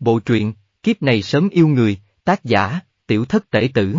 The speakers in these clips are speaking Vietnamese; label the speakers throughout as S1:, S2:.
S1: Bộ truyện, kiếp này sớm yêu người, tác giả, tiểu thất tể tử.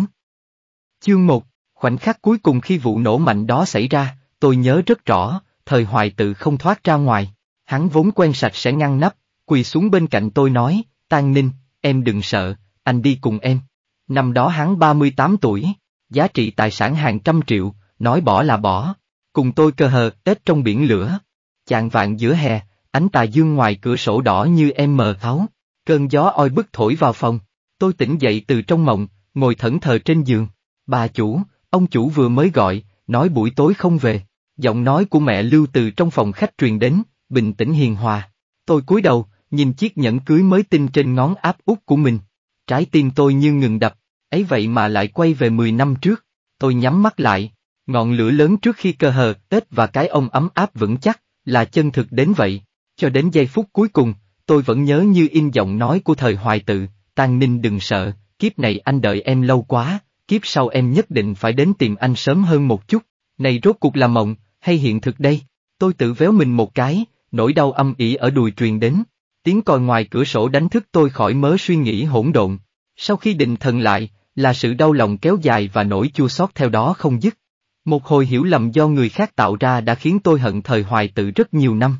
S1: Chương 1, khoảnh khắc cuối cùng khi vụ nổ mạnh đó xảy ra, tôi nhớ rất rõ, thời hoài tự không thoát ra ngoài, hắn vốn quen sạch sẽ ngăn nắp, quỳ xuống bên cạnh tôi nói, Tan Ninh, em đừng sợ, anh đi cùng em. Năm đó hắn 38 tuổi, giá trị tài sản hàng trăm triệu, nói bỏ là bỏ, cùng tôi cơ hờ tết trong biển lửa. chàng vạn giữa hè, ánh tà dương ngoài cửa sổ đỏ như em mờ tháo. Cơn gió oi bức thổi vào phòng, tôi tỉnh dậy từ trong mộng, ngồi thẫn thờ trên giường. Bà chủ, ông chủ vừa mới gọi, nói buổi tối không về. Giọng nói của mẹ lưu từ trong phòng khách truyền đến, bình tĩnh hiền hòa. Tôi cúi đầu, nhìn chiếc nhẫn cưới mới tinh trên ngón áp út của mình. Trái tim tôi như ngừng đập, ấy vậy mà lại quay về 10 năm trước. Tôi nhắm mắt lại, ngọn lửa lớn trước khi cơ hờ, tết và cái ông ấm áp vững chắc, là chân thực đến vậy. Cho đến giây phút cuối cùng, tôi vẫn nhớ như in giọng nói của thời hoài tự, Tang Ninh đừng sợ, kiếp này anh đợi em lâu quá, kiếp sau em nhất định phải đến tìm anh sớm hơn một chút, này rốt cuộc là mộng, hay hiện thực đây, tôi tự véo mình một cái, nỗi đau âm ỉ ở đùi truyền đến, tiếng còi ngoài cửa sổ đánh thức tôi khỏi mớ suy nghĩ hỗn độn, sau khi định thần lại, là sự đau lòng kéo dài và nỗi chua xót theo đó không dứt. Một hồi hiểu lầm do người khác tạo ra đã khiến tôi hận thời hoài tự rất nhiều năm.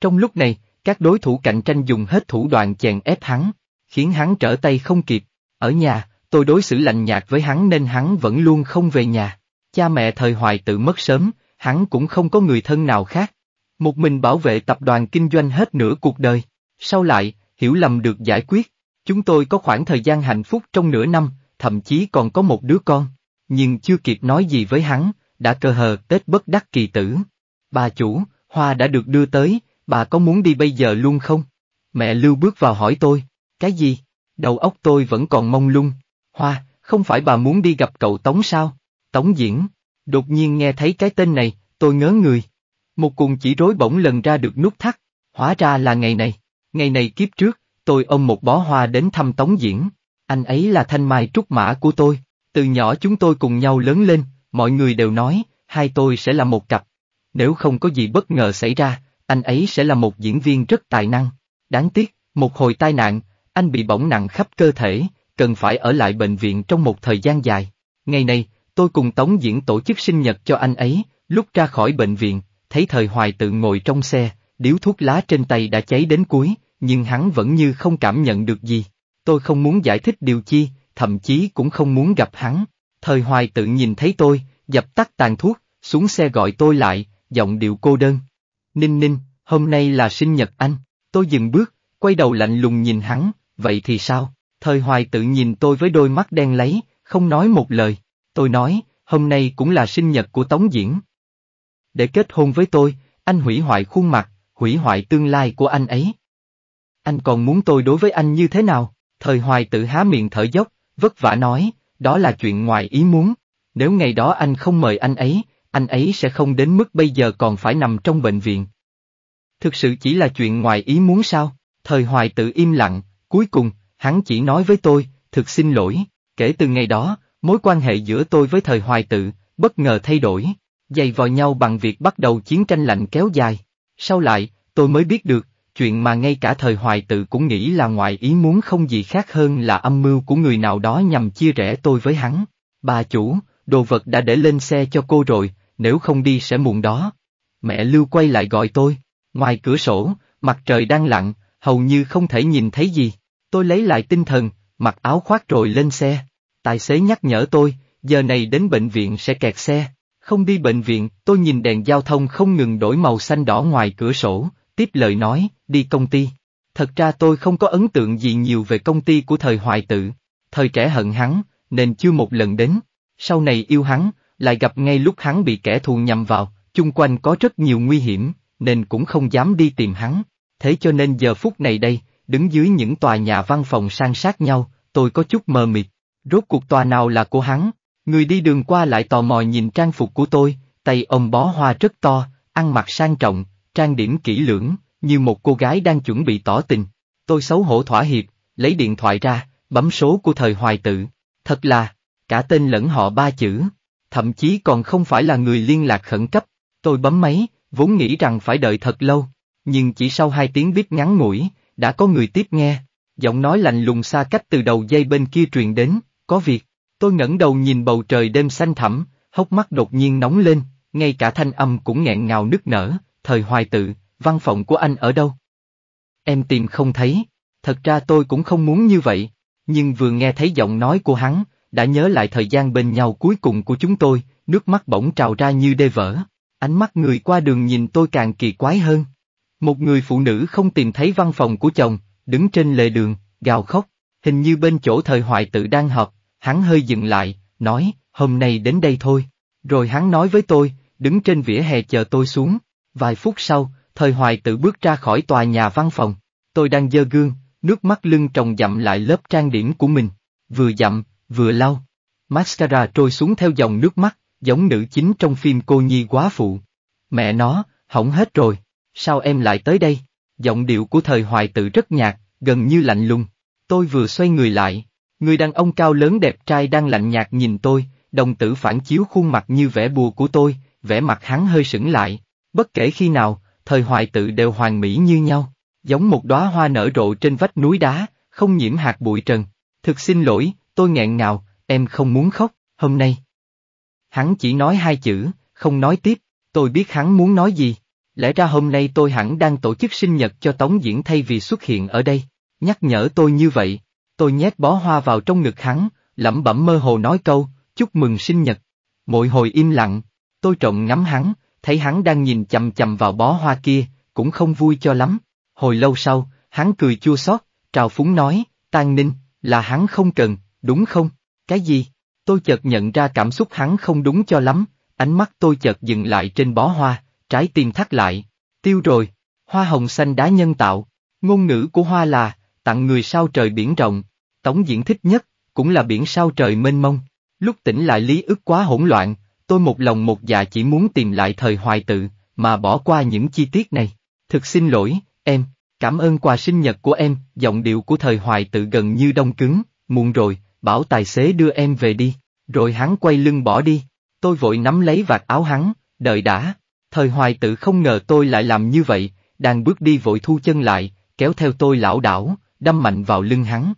S1: Trong lúc này, các đối thủ cạnh tranh dùng hết thủ đoạn chèn ép hắn, khiến hắn trở tay không kịp. Ở nhà, tôi đối xử lạnh nhạt với hắn nên hắn vẫn luôn không về nhà. Cha mẹ thời hoài tự mất sớm, hắn cũng không có người thân nào khác. Một mình bảo vệ tập đoàn kinh doanh hết nửa cuộc đời. Sau lại, hiểu lầm được giải quyết. Chúng tôi có khoảng thời gian hạnh phúc trong nửa năm, thậm chí còn có một đứa con. Nhưng chưa kịp nói gì với hắn, đã cơ hờ Tết bất đắc kỳ tử. Bà chủ, hoa đã được đưa tới, bà có muốn đi bây giờ luôn không? Mẹ Lưu bước vào hỏi tôi, cái gì? Đầu óc tôi vẫn còn mông lung. Hoa, không phải bà muốn đi gặp cậu Tống sao? Tống diễn, đột nhiên nghe thấy cái tên này, tôi ngớ người. Một cuồng chỉ rối bỗng lần ra được nút thắt, hóa ra là ngày này. Ngày này kiếp trước, tôi ôm một bó hoa đến thăm Tống diễn. Anh ấy là thanh mai trúc mã của tôi, từ nhỏ chúng tôi cùng nhau lớn lên, mọi người đều nói, hai tôi sẽ là một cặp. Nếu không có gì bất ngờ xảy ra, anh ấy sẽ là một diễn viên rất tài năng. Đáng tiếc, một hồi tai nạn, anh bị bỏng nặng khắp cơ thể, cần phải ở lại bệnh viện trong một thời gian dài. Ngày nay, tôi cùng Tống Diễn tổ chức sinh nhật cho anh ấy, lúc ra khỏi bệnh viện, thấy thời hoài tự ngồi trong xe, điếu thuốc lá trên tay đã cháy đến cuối, nhưng hắn vẫn như không cảm nhận được gì. Tôi không muốn giải thích điều chi, thậm chí cũng không muốn gặp hắn. Thời hoài tự nhìn thấy tôi, dập tắt tàn thuốc, xuống xe gọi tôi lại, giọng điệu cô đơn. Ninh ninh, hôm nay là sinh nhật anh, tôi dừng bước, quay đầu lạnh lùng nhìn hắn, vậy thì sao? Thời hoài tự nhìn tôi với đôi mắt đen lấy, không nói một lời. Tôi nói, hôm nay cũng là sinh nhật của Tống Diễn. Để kết hôn với tôi, anh hủy hoại khuôn mặt, hủy hoại tương lai của anh ấy. Anh còn muốn tôi đối với anh như thế nào? Thời hoài tự há miệng thở dốc, vất vả nói, đó là chuyện ngoài ý muốn. Nếu ngày đó anh không mời anh ấy, anh ấy sẽ không đến mức bây giờ còn phải nằm trong bệnh viện. Thực sự chỉ là chuyện ngoài ý muốn sao, thời hoài tự im lặng, cuối cùng, hắn chỉ nói với tôi, thực xin lỗi, kể từ ngày đó, mối quan hệ giữa tôi với thời hoài tự, bất ngờ thay đổi, dày vò nhau bằng việc bắt đầu chiến tranh lạnh kéo dài. Sau lại, tôi mới biết được, chuyện mà ngay cả thời hoài tự cũng nghĩ là ngoài ý muốn không gì khác hơn là âm mưu của người nào đó nhằm chia rẽ tôi với hắn. Bà chủ, đồ vật đã để lên xe cho cô rồi, nếu không đi sẽ muộn đó. Mẹ Lưu quay lại gọi tôi, ngoài cửa sổ, mặt trời đang lặn, hầu như không thể nhìn thấy gì. Tôi lấy lại tinh thần, mặc áo khoác rồi lên xe. Tài xế nhắc nhở tôi, giờ này đến bệnh viện sẽ kẹt xe. Không đi bệnh viện, tôi nhìn đèn giao thông không ngừng đổi màu xanh đỏ ngoài cửa sổ, tiếp lời nói, đi công ty. Thật ra tôi không có ấn tượng gì nhiều về công ty của thời hoài tự. Thời trẻ hận hắn, nên chưa một lần đến. Sau này yêu hắn, lại gặp ngay lúc hắn bị kẻ thù nhầm vào, chung quanh có rất nhiều nguy hiểm, nên cũng không dám đi tìm hắn. Thế cho nên giờ phút này đây, đứng dưới những tòa nhà văn phòng sang sát nhau, tôi có chút mờ mịt. Rốt cuộc tòa nào là của hắn? Người đi đường qua lại tò mò nhìn trang phục của tôi, tay ông bó hoa rất to, ăn mặc sang trọng, trang điểm kỹ lưỡng, như một cô gái đang chuẩn bị tỏ tình. Tôi xấu hổ thỏa hiệp, lấy điện thoại ra, bấm số của thời hoài Tử. Thật là, cả tên lẫn họ ba chữ thậm chí còn không phải là người liên lạc khẩn cấp. Tôi bấm máy, vốn nghĩ rằng phải đợi thật lâu, nhưng chỉ sau hai tiếng bíp ngắn ngủi, đã có người tiếp nghe. Giọng nói lạnh lùng xa cách từ đầu dây bên kia truyền đến, có việc. Tôi ngẩng đầu nhìn bầu trời đêm xanh thẳm, hốc mắt đột nhiên nóng lên, ngay cả thanh âm cũng nghẹn ngào nức nở, thời hoài tự, văn phòng của anh ở đâu? Em tìm không thấy, thật ra tôi cũng không muốn như vậy, nhưng vừa nghe thấy giọng nói của hắn, đã nhớ lại thời gian bên nhau cuối cùng của chúng tôi, nước mắt bỗng trào ra như đê vỡ. Ánh mắt người qua đường nhìn tôi càng kỳ quái hơn. Một người phụ nữ không tìm thấy văn phòng của chồng, đứng trên lề đường, gào khóc, hình như bên chỗ thời hoại tự đang họp, hắn hơi dừng lại, nói, hôm nay đến đây thôi. Rồi hắn nói với tôi, đứng trên vỉa hè chờ tôi xuống. Vài phút sau, thời hoài tự bước ra khỏi tòa nhà văn phòng. Tôi đang dơ gương, nước mắt lưng trồng dặm lại lớp trang điểm của mình. Vừa dặm, vừa lau. Mascara trôi xuống theo dòng nước mắt, giống nữ chính trong phim Cô Nhi Quá Phụ. Mẹ nó, hỏng hết rồi, sao em lại tới đây? Giọng điệu của thời hoài tử rất nhạt, gần như lạnh lùng. Tôi vừa xoay người lại, người đàn ông cao lớn đẹp trai đang lạnh nhạt nhìn tôi, đồng tử phản chiếu khuôn mặt như vẻ bùa của tôi, vẻ mặt hắn hơi sững lại. Bất kể khi nào, thời hoài tử đều hoàn mỹ như nhau, giống một đóa hoa nở rộ trên vách núi đá, không nhiễm hạt bụi trần. Thực xin lỗi, Tôi nghẹn ngào, em không muốn khóc, hôm nay. Hắn chỉ nói hai chữ, không nói tiếp, tôi biết hắn muốn nói gì. Lẽ ra hôm nay tôi hẳn đang tổ chức sinh nhật cho Tống Diễn thay vì xuất hiện ở đây. Nhắc nhở tôi như vậy, tôi nhét bó hoa vào trong ngực hắn, lẩm bẩm mơ hồ nói câu, chúc mừng sinh nhật. Mỗi hồi im lặng, tôi trộm ngắm hắn, thấy hắn đang nhìn chầm chầm vào bó hoa kia, cũng không vui cho lắm. Hồi lâu sau, hắn cười chua xót, trào phúng nói, Tan Ninh, là hắn không cần, đúng không? Cái gì? Tôi chợt nhận ra cảm xúc hắn không đúng cho lắm, ánh mắt tôi chợt dừng lại trên bó hoa, trái tim thắt lại. Tiêu rồi, hoa hồng xanh đá nhân tạo, ngôn ngữ của hoa là, tặng người sao trời biển rộng, tống diễn thích nhất, cũng là biển sao trời mênh mông. Lúc tỉnh lại lý ức quá hỗn loạn, tôi một lòng một dạ chỉ muốn tìm lại thời hoài tự, mà bỏ qua những chi tiết này. Thực xin lỗi, em, cảm ơn quà sinh nhật của em, giọng điệu của thời hoài tự gần như đông cứng, muộn rồi, bảo tài xế đưa em về đi, rồi hắn quay lưng bỏ đi, tôi vội nắm lấy vạt áo hắn, đợi đã, thời hoài tự không ngờ tôi lại làm như vậy, đang bước đi vội thu chân lại, kéo theo tôi lão đảo, đâm mạnh vào lưng hắn.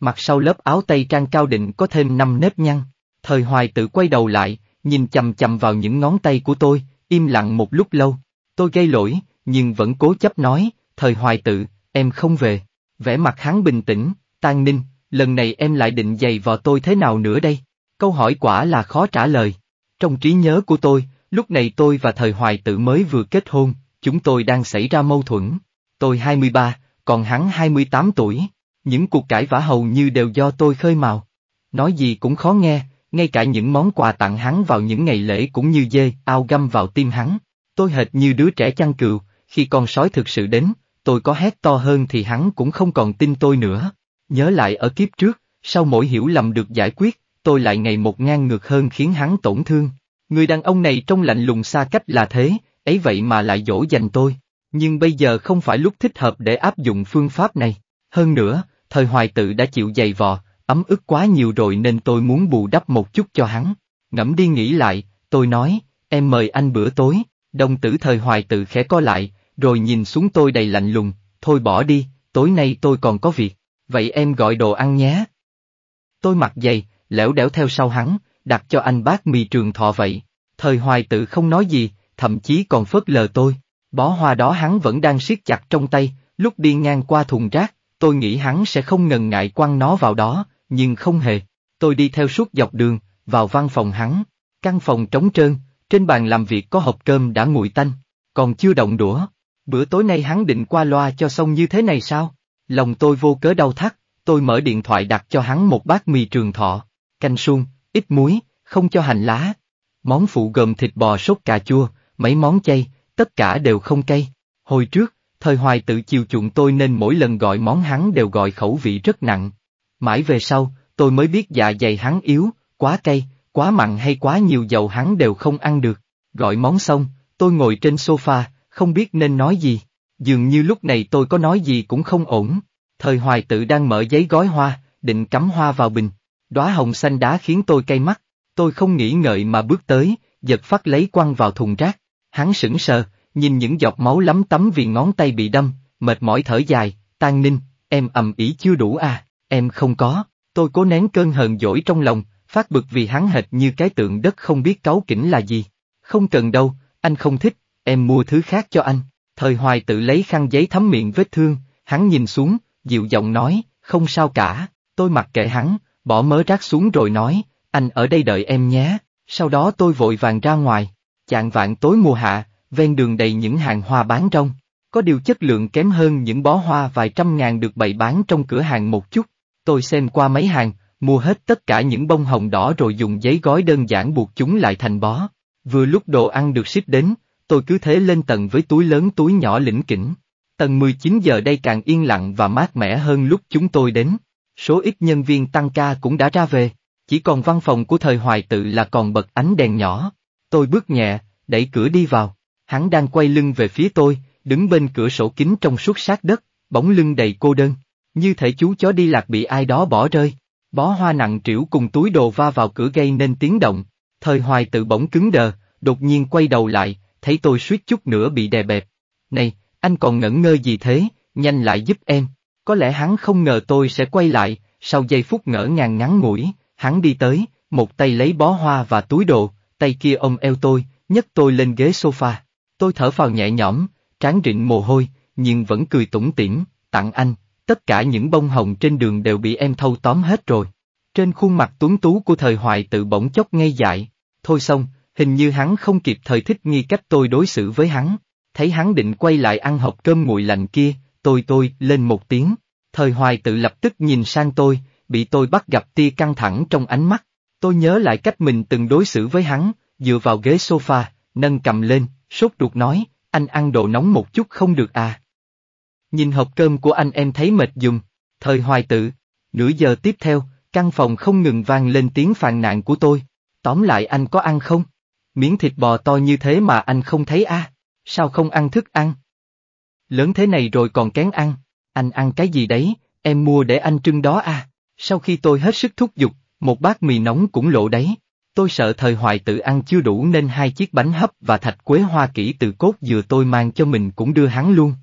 S1: Mặt sau lớp áo tay trang cao định có thêm năm nếp nhăn, thời hoài tự quay đầu lại, nhìn chầm chầm vào những ngón tay của tôi, im lặng một lúc lâu, tôi gây lỗi, nhưng vẫn cố chấp nói, thời hoài tự, em không về, vẻ mặt hắn bình tĩnh, tan ninh, lần này em lại định giày vò tôi thế nào nữa đây? Câu hỏi quả là khó trả lời. Trong trí nhớ của tôi, lúc này tôi và thời hoài tử mới vừa kết hôn, chúng tôi đang xảy ra mâu thuẫn. Tôi 23, còn hắn 28 tuổi. Những cuộc cãi vã hầu như đều do tôi khơi mào. Nói gì cũng khó nghe, ngay cả những món quà tặng hắn vào những ngày lễ cũng như dê, ao găm vào tim hắn. Tôi hệt như đứa trẻ chăn cừu, khi con sói thực sự đến, tôi có hét to hơn thì hắn cũng không còn tin tôi nữa. Nhớ lại ở kiếp trước, sau mỗi hiểu lầm được giải quyết, tôi lại ngày một ngang ngược hơn khiến hắn tổn thương. Người đàn ông này trong lạnh lùng xa cách là thế, ấy vậy mà lại dỗ dành tôi. Nhưng bây giờ không phải lúc thích hợp để áp dụng phương pháp này. Hơn nữa, thời hoài tự đã chịu dày vò, ấm ức quá nhiều rồi nên tôi muốn bù đắp một chút cho hắn. Ngẫm đi nghĩ lại, tôi nói, em mời anh bữa tối, đồng tử thời hoài tự khẽ co lại, rồi nhìn xuống tôi đầy lạnh lùng, thôi bỏ đi, tối nay tôi còn có việc. Vậy em gọi đồ ăn nhé. Tôi mặc giày, lẻo đẻo theo sau hắn, đặt cho anh bát mì trường thọ vậy. Thời hoài tự không nói gì, thậm chí còn phớt lờ tôi. Bó hoa đó hắn vẫn đang siết chặt trong tay, lúc đi ngang qua thùng rác, tôi nghĩ hắn sẽ không ngần ngại quăng nó vào đó, nhưng không hề. Tôi đi theo suốt dọc đường, vào văn phòng hắn. Căn phòng trống trơn, trên bàn làm việc có hộp cơm đã nguội tanh, còn chưa động đũa. Bữa tối nay hắn định qua loa cho xong như thế này sao? Lòng tôi vô cớ đau thắt, tôi mở điện thoại đặt cho hắn một bát mì trường thọ, canh suông, ít muối, không cho hành lá. Món phụ gồm thịt bò sốt cà chua, mấy món chay, tất cả đều không cay. Hồi trước, thời hoài tự chiều chuộng tôi nên mỗi lần gọi món hắn đều gọi khẩu vị rất nặng. Mãi về sau, tôi mới biết dạ dày hắn yếu, quá cay, quá mặn hay quá nhiều dầu hắn đều không ăn được. Gọi món xong, tôi ngồi trên sofa, không biết nên nói gì dường như lúc này tôi có nói gì cũng không ổn. Thời hoài tự đang mở giấy gói hoa, định cắm hoa vào bình. Đóa hồng xanh đá khiến tôi cay mắt, tôi không nghĩ ngợi mà bước tới, giật phát lấy quăng vào thùng rác. Hắn sững sờ, nhìn những giọt máu lắm tắm vì ngón tay bị đâm, mệt mỏi thở dài, tan ninh, em ầm ĩ chưa đủ à, em không có. Tôi cố nén cơn hờn dỗi trong lòng, phát bực vì hắn hệt như cái tượng đất không biết cáu kỉnh là gì. Không cần đâu, anh không thích, em mua thứ khác cho anh. Thời hoài tự lấy khăn giấy thấm miệng vết thương, hắn nhìn xuống, dịu giọng nói, không sao cả, tôi mặc kệ hắn, bỏ mớ rác xuống rồi nói, anh ở đây đợi em nhé, sau đó tôi vội vàng ra ngoài, chạng vạn tối mùa hạ, ven đường đầy những hàng hoa bán rong, có điều chất lượng kém hơn những bó hoa vài trăm ngàn được bày bán trong cửa hàng một chút, tôi xem qua mấy hàng, mua hết tất cả những bông hồng đỏ rồi dùng giấy gói đơn giản buộc chúng lại thành bó, vừa lúc đồ ăn được ship đến, Tôi cứ thế lên tầng với túi lớn túi nhỏ lĩnh kỉnh. Tầng 19 giờ đây càng yên lặng và mát mẻ hơn lúc chúng tôi đến. Số ít nhân viên tăng ca cũng đã ra về, chỉ còn văn phòng của thời hoài tự là còn bật ánh đèn nhỏ. Tôi bước nhẹ, đẩy cửa đi vào. Hắn đang quay lưng về phía tôi, đứng bên cửa sổ kính trong suốt sát đất, bóng lưng đầy cô đơn. Như thể chú chó đi lạc bị ai đó bỏ rơi. Bó hoa nặng trĩu cùng túi đồ va vào cửa gây nên tiếng động. Thời hoài tự bỗng cứng đờ, đột nhiên quay đầu lại, thấy tôi suýt chút nữa bị đè bẹp. Này, anh còn ngẩn ngơ gì thế, nhanh lại giúp em. Có lẽ hắn không ngờ tôi sẽ quay lại, sau giây phút ngỡ ngàng ngắn ngủi, hắn đi tới, một tay lấy bó hoa và túi đồ, tay kia ôm eo tôi, nhấc tôi lên ghế sofa. Tôi thở vào nhẹ nhõm, trán rịn mồ hôi, nhưng vẫn cười tủm tỉm, tặng anh, tất cả những bông hồng trên đường đều bị em thâu tóm hết rồi. Trên khuôn mặt tuấn tú của thời hoài tự bỗng chốc ngây dại, thôi xong, Hình như hắn không kịp thời thích nghi cách tôi đối xử với hắn. Thấy hắn định quay lại ăn hộp cơm nguội lạnh kia, tôi tôi lên một tiếng. Thời hoài tự lập tức nhìn sang tôi, bị tôi bắt gặp tia căng thẳng trong ánh mắt. Tôi nhớ lại cách mình từng đối xử với hắn, dựa vào ghế sofa, nâng cầm lên, sốt ruột nói, anh ăn đồ nóng một chút không được à. Nhìn hộp cơm của anh em thấy mệt dùng, thời hoài tự. Nửa giờ tiếp theo, căn phòng không ngừng vang lên tiếng phàn nạn của tôi. Tóm lại anh có ăn không? Miếng thịt bò to như thế mà anh không thấy a? À? Sao không ăn thức ăn? Lớn thế này rồi còn kén ăn, anh ăn cái gì đấy, em mua để anh trưng đó a. À? Sau khi tôi hết sức thúc giục, một bát mì nóng cũng lộ đấy. Tôi sợ thời hoài tự ăn chưa đủ nên hai chiếc bánh hấp và thạch quế hoa kỹ từ cốt dừa tôi mang cho mình cũng đưa hắn luôn.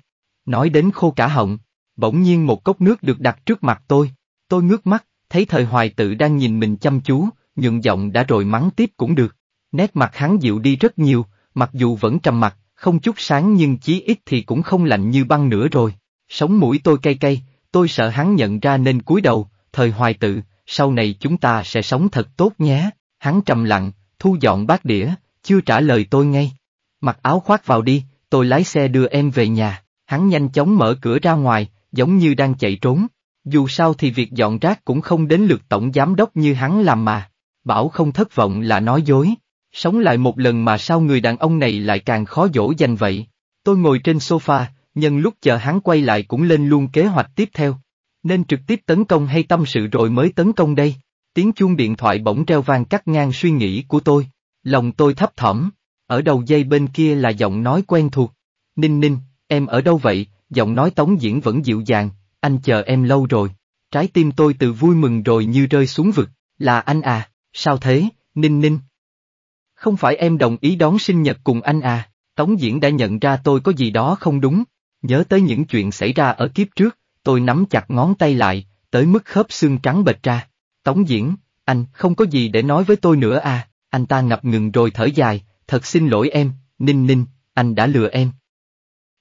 S1: Nói đến khô cả họng, bỗng nhiên một cốc nước được đặt trước mặt tôi. Tôi ngước mắt, thấy thời hoài tự đang nhìn mình chăm chú, nhượng giọng đã rồi mắng tiếp cũng được. Nét mặt hắn dịu đi rất nhiều, mặc dù vẫn trầm mặt, không chút sáng nhưng chí ít thì cũng không lạnh như băng nữa rồi. Sống mũi tôi cay cay, tôi sợ hắn nhận ra nên cúi đầu, thời hoài tự, sau này chúng ta sẽ sống thật tốt nhé. Hắn trầm lặng, thu dọn bát đĩa, chưa trả lời tôi ngay. Mặc áo khoác vào đi, tôi lái xe đưa em về nhà. Hắn nhanh chóng mở cửa ra ngoài, giống như đang chạy trốn. Dù sao thì việc dọn rác cũng không đến lượt tổng giám đốc như hắn làm mà. Bảo không thất vọng là nói dối. Sống lại một lần mà sao người đàn ông này lại càng khó dỗ dành vậy. Tôi ngồi trên sofa, nhân lúc chờ hắn quay lại cũng lên luôn kế hoạch tiếp theo. Nên trực tiếp tấn công hay tâm sự rồi mới tấn công đây? Tiếng chuông điện thoại bỗng reo vang cắt ngang suy nghĩ của tôi. Lòng tôi thấp thỏm. Ở đầu dây bên kia là giọng nói quen thuộc. Ninh ninh, em ở đâu vậy? Giọng nói tống diễn vẫn dịu dàng. Anh chờ em lâu rồi. Trái tim tôi từ vui mừng rồi như rơi xuống vực. Là anh à, sao thế, ninh ninh? Không phải em đồng ý đón sinh nhật cùng anh à, Tống Diễn đã nhận ra tôi có gì đó không đúng, nhớ tới những chuyện xảy ra ở kiếp trước, tôi nắm chặt ngón tay lại, tới mức khớp xương trắng bệch ra. Tống Diễn, anh không có gì để nói với tôi nữa à, anh ta ngập ngừng rồi thở dài, thật xin lỗi em, Ninh Ninh, anh đã lừa em.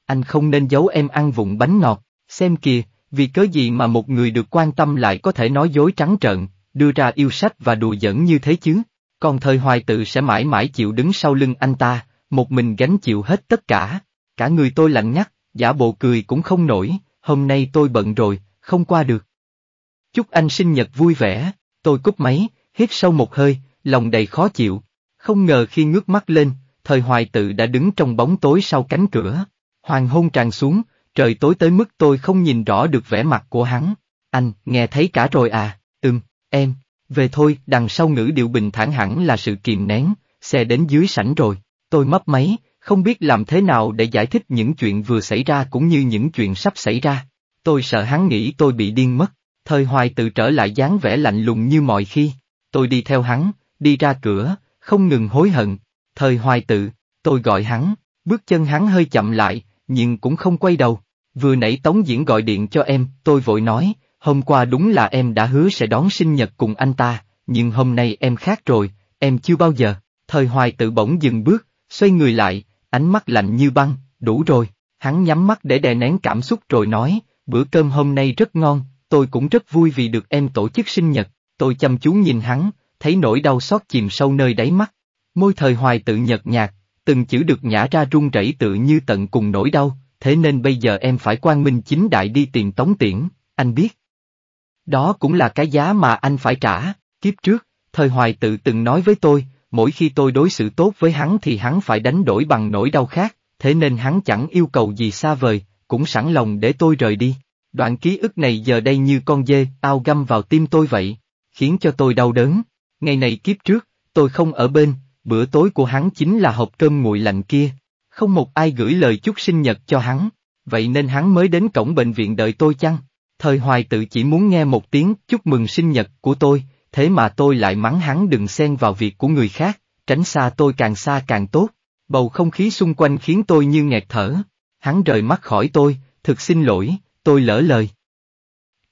S1: Anh không nên giấu em ăn vụng bánh ngọt, xem kìa, vì cớ gì mà một người được quan tâm lại có thể nói dối trắng trợn, đưa ra yêu sách và đùa giỡn như thế chứ. Còn thời hoài tự sẽ mãi mãi chịu đứng sau lưng anh ta, một mình gánh chịu hết tất cả. Cả người tôi lạnh nhắc, giả bộ cười cũng không nổi, hôm nay tôi bận rồi, không qua được. Chúc anh sinh nhật vui vẻ, tôi cúp máy, hít sâu một hơi, lòng đầy khó chịu. Không ngờ khi ngước mắt lên, thời hoài tự đã đứng trong bóng tối sau cánh cửa. Hoàng hôn tràn xuống, trời tối tới mức tôi không nhìn rõ được vẻ mặt của hắn. Anh, nghe thấy cả rồi à, ừm, em, về thôi, đằng sau ngữ điệu bình thản hẳn là sự kiềm nén, xe đến dưới sảnh rồi, tôi mấp máy, không biết làm thế nào để giải thích những chuyện vừa xảy ra cũng như những chuyện sắp xảy ra. Tôi sợ hắn nghĩ tôi bị điên mất, thời hoài tự trở lại dáng vẻ lạnh lùng như mọi khi. Tôi đi theo hắn, đi ra cửa, không ngừng hối hận. Thời hoài tự, tôi gọi hắn, bước chân hắn hơi chậm lại, nhưng cũng không quay đầu. Vừa nãy Tống Diễn gọi điện cho em, tôi vội nói, Hôm qua đúng là em đã hứa sẽ đón sinh nhật cùng anh ta, nhưng hôm nay em khác rồi, em chưa bao giờ. Thời hoài tự bỗng dừng bước, xoay người lại, ánh mắt lạnh như băng, đủ rồi. Hắn nhắm mắt để đè nén cảm xúc rồi nói, bữa cơm hôm nay rất ngon, tôi cũng rất vui vì được em tổ chức sinh nhật. Tôi chăm chú nhìn hắn, thấy nỗi đau xót chìm sâu nơi đáy mắt. Môi thời hoài tự nhợt nhạt, từng chữ được nhả ra run rẩy tự như tận cùng nỗi đau, thế nên bây giờ em phải quan minh chính đại đi tìm tống tiễn, anh biết. Đó cũng là cái giá mà anh phải trả, kiếp trước, thời hoài tự từng nói với tôi, mỗi khi tôi đối xử tốt với hắn thì hắn phải đánh đổi bằng nỗi đau khác, thế nên hắn chẳng yêu cầu gì xa vời, cũng sẵn lòng để tôi rời đi. Đoạn ký ức này giờ đây như con dê, ao găm vào tim tôi vậy, khiến cho tôi đau đớn. Ngày này kiếp trước, tôi không ở bên, bữa tối của hắn chính là hộp cơm nguội lạnh kia. Không một ai gửi lời chúc sinh nhật cho hắn, vậy nên hắn mới đến cổng bệnh viện đợi tôi chăng? thời hoài tự chỉ muốn nghe một tiếng chúc mừng sinh nhật của tôi, thế mà tôi lại mắng hắn đừng xen vào việc của người khác, tránh xa tôi càng xa càng tốt. Bầu không khí xung quanh khiến tôi như nghẹt thở. Hắn rời mắt khỏi tôi, thực xin lỗi, tôi lỡ lời.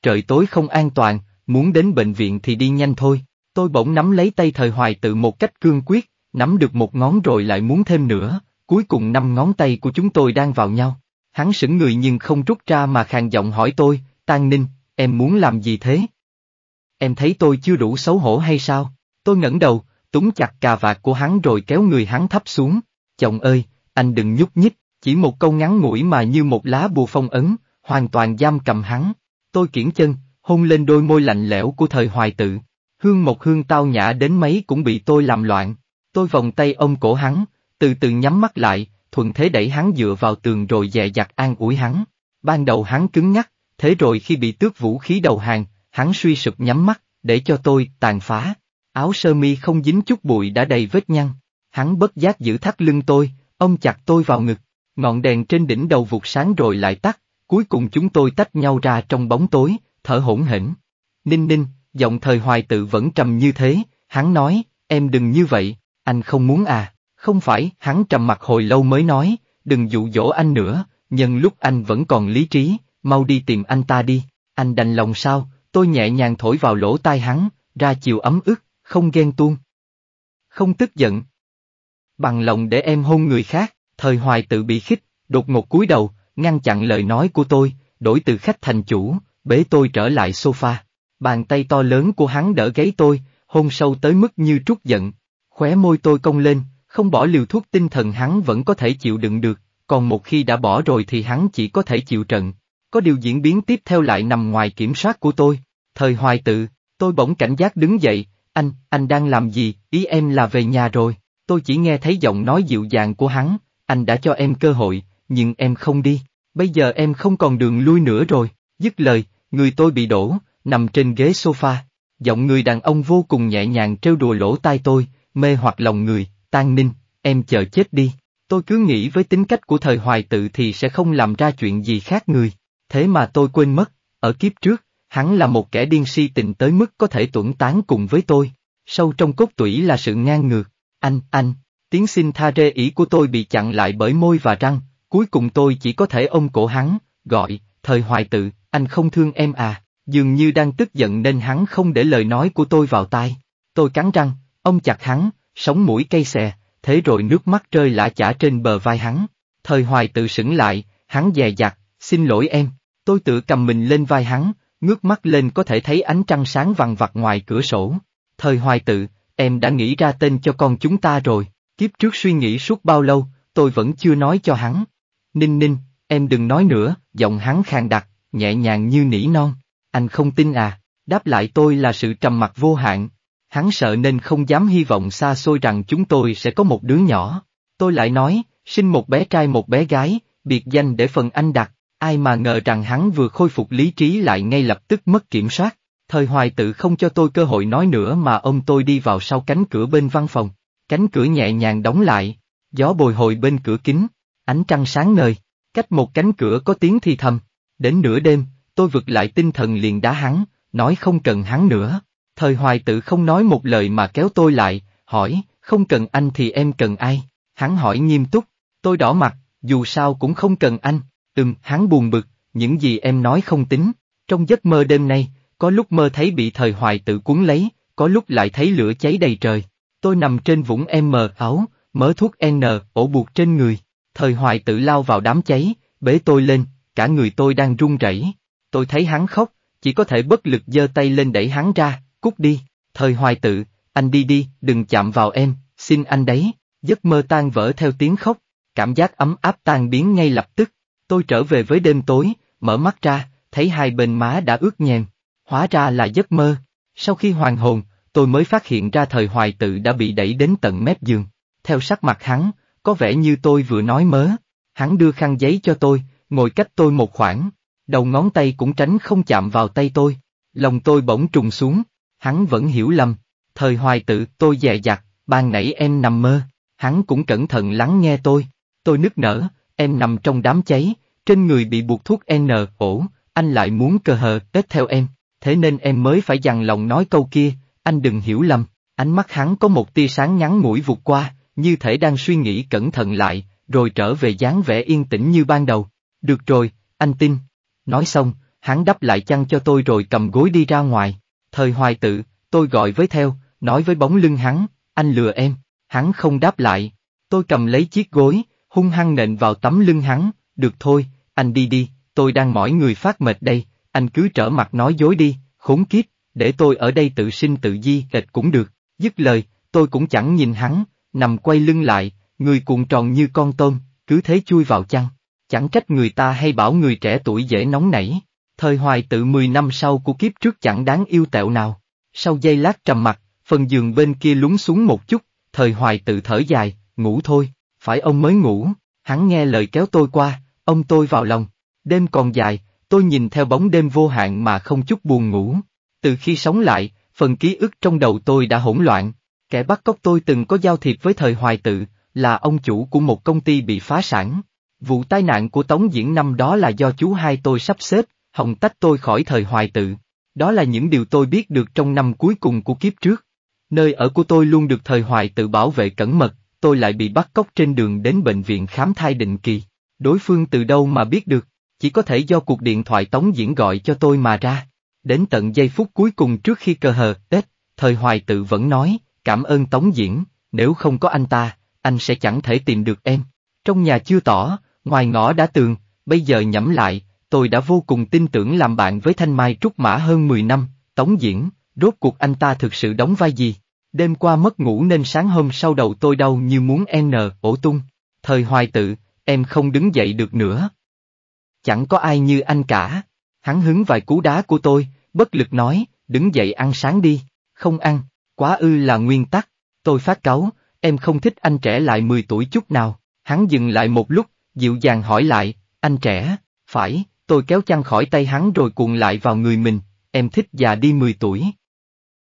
S1: Trời tối không an toàn, muốn đến bệnh viện thì đi nhanh thôi. Tôi bỗng nắm lấy tay thời hoài tự một cách cương quyết, nắm được một ngón rồi lại muốn thêm nữa, cuối cùng năm ngón tay của chúng tôi đang vào nhau. Hắn sững người nhưng không rút ra mà khàn giọng hỏi tôi, Tang Ninh, em muốn làm gì thế? Em thấy tôi chưa đủ xấu hổ hay sao? Tôi ngẩng đầu, túm chặt cà vạt của hắn rồi kéo người hắn thấp xuống. Chồng ơi, anh đừng nhúc nhích, chỉ một câu ngắn ngủi mà như một lá bùa phong ấn, hoàn toàn giam cầm hắn. Tôi kiển chân, hôn lên đôi môi lạnh lẽo của thời hoài tự. Hương một hương tao nhã đến mấy cũng bị tôi làm loạn. Tôi vòng tay ôm cổ hắn, từ từ nhắm mắt lại, thuận thế đẩy hắn dựa vào tường rồi dè dặt an ủi hắn. Ban đầu hắn cứng ngắc, thế rồi khi bị tước vũ khí đầu hàng, hắn suy sụp nhắm mắt, để cho tôi tàn phá. Áo sơ mi không dính chút bụi đã đầy vết nhăn, hắn bất giác giữ thắt lưng tôi, ông chặt tôi vào ngực, ngọn đèn trên đỉnh đầu vụt sáng rồi lại tắt, cuối cùng chúng tôi tách nhau ra trong bóng tối, thở hổn hển. Ninh ninh, giọng thời hoài tự vẫn trầm như thế, hắn nói, em đừng như vậy, anh không muốn à, không phải, hắn trầm mặt hồi lâu mới nói, đừng dụ dỗ anh nữa, nhân lúc anh vẫn còn lý trí, mau đi tìm anh ta đi, anh đành lòng sao, tôi nhẹ nhàng thổi vào lỗ tai hắn, ra chiều ấm ức, không ghen tuông. Không tức giận. Bằng lòng để em hôn người khác, thời hoài tự bị khích, đột ngột cúi đầu, ngăn chặn lời nói của tôi, đổi từ khách thành chủ, bế tôi trở lại sofa. Bàn tay to lớn của hắn đỡ gáy tôi, hôn sâu tới mức như trút giận. Khóe môi tôi cong lên, không bỏ liều thuốc tinh thần hắn vẫn có thể chịu đựng được, còn một khi đã bỏ rồi thì hắn chỉ có thể chịu trận có điều diễn biến tiếp theo lại nằm ngoài kiểm soát của tôi. Thời hoài tự, tôi bỗng cảnh giác đứng dậy, anh, anh đang làm gì, ý em là về nhà rồi, tôi chỉ nghe thấy giọng nói dịu dàng của hắn, anh đã cho em cơ hội, nhưng em không đi, bây giờ em không còn đường lui nữa rồi, dứt lời, người tôi bị đổ, nằm trên ghế sofa, giọng người đàn ông vô cùng nhẹ nhàng trêu đùa lỗ tai tôi, mê hoặc lòng người, tan ninh, em chờ chết đi. Tôi cứ nghĩ với tính cách của thời hoài tự thì sẽ không làm ra chuyện gì khác người. Thế mà tôi quên mất, ở kiếp trước, hắn là một kẻ điên si tình tới mức có thể tuẩn tán cùng với tôi. Sâu trong cốt tủy là sự ngang ngược, anh, anh, tiếng xin tha rê ý của tôi bị chặn lại bởi môi và răng, cuối cùng tôi chỉ có thể ôm cổ hắn, gọi, thời hoài tự, anh không thương em à, dường như đang tức giận nên hắn không để lời nói của tôi vào tai. Tôi cắn răng, ông chặt hắn, sống mũi cây xè, thế rồi nước mắt rơi lã chả trên bờ vai hắn. Thời hoài tự sững lại, hắn dè dặt, Xin lỗi em, tôi tự cầm mình lên vai hắn, ngước mắt lên có thể thấy ánh trăng sáng vằn vặt ngoài cửa sổ. Thời hoài tự, em đã nghĩ ra tên cho con chúng ta rồi, kiếp trước suy nghĩ suốt bao lâu, tôi vẫn chưa nói cho hắn. Ninh ninh, em đừng nói nữa, giọng hắn khang đặc, nhẹ nhàng như nỉ non. Anh không tin à, đáp lại tôi là sự trầm mặt vô hạn. Hắn sợ nên không dám hy vọng xa xôi rằng chúng tôi sẽ có một đứa nhỏ. Tôi lại nói, sinh một bé trai một bé gái, biệt danh để phần anh đặt. Ai mà ngờ rằng hắn vừa khôi phục lý trí lại ngay lập tức mất kiểm soát, thời hoài tự không cho tôi cơ hội nói nữa mà ông tôi đi vào sau cánh cửa bên văn phòng, cánh cửa nhẹ nhàng đóng lại, gió bồi hồi bên cửa kính, ánh trăng sáng nơi. cách một cánh cửa có tiếng thì thầm, đến nửa đêm, tôi vực lại tinh thần liền đá hắn, nói không cần hắn nữa, thời hoài tự không nói một lời mà kéo tôi lại, hỏi, không cần anh thì em cần ai, hắn hỏi nghiêm túc, tôi đỏ mặt, dù sao cũng không cần anh, Ừm, hắn buồn bực, những gì em nói không tính. Trong giấc mơ đêm nay, có lúc mơ thấy bị thời hoài tự cuốn lấy, có lúc lại thấy lửa cháy đầy trời. Tôi nằm trên vũng em mờ áo, mớ thuốc N, ổ buộc trên người. Thời hoài tự lao vào đám cháy, bế tôi lên, cả người tôi đang run rẩy. Tôi thấy hắn khóc, chỉ có thể bất lực giơ tay lên đẩy hắn ra, cút đi. Thời hoài tự, anh đi đi, đừng chạm vào em, xin anh đấy. Giấc mơ tan vỡ theo tiếng khóc, cảm giác ấm áp tan biến ngay lập tức. Tôi trở về với đêm tối, mở mắt ra, thấy hai bên má đã ướt nhèm. Hóa ra là giấc mơ. Sau khi hoàn hồn, tôi mới phát hiện ra thời hoài tự đã bị đẩy đến tận mép giường. Theo sắc mặt hắn, có vẻ như tôi vừa nói mớ. Hắn đưa khăn giấy cho tôi, ngồi cách tôi một khoảng. Đầu ngón tay cũng tránh không chạm vào tay tôi. Lòng tôi bỗng trùng xuống. Hắn vẫn hiểu lầm. Thời hoài tự tôi dè dặt, ban nãy em nằm mơ. Hắn cũng cẩn thận lắng nghe tôi. Tôi nức nở, em nằm trong đám cháy, trên người bị buộc thuốc N ổ, anh lại muốn cơ hờ tết theo em, thế nên em mới phải dằn lòng nói câu kia, anh đừng hiểu lầm, ánh mắt hắn có một tia sáng ngắn mũi vụt qua, như thể đang suy nghĩ cẩn thận lại, rồi trở về dáng vẻ yên tĩnh như ban đầu, được rồi, anh tin. Nói xong, hắn đắp lại chăn cho tôi rồi cầm gối đi ra ngoài, thời hoài tự, tôi gọi với theo, nói với bóng lưng hắn, anh lừa em, hắn không đáp lại, tôi cầm lấy chiếc gối, hung hăng nện vào tấm lưng hắn, được thôi, anh đi đi, tôi đang mỏi người phát mệt đây, anh cứ trở mặt nói dối đi, khốn kiếp, để tôi ở đây tự sinh tự di kịch cũng được, dứt lời, tôi cũng chẳng nhìn hắn, nằm quay lưng lại, người cuộn tròn như con tôm, cứ thế chui vào chăn, chẳng trách người ta hay bảo người trẻ tuổi dễ nóng nảy, thời hoài tự 10 năm sau của kiếp trước chẳng đáng yêu tẹo nào, sau giây lát trầm mặt, phần giường bên kia lúng xuống một chút, thời hoài tự thở dài, ngủ thôi phải ông mới ngủ, hắn nghe lời kéo tôi qua, ông tôi vào lòng. Đêm còn dài, tôi nhìn theo bóng đêm vô hạn mà không chút buồn ngủ. Từ khi sống lại, phần ký ức trong đầu tôi đã hỗn loạn. Kẻ bắt cóc tôi từng có giao thiệp với thời hoài tự, là ông chủ của một công ty bị phá sản. Vụ tai nạn của Tống Diễn năm đó là do chú hai tôi sắp xếp, hồng tách tôi khỏi thời hoài tự. Đó là những điều tôi biết được trong năm cuối cùng của kiếp trước. Nơi ở của tôi luôn được thời hoài tự bảo vệ cẩn mật, tôi lại bị bắt cóc trên đường đến bệnh viện khám thai định kỳ. Đối phương từ đâu mà biết được, chỉ có thể do cuộc điện thoại Tống Diễn gọi cho tôi mà ra. Đến tận giây phút cuối cùng trước khi cơ hờ, tết, thời hoài tự vẫn nói, cảm ơn Tống Diễn, nếu không có anh ta, anh sẽ chẳng thể tìm được em. Trong nhà chưa tỏ, ngoài ngõ đã tường, bây giờ nhẩm lại, tôi đã vô cùng tin tưởng làm bạn với Thanh Mai Trúc Mã hơn 10 năm, Tống Diễn, rốt cuộc anh ta thực sự đóng vai gì? Đêm qua mất ngủ nên sáng hôm sau đầu tôi đau như muốn n ổ tung. Thời hoài tự, em không đứng dậy được nữa. Chẳng có ai như anh cả. Hắn hứng vài cú đá của tôi, bất lực nói, đứng dậy ăn sáng đi. Không ăn, quá ư là nguyên tắc. Tôi phát cáu, em không thích anh trẻ lại mười tuổi chút nào. Hắn dừng lại một lúc, dịu dàng hỏi lại, anh trẻ, phải, tôi kéo chăn khỏi tay hắn rồi cuộn lại vào người mình, em thích già đi mười tuổi.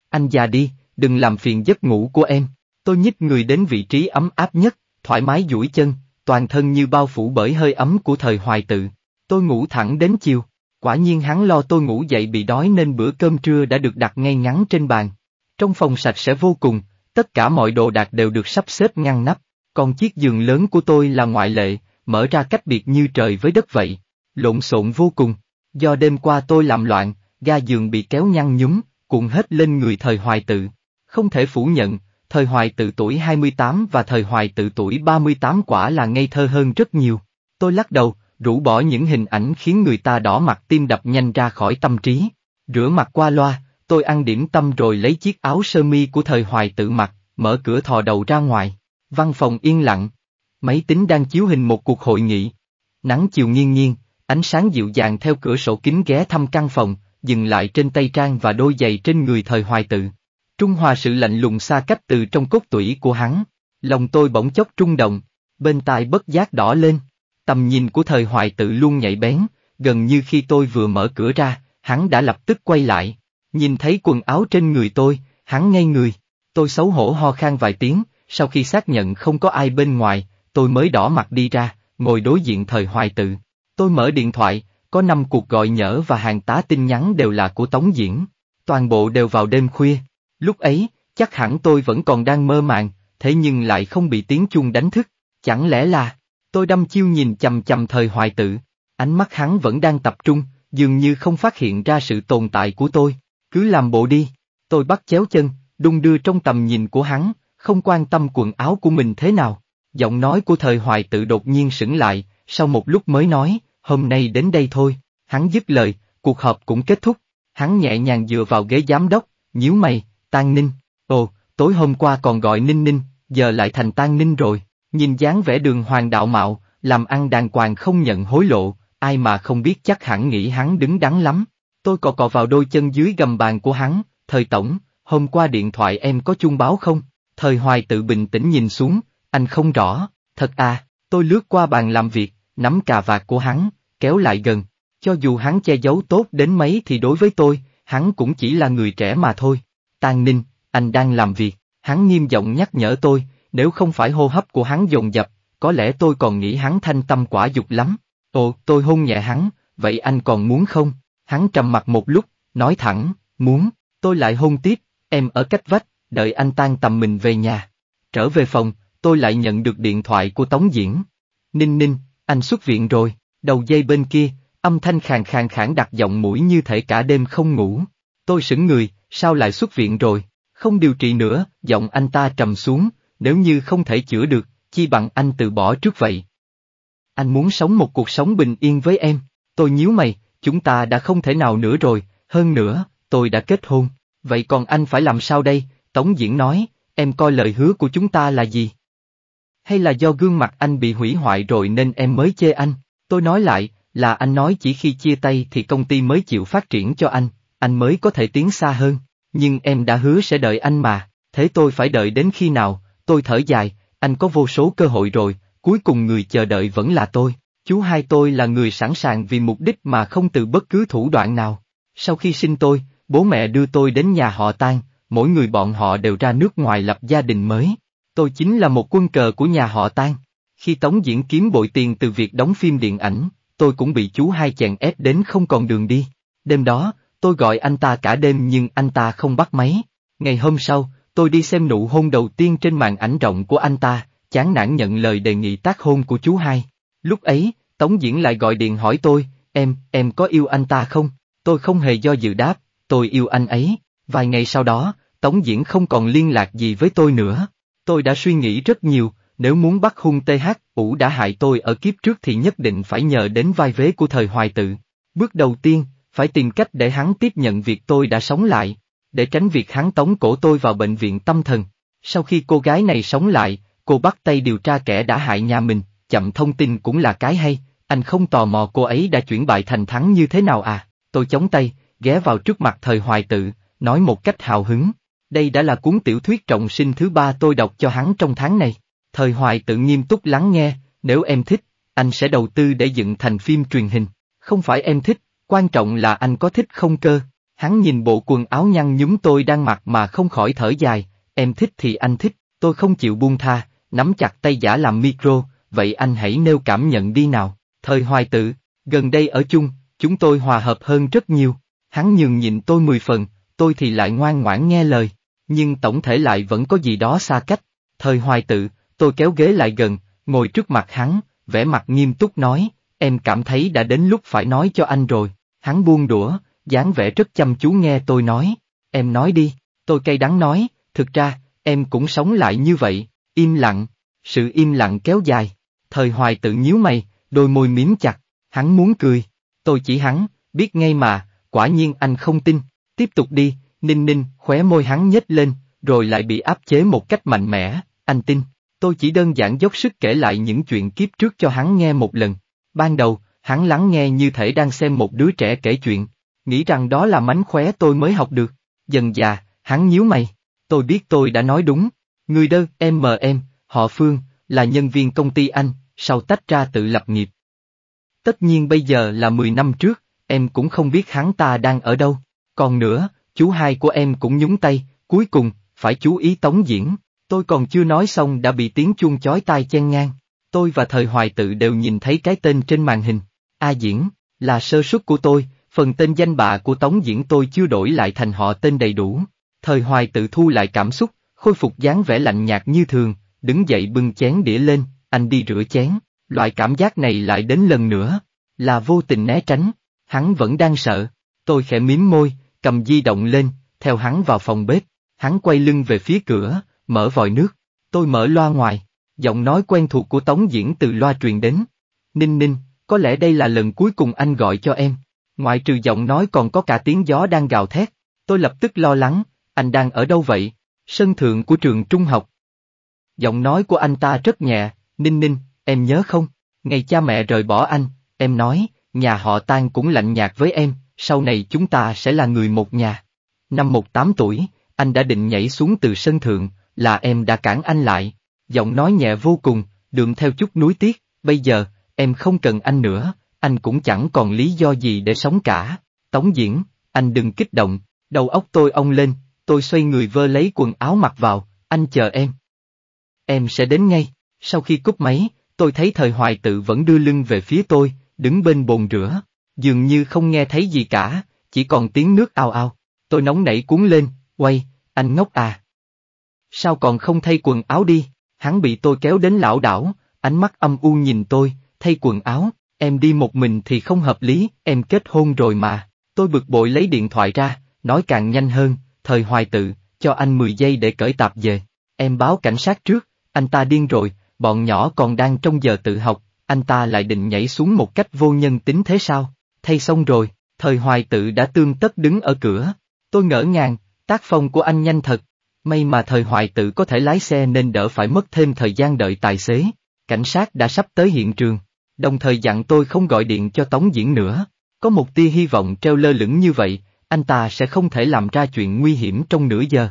S1: Anh già đi, đừng làm phiền giấc ngủ của em. Tôi nhích người đến vị trí ấm áp nhất, thoải mái duỗi chân, toàn thân như bao phủ bởi hơi ấm của thời hoài tự. Tôi ngủ thẳng đến chiều. Quả nhiên hắn lo tôi ngủ dậy bị đói nên bữa cơm trưa đã được đặt ngay ngắn trên bàn. Trong phòng sạch sẽ vô cùng, tất cả mọi đồ đạc đều được sắp xếp ngăn nắp, còn chiếc giường lớn của tôi là ngoại lệ, mở ra cách biệt như trời với đất vậy, lộn xộn vô cùng. Do đêm qua tôi làm loạn, ga giường bị kéo nhăn nhúm, cuộn hết lên người thời hoài tự. Không thể phủ nhận, thời hoài tự tuổi 28 và thời hoài tự tuổi 38 quả là ngây thơ hơn rất nhiều. Tôi lắc đầu, rũ bỏ những hình ảnh khiến người ta đỏ mặt tim đập nhanh ra khỏi tâm trí. Rửa mặt qua loa, tôi ăn điểm tâm rồi lấy chiếc áo sơ mi của thời hoài tự mặc, mở cửa thò đầu ra ngoài. Văn phòng yên lặng. Máy tính đang chiếu hình một cuộc hội nghị. Nắng chiều nghiêng nghiêng, ánh sáng dịu dàng theo cửa sổ kính ghé thăm căn phòng, dừng lại trên tay trang và đôi giày trên người thời hoài tự. Trung Hòa sự lạnh lùng xa cách từ trong cốt tủy của hắn, lòng tôi bỗng chốc trung động, bên tai bất giác đỏ lên. Tầm nhìn của thời hoài tự luôn nhạy bén, gần như khi tôi vừa mở cửa ra, hắn đã lập tức quay lại. Nhìn thấy quần áo trên người tôi, hắn ngay người. Tôi xấu hổ ho khan vài tiếng, sau khi xác nhận không có ai bên ngoài, tôi mới đỏ mặt đi ra, ngồi đối diện thời hoài tự. Tôi mở điện thoại, có 5 cuộc gọi nhỡ và hàng tá tin nhắn đều là của Tống Diễn. Toàn bộ đều vào đêm khuya. Lúc ấy, chắc hẳn tôi vẫn còn đang mơ màng, thế nhưng lại không bị tiếng chuông đánh thức. Chẳng lẽ là, tôi đâm chiêu nhìn chầm chầm thời hoài Tử, ánh mắt hắn vẫn đang tập trung, dường như không phát hiện ra sự tồn tại của tôi, cứ làm bộ đi, tôi bắt chéo chân, đung đưa trong tầm nhìn của hắn, không quan tâm quần áo của mình thế nào. Giọng nói của thời hoài Tử đột nhiên sững lại, sau một lúc mới nói, hôm nay đến đây thôi, hắn dứt lời, cuộc họp cũng kết thúc, hắn nhẹ nhàng dựa vào ghế giám đốc, nhíu mày, Tang Ninh. Ồ, tối hôm qua còn gọi Ninh Ninh, giờ lại thành Tang Ninh rồi. Nhìn dáng vẻ đường hoàng đạo mạo, làm ăn đàng hoàng không nhận hối lộ, ai mà không biết chắc hẳn nghĩ hắn đứng đắn lắm. Tôi cò cò vào đôi chân dưới gầm bàn của hắn, thời tổng, hôm qua điện thoại em có chung báo không? Thời hoài tự bình tĩnh nhìn xuống, anh không rõ, thật à, tôi lướt qua bàn làm việc, nắm cà vạt của hắn, kéo lại gần. Cho dù hắn che giấu tốt đến mấy thì đối với tôi, hắn cũng chỉ là người trẻ mà thôi. Tang Ninh, anh đang làm việc, hắn nghiêm giọng nhắc nhở tôi, nếu không phải hô hấp của hắn dồn dập, có lẽ tôi còn nghĩ hắn thanh tâm quả dục lắm. Ồ, tôi hôn nhẹ hắn, vậy anh còn muốn không? Hắn trầm mặt một lúc, nói thẳng, muốn, tôi lại hôn tiếp, em ở cách vách, đợi anh tan tầm mình về nhà. Trở về phòng, tôi lại nhận được điện thoại của Tống Diễn. Ninh ninh, anh xuất viện rồi, đầu dây bên kia, âm thanh khàn khàn khản đặt giọng mũi như thể cả đêm không ngủ. Tôi sững người, sao lại xuất viện rồi, không điều trị nữa, giọng anh ta trầm xuống, nếu như không thể chữa được, chi bằng anh từ bỏ trước vậy. Anh muốn sống một cuộc sống bình yên với em, tôi nhíu mày, chúng ta đã không thể nào nữa rồi, hơn nữa, tôi đã kết hôn, vậy còn anh phải làm sao đây, Tống Diễn nói, em coi lời hứa của chúng ta là gì? Hay là do gương mặt anh bị hủy hoại rồi nên em mới chê anh, tôi nói lại, là anh nói chỉ khi chia tay thì công ty mới chịu phát triển cho anh, anh mới có thể tiến xa hơn, nhưng em đã hứa sẽ đợi anh mà, thế tôi phải đợi đến khi nào, tôi thở dài, anh có vô số cơ hội rồi, cuối cùng người chờ đợi vẫn là tôi, chú hai tôi là người sẵn sàng vì mục đích mà không từ bất cứ thủ đoạn nào. Sau khi sinh tôi, bố mẹ đưa tôi đến nhà họ Tan, mỗi người bọn họ đều ra nước ngoài lập gia đình mới. Tôi chính là một quân cờ của nhà họ Tan. Khi Tống Diễn kiếm bội tiền từ việc đóng phim điện ảnh, tôi cũng bị chú hai chèn ép đến không còn đường đi. Đêm đó, tôi gọi anh ta cả đêm nhưng anh ta không bắt máy. Ngày hôm sau, tôi đi xem nụ hôn đầu tiên trên màn ảnh rộng của anh ta, chán nản nhận lời đề nghị tác hôn của chú hai. Lúc ấy, Tống Diễn lại gọi điện hỏi tôi, em, em có yêu anh ta không? Tôi không hề do dự đáp, tôi yêu anh ấy. Vài ngày sau đó, Tống Diễn không còn liên lạc gì với tôi nữa. Tôi đã suy nghĩ rất nhiều, nếu muốn bắt hung TH, ủ đã hại tôi ở kiếp trước thì nhất định phải nhờ đến vai vế của thời hoài tự. Bước đầu tiên, phải tìm cách để hắn tiếp nhận việc tôi đã sống lại, để tránh việc hắn tống cổ tôi vào bệnh viện tâm thần. Sau khi cô gái này sống lại, cô bắt tay điều tra kẻ đã hại nhà mình, chậm thông tin cũng là cái hay, anh không tò mò cô ấy đã chuyển bại thành thắng như thế nào à, tôi chống tay, ghé vào trước mặt thời hoài tự, nói một cách hào hứng. Đây đã là cuốn tiểu thuyết trọng sinh thứ ba tôi đọc cho hắn trong tháng này. Thời hoài tự nghiêm túc lắng nghe, nếu em thích, anh sẽ đầu tư để dựng thành phim truyền hình. Không phải em thích, Quan trọng là anh có thích không cơ? Hắn nhìn bộ quần áo nhăn nhúm tôi đang mặc mà không khỏi thở dài, em thích thì anh thích, tôi không chịu buông tha, nắm chặt tay giả làm micro, vậy anh hãy nêu cảm nhận đi nào. Thời hoài tự, gần đây ở chung, chúng tôi hòa hợp hơn rất nhiều, hắn nhường nhịn tôi mười phần, tôi thì lại ngoan ngoãn nghe lời, nhưng tổng thể lại vẫn có gì đó xa cách. Thời hoài tự, tôi kéo ghế lại gần, ngồi trước mặt hắn, vẻ mặt nghiêm túc nói, em cảm thấy đã đến lúc phải nói cho anh rồi. Hắn buông đũa, dáng vẻ rất chăm chú nghe tôi nói. Em nói đi, tôi cay đắng nói, thực ra, em cũng sống lại như vậy, im lặng. Sự im lặng kéo dài. Thời hoài tự nhíu mày, đôi môi miếm chặt, hắn muốn cười. Tôi chỉ hắn, biết ngay mà, quả nhiên anh không tin. Tiếp tục đi, ninh ninh, khóe môi hắn nhếch lên, rồi lại bị áp chế một cách mạnh mẽ, anh tin. Tôi chỉ đơn giản dốc sức kể lại những chuyện kiếp trước cho hắn nghe một lần. Ban đầu, Hắn lắng nghe như thể đang xem một đứa trẻ kể chuyện, nghĩ rằng đó là mánh khóe tôi mới học được. Dần già, hắn nhíu mày. Tôi biết tôi đã nói đúng. Người đơ, em mờ em, họ Phương, là nhân viên công ty anh, sau tách ra tự lập nghiệp. Tất nhiên bây giờ là 10 năm trước, em cũng không biết hắn ta đang ở đâu. Còn nữa, chú hai của em cũng nhúng tay, cuối cùng, phải chú ý tống diễn. Tôi còn chưa nói xong đã bị tiếng chuông chói tai chen ngang. Tôi và thời hoài tự đều nhìn thấy cái tên trên màn hình. A Diễn, là sơ suất của tôi, phần tên danh bạ của Tống Diễn tôi chưa đổi lại thành họ tên đầy đủ. Thời hoài tự thu lại cảm xúc, khôi phục dáng vẻ lạnh nhạt như thường, đứng dậy bưng chén đĩa lên, anh đi rửa chén, loại cảm giác này lại đến lần nữa, là vô tình né tránh, hắn vẫn đang sợ, tôi khẽ miếm môi, cầm di động lên, theo hắn vào phòng bếp, hắn quay lưng về phía cửa, mở vòi nước, tôi mở loa ngoài, giọng nói quen thuộc của Tống Diễn từ loa truyền đến, Ninh Ninh, có lẽ đây là lần cuối cùng anh gọi cho em. Ngoại trừ giọng nói còn có cả tiếng gió đang gào thét, tôi lập tức lo lắng, anh đang ở đâu vậy? Sân thượng của trường trung học. Giọng nói của anh ta rất nhẹ, ninh ninh, em nhớ không? Ngày cha mẹ rời bỏ anh, em nói, nhà họ tan cũng lạnh nhạt với em, sau này chúng ta sẽ là người một nhà. Năm 18 tuổi, anh đã định nhảy xuống từ sân thượng, là em đã cản anh lại. Giọng nói nhẹ vô cùng, đường theo chút núi tiếc, bây giờ, em không cần anh nữa, anh cũng chẳng còn lý do gì để sống cả. Tống Diễn, anh đừng kích động, đầu óc tôi ông lên, tôi xoay người vơ lấy quần áo mặc vào, anh chờ em. Em sẽ đến ngay, sau khi cúp máy, tôi thấy thời hoài tự vẫn đưa lưng về phía tôi, đứng bên bồn rửa, dường như không nghe thấy gì cả, chỉ còn tiếng nước ao ao, tôi nóng nảy cuốn lên, quay, anh ngốc à. Sao còn không thay quần áo đi, hắn bị tôi kéo đến lão đảo, ánh mắt âm u nhìn tôi, thay quần áo, em đi một mình thì không hợp lý, em kết hôn rồi mà. Tôi bực bội lấy điện thoại ra, nói càng nhanh hơn, thời hoài tự, cho anh 10 giây để cởi tạp về. Em báo cảnh sát trước, anh ta điên rồi, bọn nhỏ còn đang trong giờ tự học, anh ta lại định nhảy xuống một cách vô nhân tính thế sao? Thay xong rồi, thời hoài tự đã tương tất đứng ở cửa. Tôi ngỡ ngàng, tác phong của anh nhanh thật. May mà thời hoài tự có thể lái xe nên đỡ phải mất thêm thời gian đợi tài xế. Cảnh sát đã sắp tới hiện trường đồng thời dặn tôi không gọi điện cho Tống Diễn nữa. Có một tia hy vọng treo lơ lửng như vậy, anh ta sẽ không thể làm ra chuyện nguy hiểm trong nửa giờ.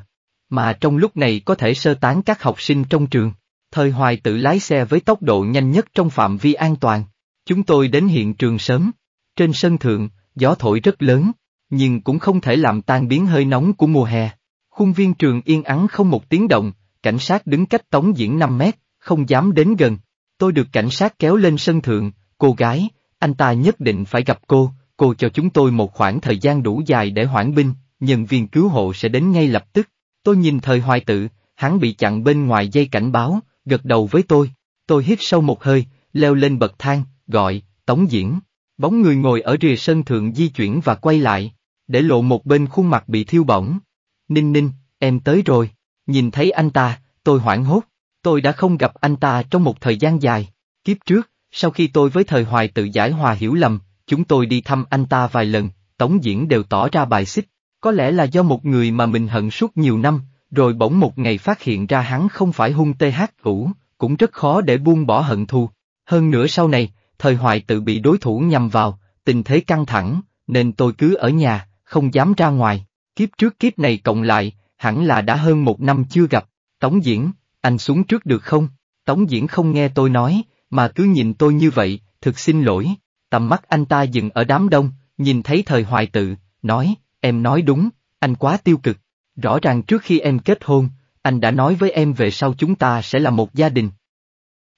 S1: Mà trong lúc này có thể sơ tán các học sinh trong trường. Thời hoài tự lái xe với tốc độ nhanh nhất trong phạm vi an toàn. Chúng tôi đến hiện trường sớm. Trên sân thượng, gió thổi rất lớn, nhưng cũng không thể làm tan biến hơi nóng của mùa hè. Khung viên trường yên ắng không một tiếng động, cảnh sát đứng cách tống diễn 5 mét, không dám đến gần. Tôi được cảnh sát kéo lên sân thượng, cô gái, anh ta nhất định phải gặp cô, cô cho chúng tôi một khoảng thời gian đủ dài để hoãn binh, nhân viên cứu hộ sẽ đến ngay lập tức. Tôi nhìn thời hoài tự, hắn bị chặn bên ngoài dây cảnh báo, gật đầu với tôi. Tôi hít sâu một hơi, leo lên bậc thang, gọi, tống diễn. Bóng người ngồi ở rìa sân thượng di chuyển và quay lại, để lộ một bên khuôn mặt bị thiêu bỏng. Ninh ninh, em tới rồi. Nhìn thấy anh ta, tôi hoảng hốt, Tôi đã không gặp anh ta trong một thời gian dài. Kiếp trước, sau khi tôi với thời hoài tự giải hòa hiểu lầm, chúng tôi đi thăm anh ta vài lần, tống diễn đều tỏ ra bài xích. Có lẽ là do một người mà mình hận suốt nhiều năm, rồi bỗng một ngày phát hiện ra hắn không phải hung TH cũ, cũng rất khó để buông bỏ hận thù. Hơn nữa sau này, thời hoài tự bị đối thủ nhằm vào, tình thế căng thẳng, nên tôi cứ ở nhà, không dám ra ngoài. Kiếp trước kiếp này cộng lại, hẳn là đã hơn một năm chưa gặp. Tống diễn, anh xuống trước được không? Tống diễn không nghe tôi nói, mà cứ nhìn tôi như vậy, thực xin lỗi. Tầm mắt anh ta dừng ở đám đông, nhìn thấy thời hoài tự, nói, em nói đúng, anh quá tiêu cực. Rõ ràng trước khi em kết hôn, anh đã nói với em về sau chúng ta sẽ là một gia đình.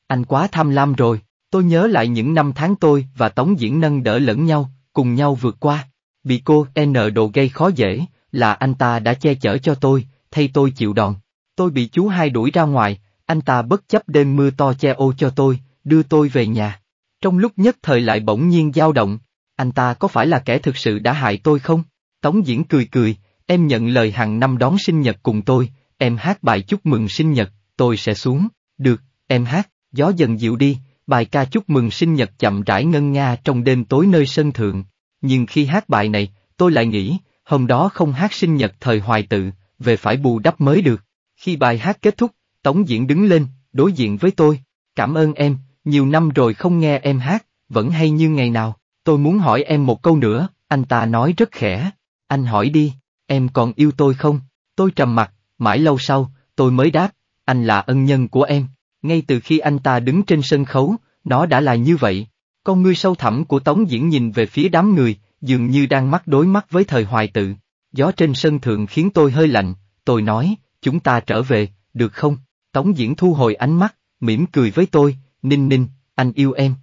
S1: Anh quá tham lam rồi, tôi nhớ lại những năm tháng tôi và Tống Diễn nâng đỡ lẫn nhau, cùng nhau vượt qua. Bị cô N đồ gây khó dễ, là anh ta đã che chở cho tôi, thay tôi chịu đòn. Tôi bị chú hai đuổi ra ngoài, anh ta bất chấp đêm mưa to che ô cho tôi, đưa tôi về nhà. Trong lúc nhất thời lại bỗng nhiên dao động, anh ta có phải là kẻ thực sự đã hại tôi không? Tống Diễn cười cười, em nhận lời hàng năm đón sinh nhật cùng tôi, em hát bài chúc mừng sinh nhật, tôi sẽ xuống. Được, em hát, gió dần dịu đi, bài ca chúc mừng sinh nhật chậm rãi ngân nga trong đêm tối nơi sân thượng. Nhưng khi hát bài này, tôi lại nghĩ, hôm đó không hát sinh nhật thời hoài tự, về phải bù đắp mới được. Khi bài hát kết thúc, Tống Diễn đứng lên, đối diện với tôi. Cảm ơn em, nhiều năm rồi không nghe em hát, vẫn hay như ngày nào. Tôi muốn hỏi em một câu nữa, anh ta nói rất khẽ. Anh hỏi đi, em còn yêu tôi không? Tôi trầm mặt, mãi lâu sau, tôi mới đáp, anh là ân nhân của em. Ngay từ khi anh ta đứng trên sân khấu, nó đã là như vậy. Con ngươi sâu thẳm của Tống Diễn nhìn về phía đám người, dường như đang mắt đối mắt với thời hoài tự. Gió trên sân thượng khiến tôi hơi lạnh, tôi nói, chúng ta trở về, được không? Tống Diễn thu hồi ánh mắt, mỉm cười với tôi, Ninh Ninh, anh yêu em.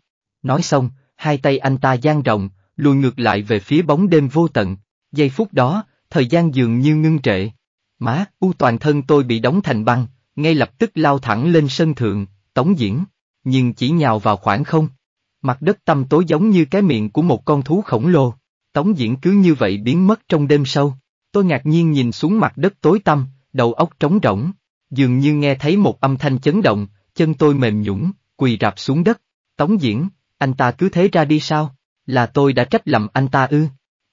S1: Nói xong, hai tay anh ta dang rộng, lùi ngược lại về phía bóng đêm vô tận. Giây phút đó, thời gian dường như ngưng trệ. Má, u toàn thân tôi bị đóng thành băng, ngay lập tức lao thẳng lên sân thượng, tống diễn, nhưng chỉ nhào vào khoảng không. Mặt đất tăm tối giống như cái miệng của một con thú khổng lồ. Tống diễn cứ như vậy biến mất trong đêm sâu. Tôi ngạc nhiên nhìn xuống mặt đất tối tăm, đầu óc trống rỗng, dường như nghe thấy một âm thanh chấn động, chân tôi mềm nhũng, quỳ rạp xuống đất, tống diễn, anh ta cứ thế ra đi sao, là tôi đã trách lầm anh ta ư.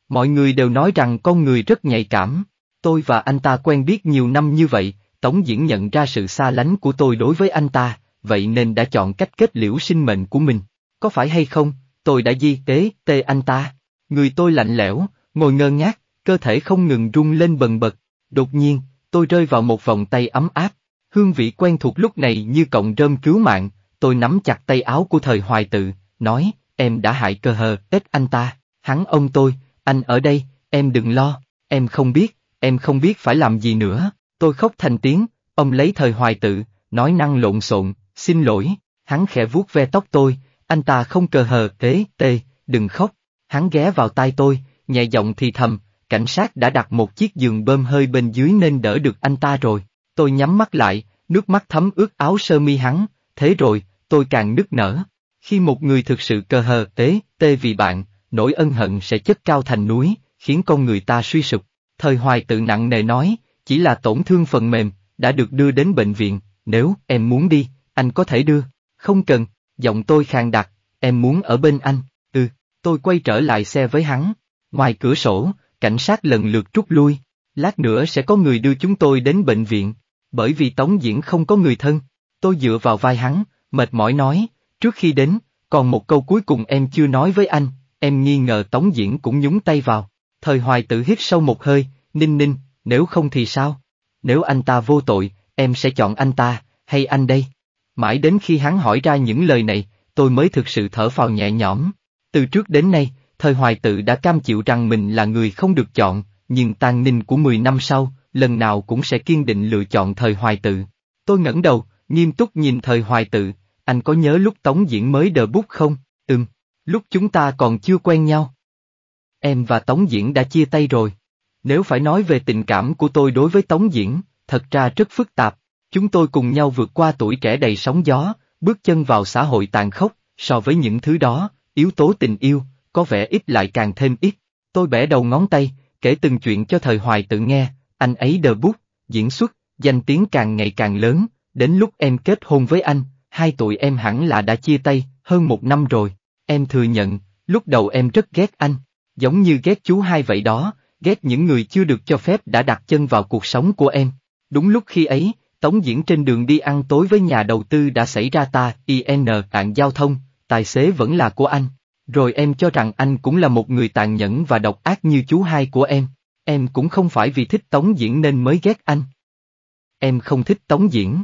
S1: Mọi người đều nói rằng con người rất nhạy cảm, tôi và anh ta quen biết nhiều năm như vậy, tống diễn nhận ra sự xa lánh của tôi đối với anh ta, vậy nên đã chọn cách kết liễu sinh mệnh của mình, có phải hay không, tôi đã di tế, tê anh ta, người tôi lạnh lẽo, ngồi ngơ ngác, cơ thể không ngừng rung lên bần bật, đột nhiên, tôi rơi vào một vòng tay ấm áp. Hương vị quen thuộc lúc này như cọng rơm cứu mạng, tôi nắm chặt tay áo của thời hoài tự, nói, em đã hại cơ hờ, ít anh ta, hắn ông tôi, anh ở đây, em đừng lo, em không biết, em không biết phải làm gì nữa, tôi khóc thành tiếng, ông lấy thời hoài tự, nói năng lộn xộn, xin lỗi, hắn khẽ vuốt ve tóc tôi, anh ta không cơ hờ, tế, tê, đừng khóc, hắn ghé vào tai tôi, nhẹ giọng thì thầm, cảnh sát đã đặt một chiếc giường bơm hơi bên dưới nên đỡ được anh ta rồi. Tôi nhắm mắt lại, nước mắt thấm ướt áo sơ mi hắn, thế rồi, tôi càng nức nở. Khi một người thực sự cơ hờ, tế tê vì bạn, nỗi ân hận sẽ chất cao thành núi, khiến con người ta suy sụp. Thời hoài tự nặng nề nói, chỉ là tổn thương phần mềm, đã được đưa đến bệnh viện, nếu em muốn đi, anh có thể đưa. Không cần, giọng tôi khang đặc, em muốn ở bên anh. Ừ, tôi quay trở lại xe với hắn. Ngoài cửa sổ, cảnh sát lần lượt rút lui. Lát nữa sẽ có người đưa chúng tôi đến bệnh viện, bởi vì Tống Diễn không có người thân. Tôi dựa vào vai hắn, mệt mỏi nói, trước khi đến, còn một câu cuối cùng em chưa nói với anh, em nghi ngờ Tống Diễn cũng nhúng tay vào. Thời hoài Tử hít sâu một hơi, ninh ninh, nếu không thì sao? Nếu anh ta vô tội, em sẽ chọn anh ta, hay anh đây? Mãi đến khi hắn hỏi ra những lời này, tôi mới thực sự thở phào nhẹ nhõm. Từ trước đến nay, thời hoài tự đã cam chịu rằng mình là người không được chọn, nhưng tàn ninh của 10 năm sau, lần nào cũng sẽ kiên định lựa chọn thời hoài tự. Tôi ngẩng đầu, nghiêm túc nhìn thời hoài tự, anh có nhớ lúc tống diễn mới đờ bút không? Ừm, lúc chúng ta còn chưa quen nhau. Em và tống diễn đã chia tay rồi. Nếu phải nói về tình cảm của tôi đối với tống diễn, thật ra rất phức tạp. Chúng tôi cùng nhau vượt qua tuổi trẻ đầy sóng gió, bước chân vào xã hội tàn khốc, so với những thứ đó, yếu tố tình yêu, có vẻ ít lại càng thêm ít. Tôi bẻ đầu ngón tay, kể từng chuyện cho thời hoài tự nghe, anh ấy đờ bút, diễn xuất, danh tiếng càng ngày càng lớn, đến lúc em kết hôn với anh, hai tụi em hẳn là đã chia tay, hơn một năm rồi. Em thừa nhận, lúc đầu em rất ghét anh, giống như ghét chú hai vậy đó, ghét những người chưa được cho phép đã đặt chân vào cuộc sống của em. Đúng lúc khi ấy, Tống Diễn trên đường đi ăn tối với nhà đầu tư đã xảy ra ta, IN tạng giao thông, tài xế vẫn là của anh, rồi em cho rằng anh cũng là một người tàn nhẫn và độc ác như chú hai của em. Em cũng không phải vì thích Tống Diễn nên mới ghét anh. Em không thích Tống Diễn.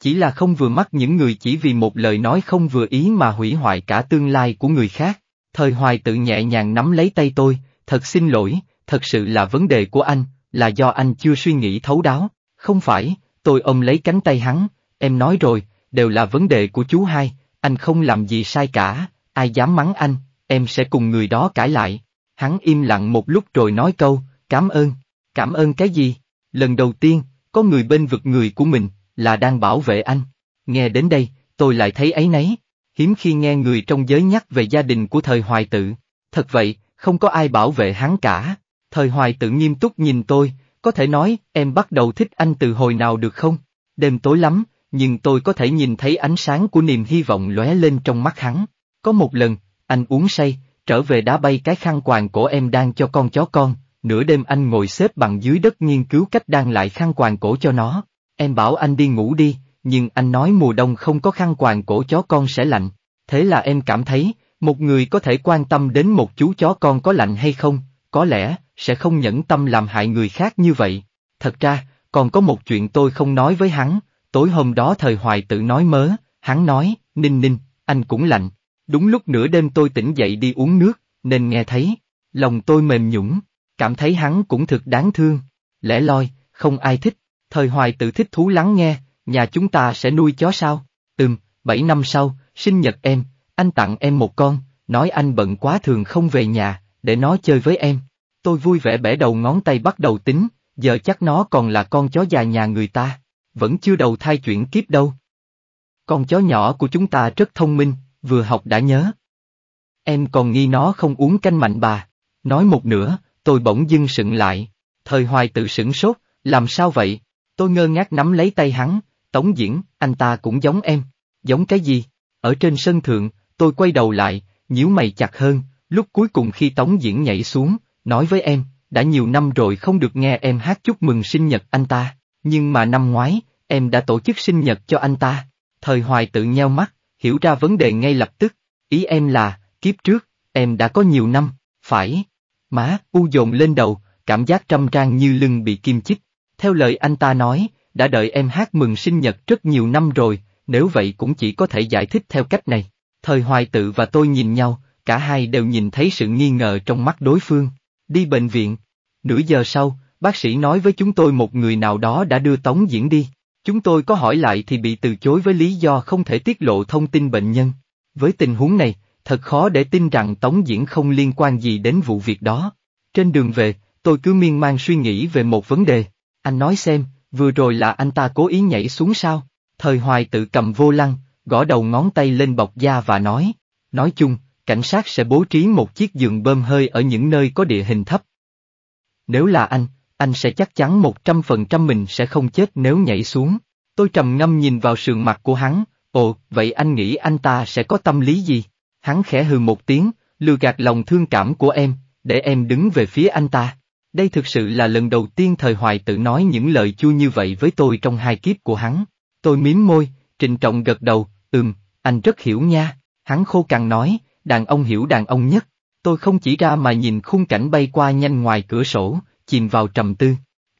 S1: Chỉ là không vừa mắt những người chỉ vì một lời nói không vừa ý mà hủy hoại cả tương lai của người khác. Thời hoài tự nhẹ nhàng nắm lấy tay tôi, thật xin lỗi, thật sự là vấn đề của anh, là do anh chưa suy nghĩ thấu đáo. Không phải, tôi ôm lấy cánh tay hắn, em nói rồi, đều là vấn đề của chú hai, anh không làm gì sai cả, Ai dám mắng anh, em sẽ cùng người đó cãi lại. Hắn im lặng một lúc rồi nói câu, cảm ơn. Cảm ơn cái gì? Lần đầu tiên, có người bên vực người của mình, là đang bảo vệ anh. Nghe đến đây, tôi lại thấy ấy nấy. Hiếm khi nghe người trong giới nhắc về gia đình của thời hoài Tử. Thật vậy, không có ai bảo vệ hắn cả. Thời hoài Tử nghiêm túc nhìn tôi, có thể nói, em bắt đầu thích anh từ hồi nào được không? Đêm tối lắm, nhưng tôi có thể nhìn thấy ánh sáng của niềm hy vọng lóe lên trong mắt hắn. Có một lần, anh uống say, trở về đá bay cái khăn quàng cổ em đang cho con chó con, nửa đêm anh ngồi xếp bằng dưới đất nghiên cứu cách đan lại khăn quàng cổ cho nó. Em bảo anh đi ngủ đi, nhưng anh nói mùa đông không có khăn quàng cổ chó con sẽ lạnh. Thế là em cảm thấy, một người có thể quan tâm đến một chú chó con có lạnh hay không, có lẽ, sẽ không nhẫn tâm làm hại người khác như vậy. Thật ra, còn có một chuyện tôi không nói với hắn, tối hôm đó thời hoài tự nói mớ, hắn nói, Ninh Ninh, anh cũng lạnh, Đúng lúc nửa đêm tôi tỉnh dậy đi uống nước, nên nghe thấy, lòng tôi mềm nhũng, cảm thấy hắn cũng thực đáng thương, lẽ loi, không ai thích, thời hoài tự thích thú lắng nghe, nhà chúng ta sẽ nuôi chó sao, ừm, bảy năm sau, sinh nhật em, anh tặng em một con, nói anh bận quá thường không về nhà, để nó chơi với em, tôi vui vẻ bẻ đầu ngón tay bắt đầu tính, giờ chắc nó còn là con chó già nhà người ta, vẫn chưa đầu thai chuyển kiếp đâu. Con chó nhỏ của chúng ta rất thông minh, vừa học đã nhớ. Em còn nghi nó không uống canh mạnh bà. Nói một nửa, tôi bỗng dưng sững lại. Thời hoài tự sửng sốt, làm sao vậy? Tôi ngơ ngác nắm lấy tay hắn, tống diễn, anh ta cũng giống em. Giống cái gì? Ở trên sân thượng, tôi quay đầu lại, nhíu mày chặt hơn, lúc cuối cùng khi tống diễn nhảy xuống, nói với em, đã nhiều năm rồi không được nghe em hát chúc mừng sinh nhật anh ta, nhưng mà năm ngoái, em đã tổ chức sinh nhật cho anh ta. Thời hoài tự nheo mắt, hiểu ra vấn đề ngay lập tức. Ý em là, kiếp trước, em đã có nhiều năm, phải. Má, u dồn lên đầu, cảm giác trăm trang như lưng bị kim chích. Theo lời anh ta nói, đã đợi em hát mừng sinh nhật rất nhiều năm rồi, nếu vậy cũng chỉ có thể giải thích theo cách này. Thời hoài tự và tôi nhìn nhau, cả hai đều nhìn thấy sự nghi ngờ trong mắt đối phương. Đi bệnh viện. Nửa giờ sau, bác sĩ nói với chúng tôi một người nào đó đã đưa Tống Diễn đi. Chúng tôi có hỏi lại thì bị từ chối với lý do không thể tiết lộ thông tin bệnh nhân. Với tình huống này, thật khó để tin rằng Tống Diễn không liên quan gì đến vụ việc đó. Trên đường về, tôi cứ miên man suy nghĩ về một vấn đề. Anh nói xem, vừa rồi là anh ta cố ý nhảy xuống sao? Thời hoài tự cầm vô lăng, gõ đầu ngón tay lên bọc da và nói. Nói chung, cảnh sát sẽ bố trí một chiếc giường bơm hơi ở những nơi có địa hình thấp. Nếu là anh, anh sẽ chắc chắn một trăm phần trăm mình sẽ không chết nếu nhảy xuống. Tôi trầm ngâm nhìn vào sườn mặt của hắn, ồ, vậy anh nghĩ anh ta sẽ có tâm lý gì? Hắn khẽ hừ một tiếng, lừa gạt lòng thương cảm của em, để em đứng về phía anh ta. Đây thực sự là lần đầu tiên thời hoài tự nói những lời chua như vậy với tôi trong hai kiếp của hắn. Tôi mím môi, trịnh trọng gật đầu, ừm, anh rất hiểu nha. Hắn khô càng nói, đàn ông hiểu đàn ông nhất. Tôi không chỉ ra mà nhìn khung cảnh bay qua nhanh ngoài cửa sổ, chìm vào trầm tư.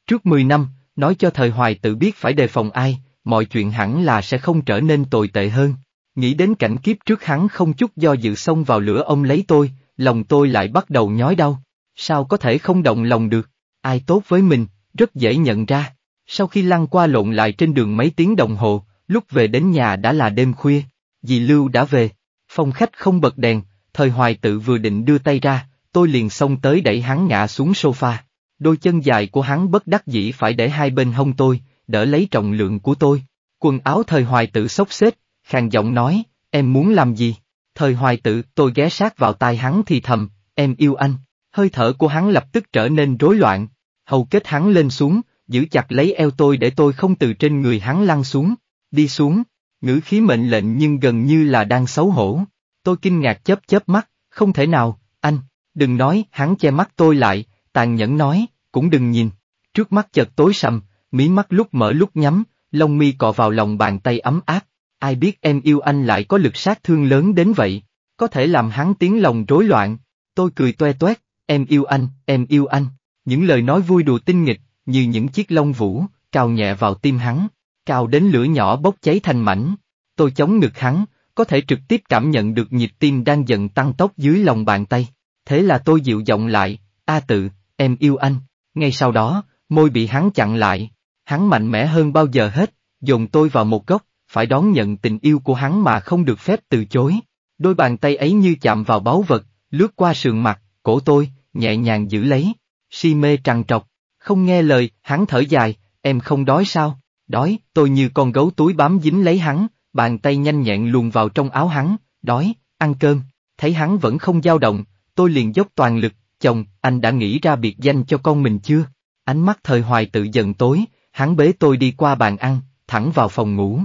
S1: Trước 10 năm, nói cho thời hoài tự biết phải đề phòng ai, mọi chuyện hẳn là sẽ không trở nên tồi tệ hơn. Nghĩ đến cảnh kiếp trước hắn không chút do dự xông vào lửa ông lấy tôi, lòng tôi lại bắt đầu nhói đau. Sao có thể không động lòng được, ai tốt với mình, rất dễ nhận ra. Sau khi lăn qua lộn lại trên đường mấy tiếng đồng hồ, lúc về đến nhà đã là đêm khuya, dì Lưu đã về. Phòng khách không bật đèn, thời hoài tự vừa định đưa tay ra, tôi liền xông tới đẩy hắn ngã xuống sofa. Đôi chân dài của hắn bất đắc dĩ phải để hai bên hông tôi, đỡ lấy trọng lượng của tôi. Quần áo thời hoài tự xốc xếp, khàn giọng nói, em muốn làm gì? Thời hoài tự, tôi ghé sát vào tai hắn thì thầm, em yêu anh. Hơi thở của hắn lập tức trở nên rối loạn, hầu kết hắn lên xuống, giữ chặt lấy eo tôi để tôi không từ trên người hắn lăn xuống, đi xuống, ngữ khí mệnh lệnh nhưng gần như là đang xấu hổ. Tôi kinh ngạc chớp chớp mắt, không thể nào, anh, đừng nói, hắn che mắt tôi lại, tàn nhẫn nói, cũng đừng nhìn. Trước mắt chợt tối sầm, mí mắt lúc mở lúc nhắm, lông mi cọ vào lòng bàn tay ấm áp. Ai biết em yêu anh lại có lực sát thương lớn đến vậy, có thể làm hắn tiếng lòng rối loạn. Tôi cười toe toét, em yêu anh, em yêu anh. Những lời nói vui đùa tinh nghịch, như những chiếc lông vũ, cào nhẹ vào tim hắn, cào đến lửa nhỏ bốc cháy thành mảnh. Tôi chống ngực hắn, có thể trực tiếp cảm nhận được nhịp tim đang dần tăng tốc dưới lòng bàn tay. Thế là tôi dịu giọng lại, A tự, em yêu anh. Ngay sau đó, môi bị hắn chặn lại, hắn mạnh mẽ hơn bao giờ hết, dồn tôi vào một góc, phải đón nhận tình yêu của hắn mà không được phép từ chối. Đôi bàn tay ấy như chạm vào báu vật, lướt qua sườn mặt, cổ tôi, nhẹ nhàng giữ lấy, si mê trằn trọc, không nghe lời, hắn thở dài, em không đói sao, đói, tôi như con gấu túi bám dính lấy hắn, bàn tay nhanh nhẹn luồn vào trong áo hắn, đói, ăn cơm, thấy hắn vẫn không dao động, tôi liền dốc toàn lực, chồng, anh đã nghĩ ra biệt danh cho con mình chưa? Ánh mắt thời hoài tự dần tối, hắn bế tôi đi qua bàn ăn, thẳng vào phòng ngủ.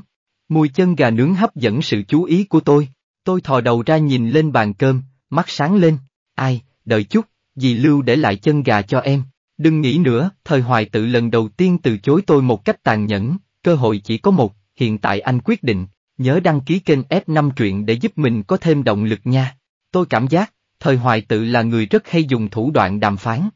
S1: Mùi chân gà nướng hấp dẫn sự chú ý của tôi. Tôi thò đầu ra nhìn lên bàn cơm, mắt sáng lên. Ai, đợi chút, dì Lưu để lại chân gà cho em. Đừng nghĩ nữa, thời hoài tự lần đầu tiên từ chối tôi một cách tàn nhẫn, cơ hội chỉ có một, hiện tại anh quyết định, nhớ đăng ký kênh F5 truyện để giúp mình có thêm động lực nha. Tôi cảm giác, thời hoài tự là người rất hay dùng thủ đoạn đàm phán.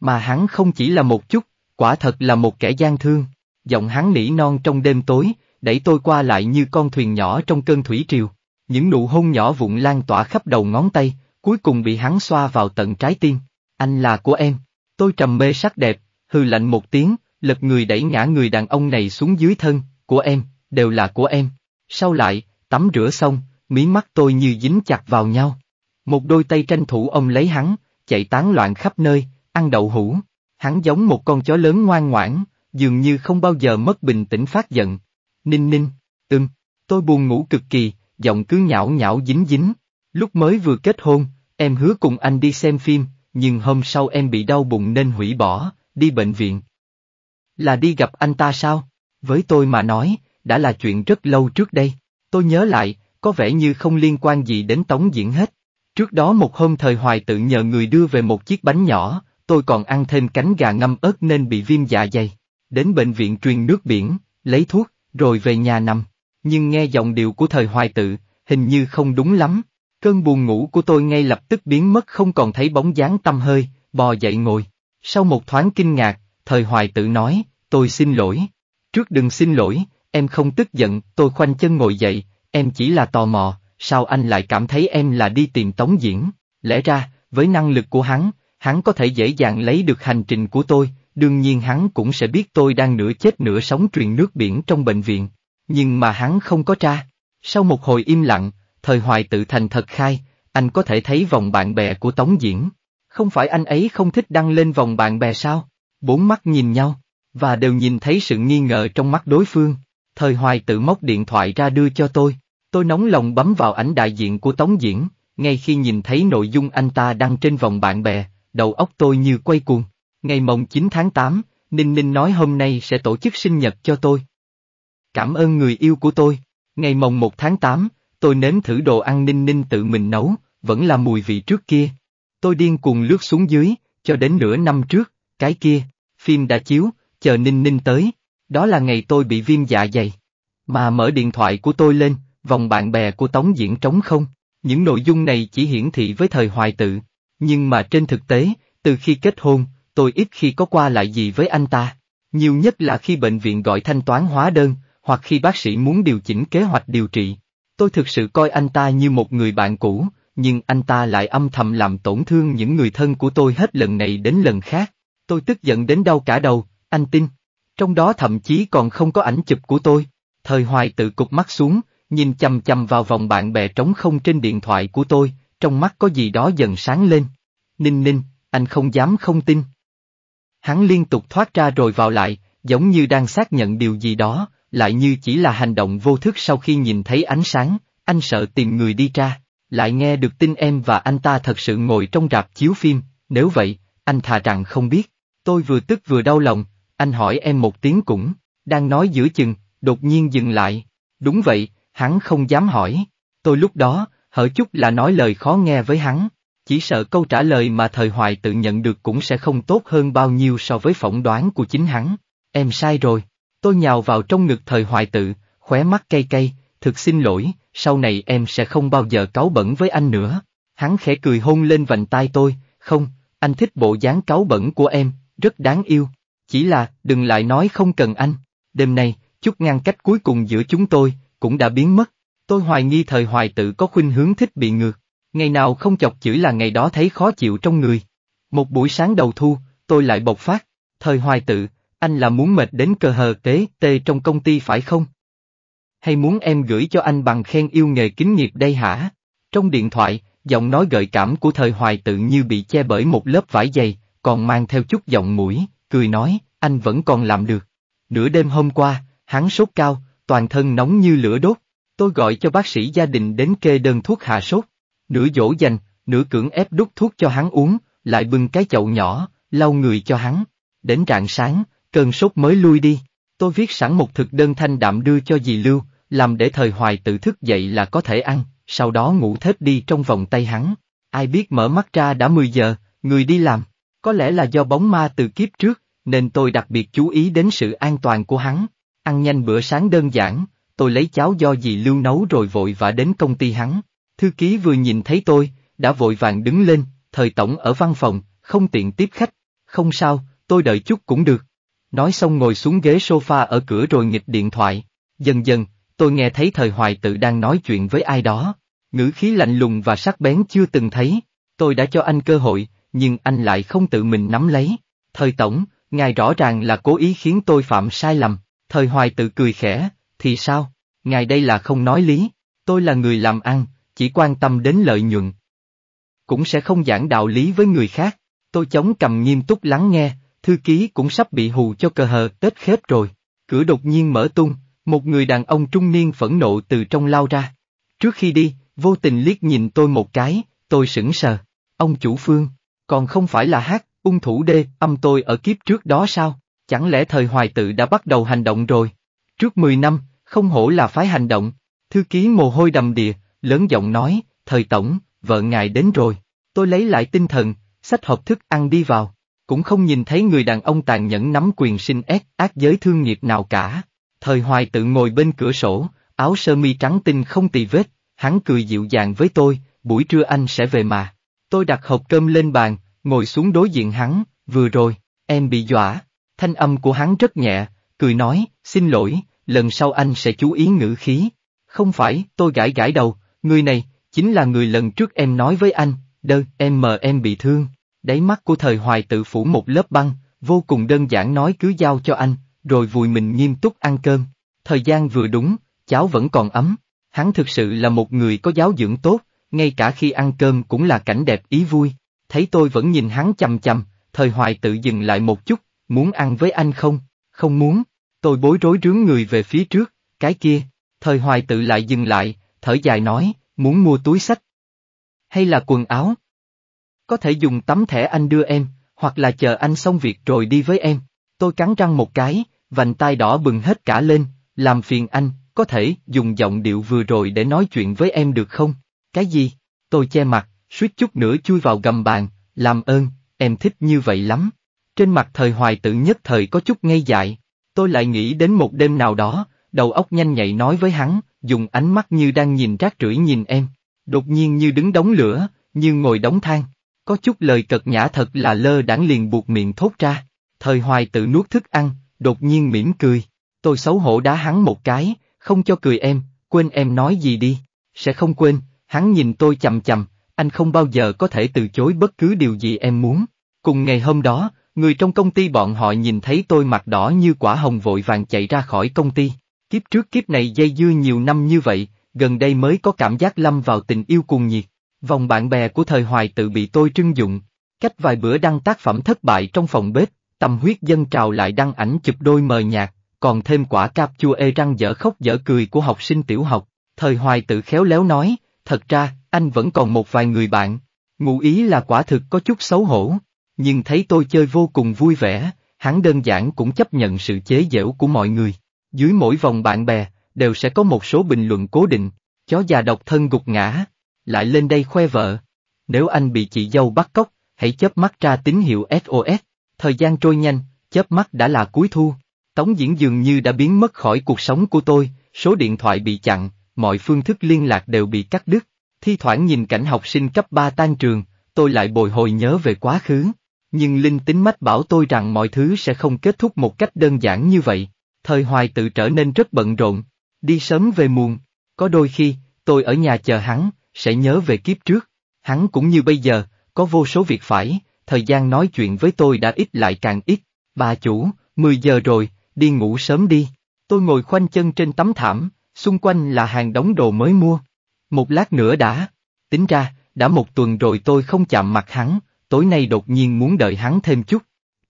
S1: Mà hắn không chỉ là một chút, quả thật là một kẻ gian thương. Giọng hắn nỉ non trong đêm tối, đẩy tôi qua lại như con thuyền nhỏ trong cơn thủy triều. Những nụ hôn nhỏ vụn lan tỏa khắp đầu ngón tay, cuối cùng bị hắn xoa vào tận trái tim. Anh là của em. Tôi trầm mê sắc đẹp, hư lạnh một tiếng, lật người đẩy ngã người đàn ông này xuống dưới thân, của em, đều là của em. Sau lại, tắm rửa xong, mí mắt tôi như dính chặt vào nhau. Một đôi tay tranh thủ ông lấy hắn, chạy tán loạn khắp nơi, ăn đậu hũ. Hắn giống một con chó lớn ngoan ngoãn, dường như không bao giờ mất bình tĩnh phát giận. Ninh ninh, tưng tôi buồn ngủ cực kỳ, giọng cứ nhão nhão dính dính. Lúc mới vừa kết hôn, em hứa cùng anh đi xem phim, nhưng hôm sau em bị đau bụng nên hủy bỏ, đi bệnh viện. Là đi gặp anh ta sao? Với tôi mà nói, đã là chuyện rất lâu trước đây. Tôi nhớ lại, có vẻ như không liên quan gì đến Tống Diễn hết. Trước đó một hôm thời hoài tự nhờ người đưa về một chiếc bánh nhỏ, tôi còn ăn thêm cánh gà ngâm ớt nên bị viêm dạ dày. Đến bệnh viện truyền nước biển, lấy thuốc, rồi về nhà nằm. Nhưng nghe giọng điệu của thời hoài tự, hình như không đúng lắm. Cơn buồn ngủ của tôi ngay lập tức biến mất không còn thấy bóng dáng tâm hơi, bò dậy ngồi. Sau một thoáng kinh ngạc, thời hoài tự nói, tôi xin lỗi. Trước đừng xin lỗi, em không tức giận, tôi khoanh chân ngồi dậy, em chỉ là tò mò, sao anh lại cảm thấy em là đi tìm Tống Diễn? Lẽ ra, với năng lực của hắn, hắn có thể dễ dàng lấy được hành trình của tôi, đương nhiên hắn cũng sẽ biết tôi đang nửa chết nửa sống truyền nước biển trong bệnh viện. Nhưng mà hắn không có tra. Sau một hồi im lặng, thời hoài tự thành thật khai, anh có thể thấy vòng bạn bè của Tống Diễn. Không phải anh ấy không thích đăng lên vòng bạn bè sao? Bốn mắt nhìn nhau, và đều nhìn thấy sự nghi ngờ trong mắt đối phương. Thời hoài tự móc điện thoại ra đưa cho tôi. Tôi nóng lòng bấm vào ảnh đại diện của Tống Diễn, ngay khi nhìn thấy nội dung anh ta đăng trên vòng bạn bè, đầu óc tôi như quay cuồng. Ngày mồng 9 tháng 8, Ninh Ninh nói hôm nay sẽ tổ chức sinh nhật cho tôi. Cảm ơn người yêu của tôi. Ngày mồng 1 tháng 8, tôi nếm thử đồ ăn Ninh Ninh tự mình nấu, vẫn là mùi vị trước kia. Tôi điên cuồng lướt xuống dưới, cho đến nửa năm trước, cái kia, phim đã chiếu, chờ Ninh Ninh tới. Đó là ngày tôi bị viêm dạ dày. Mà mở điện thoại của tôi lên, vòng bạn bè của Tống Diễn trống không, những nội dung này chỉ hiển thị với thời hoài tự, nhưng mà trên thực tế, từ khi kết hôn, tôi ít khi có qua lại gì với anh ta, nhiều nhất là khi bệnh viện gọi thanh toán hóa đơn, hoặc khi bác sĩ muốn điều chỉnh kế hoạch điều trị. Tôi thực sự coi anh ta như một người bạn cũ, nhưng anh ta lại âm thầm làm tổn thương những người thân của tôi hết lần này đến lần khác. Tôi tức giận đến đau cả đầu, anh tin. Trong đó thậm chí còn không có ảnh chụp của tôi. Thời hoài tự cục mắt xuống, nhìn chầm chầm vào vòng bạn bè trống không trên điện thoại của tôi, trong mắt có gì đó dần sáng lên. Ninh ninh, anh không dám không tin. Hắn liên tục thoát ra rồi vào lại, giống như đang xác nhận điều gì đó, lại như chỉ là hành động vô thức sau khi nhìn thấy ánh sáng, anh sợ tìm người đi ra, lại nghe được tin em và anh ta thật sự ngồi trong rạp chiếu phim, nếu vậy, anh thà rằng không biết. Tôi vừa tức vừa đau lòng, anh hỏi em một tiếng cũng, đang nói giữa chừng, đột nhiên dừng lại. Đúng vậy, hắn không dám hỏi. Tôi lúc đó, hở chút là nói lời khó nghe với hắn, chỉ sợ câu trả lời mà thời hoài tự nhận được cũng sẽ không tốt hơn bao nhiêu so với phỏng đoán của chính hắn. Em sai rồi, tôi nhào vào trong ngực thời hoài tự, khóe mắt cay cay, thực xin lỗi, sau này em sẽ không bao giờ cáu bẩn với anh nữa. Hắn khẽ cười hôn lên vành tai tôi, không, anh thích bộ dáng cáu bẩn của em, rất đáng yêu. Chỉ là, đừng lại nói không cần anh. Đêm nay, chút ngăn cách cuối cùng giữa chúng tôi, cũng đã biến mất. Tôi hoài nghi thời hoài tự có khuynh hướng thích bị ngược, ngày nào không chọc chửi là ngày đó thấy khó chịu trong người. Một buổi sáng đầu thu, tôi lại bộc phát, thời hoài tự, anh là muốn mệt đến cờ hờ kế tê trong công ty phải không? Hay muốn em gửi cho anh bằng khen yêu nghề kính nghiệp đây hả? Trong điện thoại, giọng nói gợi cảm của thời hoài tự như bị che bởi một lớp vải dày, còn mang theo chút giọng mũi, cười nói, anh vẫn còn làm được. Nửa đêm hôm qua, hắn sốt cao, toàn thân nóng như lửa đốt. Tôi gọi cho bác sĩ gia đình đến kê đơn thuốc hạ sốt. Nửa dỗ dành, nửa cưỡng ép đút thuốc cho hắn uống, lại bưng cái chậu nhỏ, lau người cho hắn. Đến rạng sáng, cơn sốt mới lui đi. Tôi viết sẵn một thực đơn thanh đạm đưa cho dì Lưu, làm để thời hoài tự thức dậy là có thể ăn, sau đó ngủ thết đi trong vòng tay hắn. Ai biết mở mắt ra đã 10 giờ, người đi làm. Có lẽ là do bóng ma từ kiếp trước, nên tôi đặc biệt chú ý đến sự an toàn của hắn. Ăn nhanh bữa sáng đơn giản, tôi lấy cháo do dì Lưu nấu rồi vội vã đến công ty hắn. Thư ký vừa nhìn thấy tôi, đã vội vàng đứng lên, thời tổng ở văn phòng, không tiện tiếp khách. Không sao, tôi đợi chút cũng được. Nói xong ngồi xuống ghế sofa ở cửa rồi nghịch điện thoại. Dần dần, tôi nghe thấy thời hoài tự đang nói chuyện với ai đó. Ngữ khí lạnh lùng và sắc bén chưa từng thấy. Tôi đã cho anh cơ hội, nhưng anh lại không tự mình nắm lấy. Thời tổng, ngài rõ ràng là cố ý khiến tôi phạm sai lầm. Thời hoài tự cười khẽ, thì sao? Ngài đây là không nói lý, tôi là người làm ăn, chỉ quan tâm đến lợi nhuận. Cũng sẽ không giảng đạo lý với người khác, tôi chống cầm nghiêm túc lắng nghe, thư ký cũng sắp bị hù cho cờ hờ tết khép rồi. Cửa đột nhiên mở tung, một người đàn ông trung niên phẫn nộ từ trong lao ra. Trước khi đi, vô tình liếc nhìn tôi một cái, tôi sững sờ. Ông chủ phương, còn không phải là hát, ung thủ đê, âm tôi ở kiếp trước đó sao? Chẳng lẽ thời hoài tự đã bắt đầu hành động rồi? Trước 10 năm, không hổ là phái hành động. Thư ký mồ hôi đầm đìa, lớn giọng nói, thời tổng, vợ ngài đến rồi. Tôi lấy lại tinh thần, sách hộp thức ăn đi vào. Cũng không nhìn thấy người đàn ông tàn nhẫn nắm quyền sinh ép ác giới thương nghiệp nào cả. Thời hoài tự ngồi bên cửa sổ, áo sơ mi trắng tinh không tì vết, hắn cười dịu dàng với tôi, buổi trưa anh sẽ về mà. Tôi đặt hộp cơm lên bàn, ngồi xuống đối diện hắn, vừa rồi, em bị dọa. Thanh âm của hắn rất nhẹ, cười nói, xin lỗi, lần sau anh sẽ chú ý ngữ khí. Không phải, tôi gãi gãi đầu, người này, chính là người lần trước em nói với anh, đơ, em mờ em bị thương. Đáy mắt của thời hoài tự phủ một lớp băng, vô cùng đơn giản nói cứ giao cho anh, rồi vùi mình nghiêm túc ăn cơm. Thời gian vừa đúng, cháu vẫn còn ấm, hắn thực sự là một người có giáo dưỡng tốt, ngay cả khi ăn cơm cũng là cảnh đẹp ý vui. Thấy tôi vẫn nhìn hắn chầm chầm, thời hoài tự dừng lại một chút, muốn ăn với anh không? Không muốn, tôi bối rối rướng người về phía trước, cái kia, thời hoài tự lại dừng lại, thở dài nói, muốn mua túi sách. Hay là quần áo? Có thể dùng tấm thẻ anh đưa em, hoặc là chờ anh xong việc rồi đi với em. Tôi cắn răng một cái, vành tay đỏ bừng hết cả lên, làm phiền anh, có thể dùng giọng điệu vừa rồi để nói chuyện với em được không? Cái gì? Tôi che mặt, suýt chút nữa chui vào gầm bàn, làm ơn, em thích như vậy lắm. Trên mặt thời hoài tự nhất thời có chút ngây dại, tôi lại nghĩ đến một đêm nào đó, đầu óc nhanh nhạy nói với hắn, dùng ánh mắt như đang nhìn rác rưởi nhìn em, đột nhiên như đứng đóng lửa, như ngồi đóng than. Có chút lời cật nhã thật là lơ đãng liền buộc miệng thốt ra, thời hoài tự nuốt thức ăn, đột nhiên mỉm cười, tôi xấu hổ đá hắn một cái, không cho cười em, quên em nói gì đi, sẽ không quên, hắn nhìn tôi chầm chầm, anh không bao giờ có thể từ chối bất cứ điều gì em muốn. Cùng ngày hôm đó, Người trong công ty bọn họ nhìn thấy tôi mặt đỏ như quả hồng vội vàng chạy ra khỏi công ty. Kiếp trước kiếp này dây dưa nhiều năm như vậy, gần đây mới có cảm giác lâm vào tình yêu cuồng nhiệt. Vòng bạn bè của thời hoài tự bị tôi trưng dụng. Cách vài bữa đăng tác phẩm thất bại trong phòng bếp, tâm huyết dân trào lại đăng ảnh chụp đôi mờ nhạt, còn thêm quả cáp chua ê răng dở khóc dở cười của học sinh tiểu học. Thời hoài tự khéo léo nói, thật ra, anh vẫn còn một vài người bạn. Ngụ ý là quả thực có chút xấu hổ. Nhưng thấy tôi chơi vô cùng vui vẻ, hắn đơn giản cũng chấp nhận sự chế giễu của mọi người. Dưới mỗi vòng bạn bè, đều sẽ có một số bình luận cố định, chó già độc thân gục ngã, lại lên đây khoe vợ. Nếu anh bị chị dâu bắt cóc, hãy chớp mắt ra tín hiệu SOS. Thời gian trôi nhanh, chớp mắt đã là cuối thu. Tống diễn dường như đã biến mất khỏi cuộc sống của tôi, số điện thoại bị chặn, mọi phương thức liên lạc đều bị cắt đứt. Thi thoảng nhìn cảnh học sinh cấp 3 tan trường, tôi lại bồi hồi nhớ về quá khứ nhưng linh tính mách bảo tôi rằng mọi thứ sẽ không kết thúc một cách đơn giản như vậy. Thời hoài tự trở nên rất bận rộn, đi sớm về muộn, có đôi khi, tôi ở nhà chờ hắn, sẽ nhớ về kiếp trước. Hắn cũng như bây giờ, có vô số việc phải, thời gian nói chuyện với tôi đã ít lại càng ít. Bà chủ, 10 giờ rồi, đi ngủ sớm đi. Tôi ngồi khoanh chân trên tấm thảm, xung quanh là hàng đóng đồ mới mua. Một lát nữa đã. Tính ra, đã một tuần rồi tôi không chạm mặt hắn, tối nay đột nhiên muốn đợi hắn thêm chút.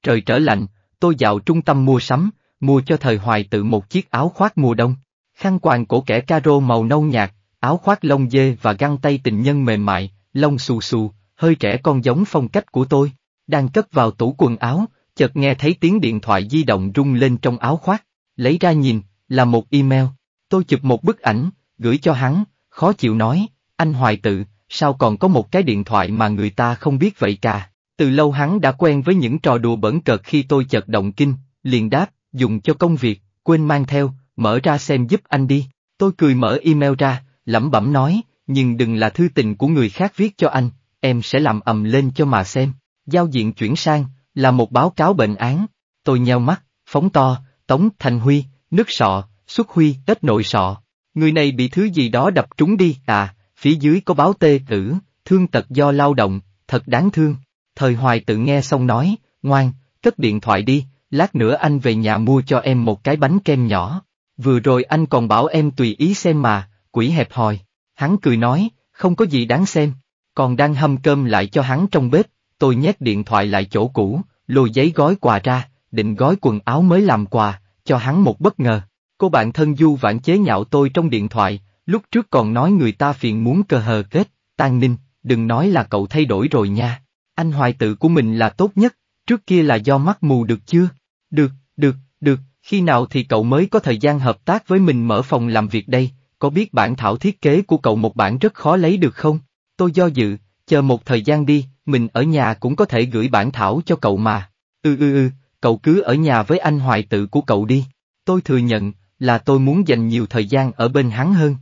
S1: Trời trở lạnh, tôi dạo trung tâm mua sắm, mua cho thời hoài tự một chiếc áo khoác mùa đông, khăn quàng cổ kẻ caro màu nâu nhạt, áo khoác lông dê và găng tay tình nhân mềm mại, lông xù xù, hơi trẻ con giống phong cách của tôi. Đang cất vào tủ quần áo, chợt nghe thấy tiếng điện thoại di động rung lên trong áo khoác, lấy ra nhìn, là một email. Tôi chụp một bức ảnh, gửi cho hắn, khó chịu nói, anh hoài tự, sao còn có một cái điện thoại mà người ta không biết vậy cả. Từ lâu hắn đã quen với những trò đùa bẩn cợt khi tôi chợt động kinh, liền đáp, dùng cho công việc, quên mang theo, mở ra xem giúp anh đi. Tôi cười mở email ra, lẩm bẩm nói, nhưng đừng là thư tình của người khác viết cho anh, em sẽ làm ầm lên cho mà xem. Giao diện chuyển sang, là một báo cáo bệnh án. Tôi nheo mắt, phóng to, Tống Thành Huy, nước sọ, xuất huy, ít nội sọ. Người này bị thứ gì đó đập trúng đi, à, phía dưới có báo tê tử, thương tật do lao động, thật đáng thương. Thời hoài tự nghe xong nói, ngoan, cất điện thoại đi, lát nữa anh về nhà mua cho em một cái bánh kem nhỏ. Vừa rồi anh còn bảo em tùy ý xem mà, quỷ hẹp hòi. Hắn cười nói, không có gì đáng xem. Còn đang hâm cơm lại cho hắn trong bếp, tôi nhét điện thoại lại chỗ cũ, lôi giấy gói quà ra, định gói quần áo mới làm quà, cho hắn một bất ngờ. Cô bạn thân Du vạn chế nhạo tôi trong điện thoại, Lúc trước còn nói người ta phiền muốn cơ hờ kết, Tang Ninh, đừng nói là cậu thay đổi rồi nha. Anh hoài tự của mình là tốt nhất, trước kia là do mắt mù được chưa? Được, được, được, khi nào thì cậu mới có thời gian hợp tác với mình mở phòng làm việc đây, có biết bản thảo thiết kế của cậu một bản rất khó lấy được không? Tôi do dự, chờ một thời gian đi, mình ở nhà cũng có thể gửi bản thảo cho cậu mà. Ừ ừ ừ, cậu cứ ở nhà với anh hoài tự của cậu đi. Tôi thừa nhận, là tôi muốn dành nhiều thời gian ở bên hắn hơn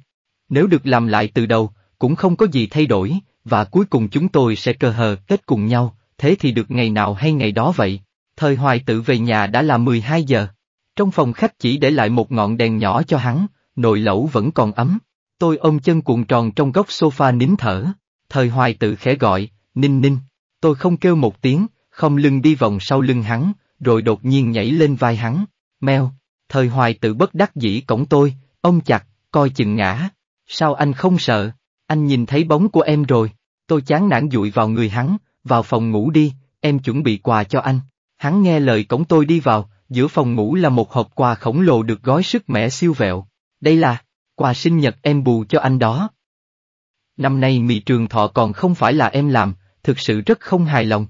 S1: nếu được làm lại từ đầu, cũng không có gì thay đổi, và cuối cùng chúng tôi sẽ cơ hờ kết cùng nhau, thế thì được ngày nào hay ngày đó vậy. Thời hoài tự về nhà đã là 12 giờ. Trong phòng khách chỉ để lại một ngọn đèn nhỏ cho hắn, nồi lẩu vẫn còn ấm. Tôi ôm chân cuộn tròn trong góc sofa nín thở. Thời hoài tự khẽ gọi, ninh ninh. Tôi không kêu một tiếng, không lưng đi vòng sau lưng hắn, rồi đột nhiên nhảy lên vai hắn. Mèo, thời hoài tự bất đắc dĩ cổng tôi, ông chặt, coi chừng ngã. Sao anh không sợ? Anh nhìn thấy bóng của em rồi. Tôi chán nản dụi vào người hắn, vào phòng ngủ đi, em chuẩn bị quà cho anh. Hắn nghe lời cổng tôi đi vào, giữa phòng ngủ là một hộp quà khổng lồ được gói sức mẻ siêu vẹo. Đây là, quà sinh nhật em bù cho anh đó. Năm nay mì trường thọ còn không phải là em làm, thực sự rất không hài lòng.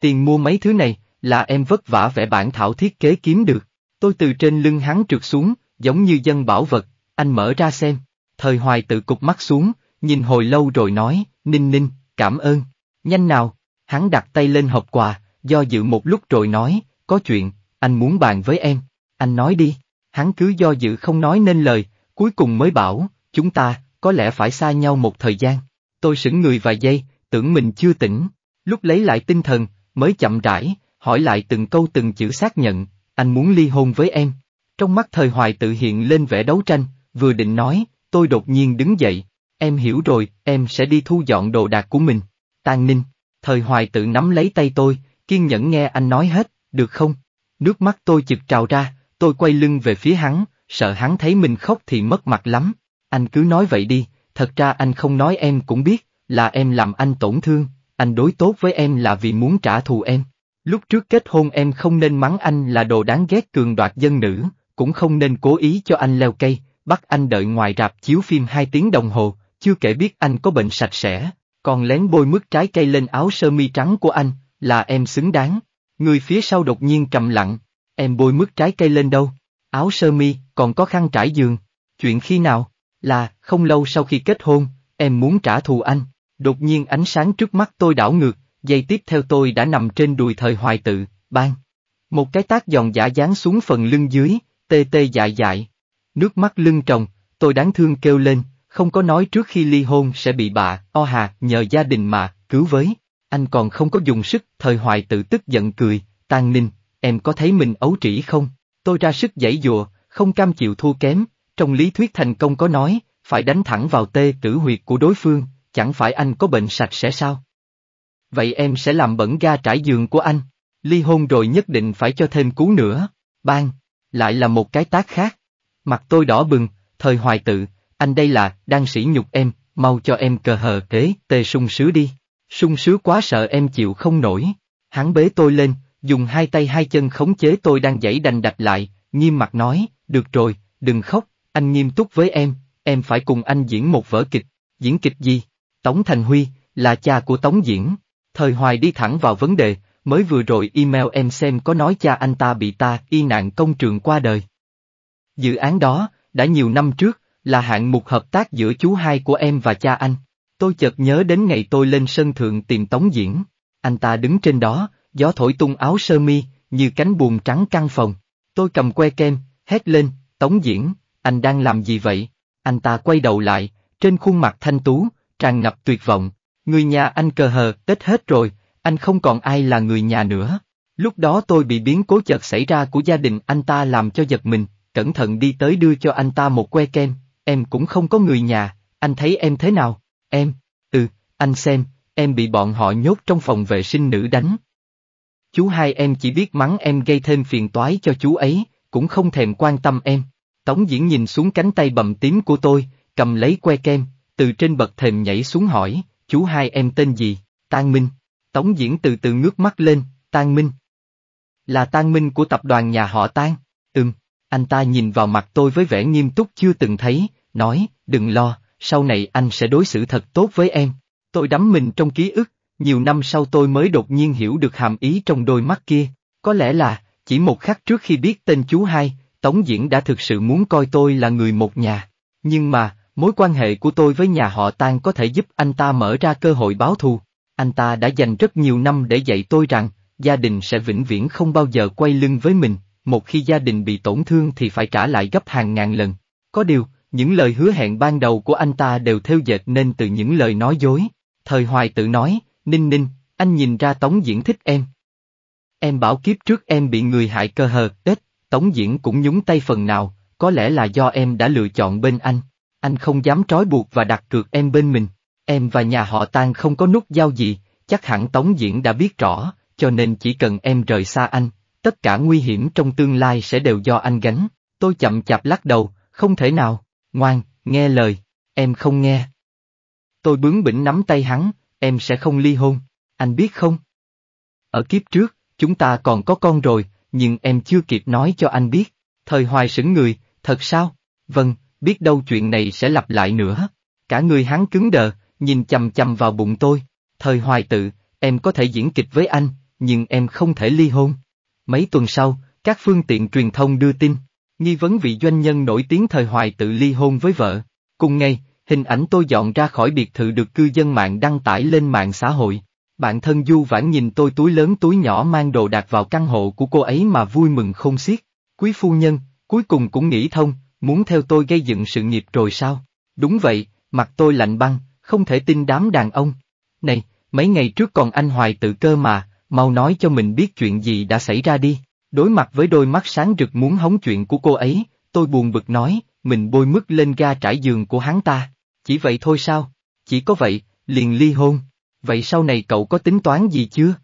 S1: Tiền mua mấy thứ này, là em vất vả vẽ bản thảo thiết kế kiếm được. Tôi từ trên lưng hắn trượt xuống, giống như dân bảo vật, anh mở ra xem. Thời hoài tự cục mắt xuống, nhìn hồi lâu rồi nói, ninh ninh, cảm ơn. Nhanh nào, hắn đặt tay lên hộp quà, do dự một lúc rồi nói, có chuyện, anh muốn bàn với em, anh nói đi. Hắn cứ do dự không nói nên lời, cuối cùng mới bảo, chúng ta, có lẽ phải xa nhau một thời gian. Tôi sững người vài giây, tưởng mình chưa tỉnh, lúc lấy lại tinh thần, mới chậm rãi, hỏi lại từng câu từng chữ xác nhận, anh muốn ly hôn với em. Trong mắt thời hoài tự hiện lên vẻ đấu tranh, vừa định nói, tôi đột nhiên đứng dậy. Em hiểu rồi, em sẽ đi thu dọn đồ đạc của mình. Tàn ninh, thời hoài tự nắm lấy tay tôi, kiên nhẫn nghe anh nói hết, được không? Nước mắt tôi chực trào ra, tôi quay lưng về phía hắn, sợ hắn thấy mình khóc thì mất mặt lắm. Anh cứ nói vậy đi, thật ra anh không nói em cũng biết, là em làm anh tổn thương, anh đối tốt với em là vì muốn trả thù em. Lúc trước kết hôn em không nên mắng anh là đồ đáng ghét cường đoạt dân nữ, cũng không nên cố ý cho anh leo cây, bắt anh đợi ngoài rạp chiếu phim 2 tiếng đồng hồ, chưa kể biết anh có bệnh sạch sẽ, còn lén bôi mứt trái cây lên áo sơ mi trắng của anh, là em xứng đáng. Người phía sau đột nhiên trầm lặng, em bôi mứt trái cây lên đâu? Áo sơ mi, còn có khăn trải giường. Chuyện khi nào? Là, không lâu sau khi kết hôn, em muốn trả thù anh. Đột nhiên ánh sáng trước mắt tôi đảo ngược, dây tiếp theo tôi đã nằm trên đùi thời hoài tự, bang. Một cái tác giòn giả dán xuống phần lưng dưới, tê tê dại dại. Nước mắt lưng tròng, tôi đáng thương kêu lên, không có nói trước khi ly hôn sẽ bị bà, o hà, nhờ gia đình mà, cứu với. Anh còn không có dùng sức, thời hoài tự tức giận cười, tàn ninh, em có thấy mình ấu trĩ không? Tôi ra sức giãy dùa, không cam chịu thua kém, trong lý thuyết thành công có nói, phải đánh thẳng vào tê tử huyệt của đối phương, chẳng phải anh có bệnh sạch sẽ sao? Vậy em sẽ làm bẩn ga trải giường của anh, ly hôn rồi nhất định phải cho thêm cú nữa, bang, lại là một cái tác khác. Mặt tôi đỏ bừng, thời hoài tự, anh đây là, đang sỉ nhục em, mau cho em cờ hờ thế, tê sung sứ đi. Sung sứ quá sợ em chịu không nổi. Hắn bế tôi lên, dùng hai tay hai chân khống chế tôi đang giãy đành đạch lại, nghiêm mặt nói, được rồi, đừng khóc, anh nghiêm túc với em, em phải cùng anh diễn một vở kịch. Diễn kịch gì? Tống Thành Huy, là cha của Tống Diễn. Thời Hoài đi thẳng vào vấn đề, mới vừa rồi email em xem có nói cha anh ta bị ta y nạn công trường qua đời. Dự án đó, đã nhiều năm trước, là hạng mục hợp tác giữa chú hai của em và cha anh. Tôi chợt nhớ đến ngày tôi lên sân thượng tìm Tống Diễn. Anh ta đứng trên đó, gió thổi tung áo sơ mi, như cánh buồm trắng căn phòng. Tôi cầm que kem, hét lên, Tống Diễn, anh đang làm gì vậy? Anh ta quay đầu lại, trên khuôn mặt thanh tú, tràn ngập tuyệt vọng. Người nhà anh cờ hờ, tết hết rồi, anh không còn ai là người nhà nữa. Lúc đó tôi bị biến cố chợt xảy ra của gia đình anh ta làm cho giật mình, cẩn thận đi tới đưa cho anh ta một que kem, em cũng không có người nhà, anh thấy em thế nào, em, ừ, anh xem, em bị bọn họ nhốt trong phòng vệ sinh nữ đánh. Chú hai em chỉ biết mắng em gây thêm phiền toái cho chú ấy, cũng không thèm quan tâm em. Tống diễn nhìn xuống cánh tay bầm tím của tôi, cầm lấy que kem, từ trên bậc thềm nhảy xuống hỏi, chú hai em tên gì, Tan Minh. Tống diễn từ từ ngước mắt lên, Tan Minh. Là Tan Minh của tập đoàn nhà họ Tan. Anh ta nhìn vào mặt tôi với vẻ nghiêm túc chưa từng thấy, nói, đừng lo, sau này anh sẽ đối xử thật tốt với em. Tôi đắm mình trong ký ức, nhiều năm sau tôi mới đột nhiên hiểu được hàm ý trong đôi mắt kia. Có lẽ là, chỉ một khắc trước khi biết tên chú hai, Tống Diễn đã thực sự muốn coi tôi là người một nhà. Nhưng mà, mối quan hệ của tôi với nhà họ Tang có thể giúp anh ta mở ra cơ hội báo thù. Anh ta đã dành rất nhiều năm để dạy tôi rằng, gia đình sẽ vĩnh viễn không bao giờ quay lưng với mình, một khi gia đình bị tổn thương thì phải trả lại gấp hàng ngàn lần. Có điều, những lời hứa hẹn ban đầu của anh ta đều theo dệt nên từ những lời nói dối. Thời hoài tự nói, Ninh Ninh, anh nhìn ra Tống Diễn thích em. Em bảo kiếp trước em bị người hại cơ hờ, ít, Tống Diễn cũng nhúng tay phần nào, có lẽ là do em đã lựa chọn bên anh. Anh không dám trói buộc và đặt cược em bên mình. Em và nhà họ Tan không có nút giao gì, chắc hẳn Tống Diễn đã biết rõ, cho nên chỉ cần em rời xa anh, tất cả nguy hiểm trong tương lai sẽ đều do anh gánh. Tôi chậm chạp lắc đầu, không thể nào, ngoan, nghe lời, em không nghe. Tôi bướng bỉnh nắm tay hắn, em sẽ không ly hôn, anh biết không? Ở kiếp trước, chúng ta còn có con rồi, nhưng em chưa kịp nói cho anh biết. Thời hoài sững người, thật sao? Vâng, biết đâu chuyện này sẽ lặp lại nữa. Cả người hắn cứng đờ, nhìn chầm chầm vào bụng tôi. Thời hoài tự, em có thể diễn kịch với anh, nhưng em không thể ly hôn. Mấy tuần sau, các phương tiện truyền thông đưa tin, nghi vấn vị doanh nhân nổi tiếng thời hoài tự ly hôn với vợ. Cùng ngày, hình ảnh tôi dọn ra khỏi biệt thự được cư dân mạng đăng tải lên mạng xã hội. Bạn thân Du Vãn nhìn tôi túi lớn túi nhỏ mang đồ đạc vào căn hộ của cô ấy mà vui mừng không xiết. Quý phu nhân, cuối cùng cũng nghĩ thông, muốn theo tôi gây dựng sự nghiệp rồi sao? Đúng vậy, mặt tôi lạnh băng, không thể tin đám đàn ông. Này, mấy ngày trước còn anh hoài tự cơ mà, mau nói cho mình biết chuyện gì đã xảy ra đi. Đối mặt với đôi mắt sáng rực muốn hóng chuyện của cô ấy, tôi buồn bực nói, mình bôi mức lên ga trải giường của hắn ta. Chỉ vậy thôi sao? Chỉ có vậy, liền ly hôn. Vậy sau này cậu có tính toán gì chưa?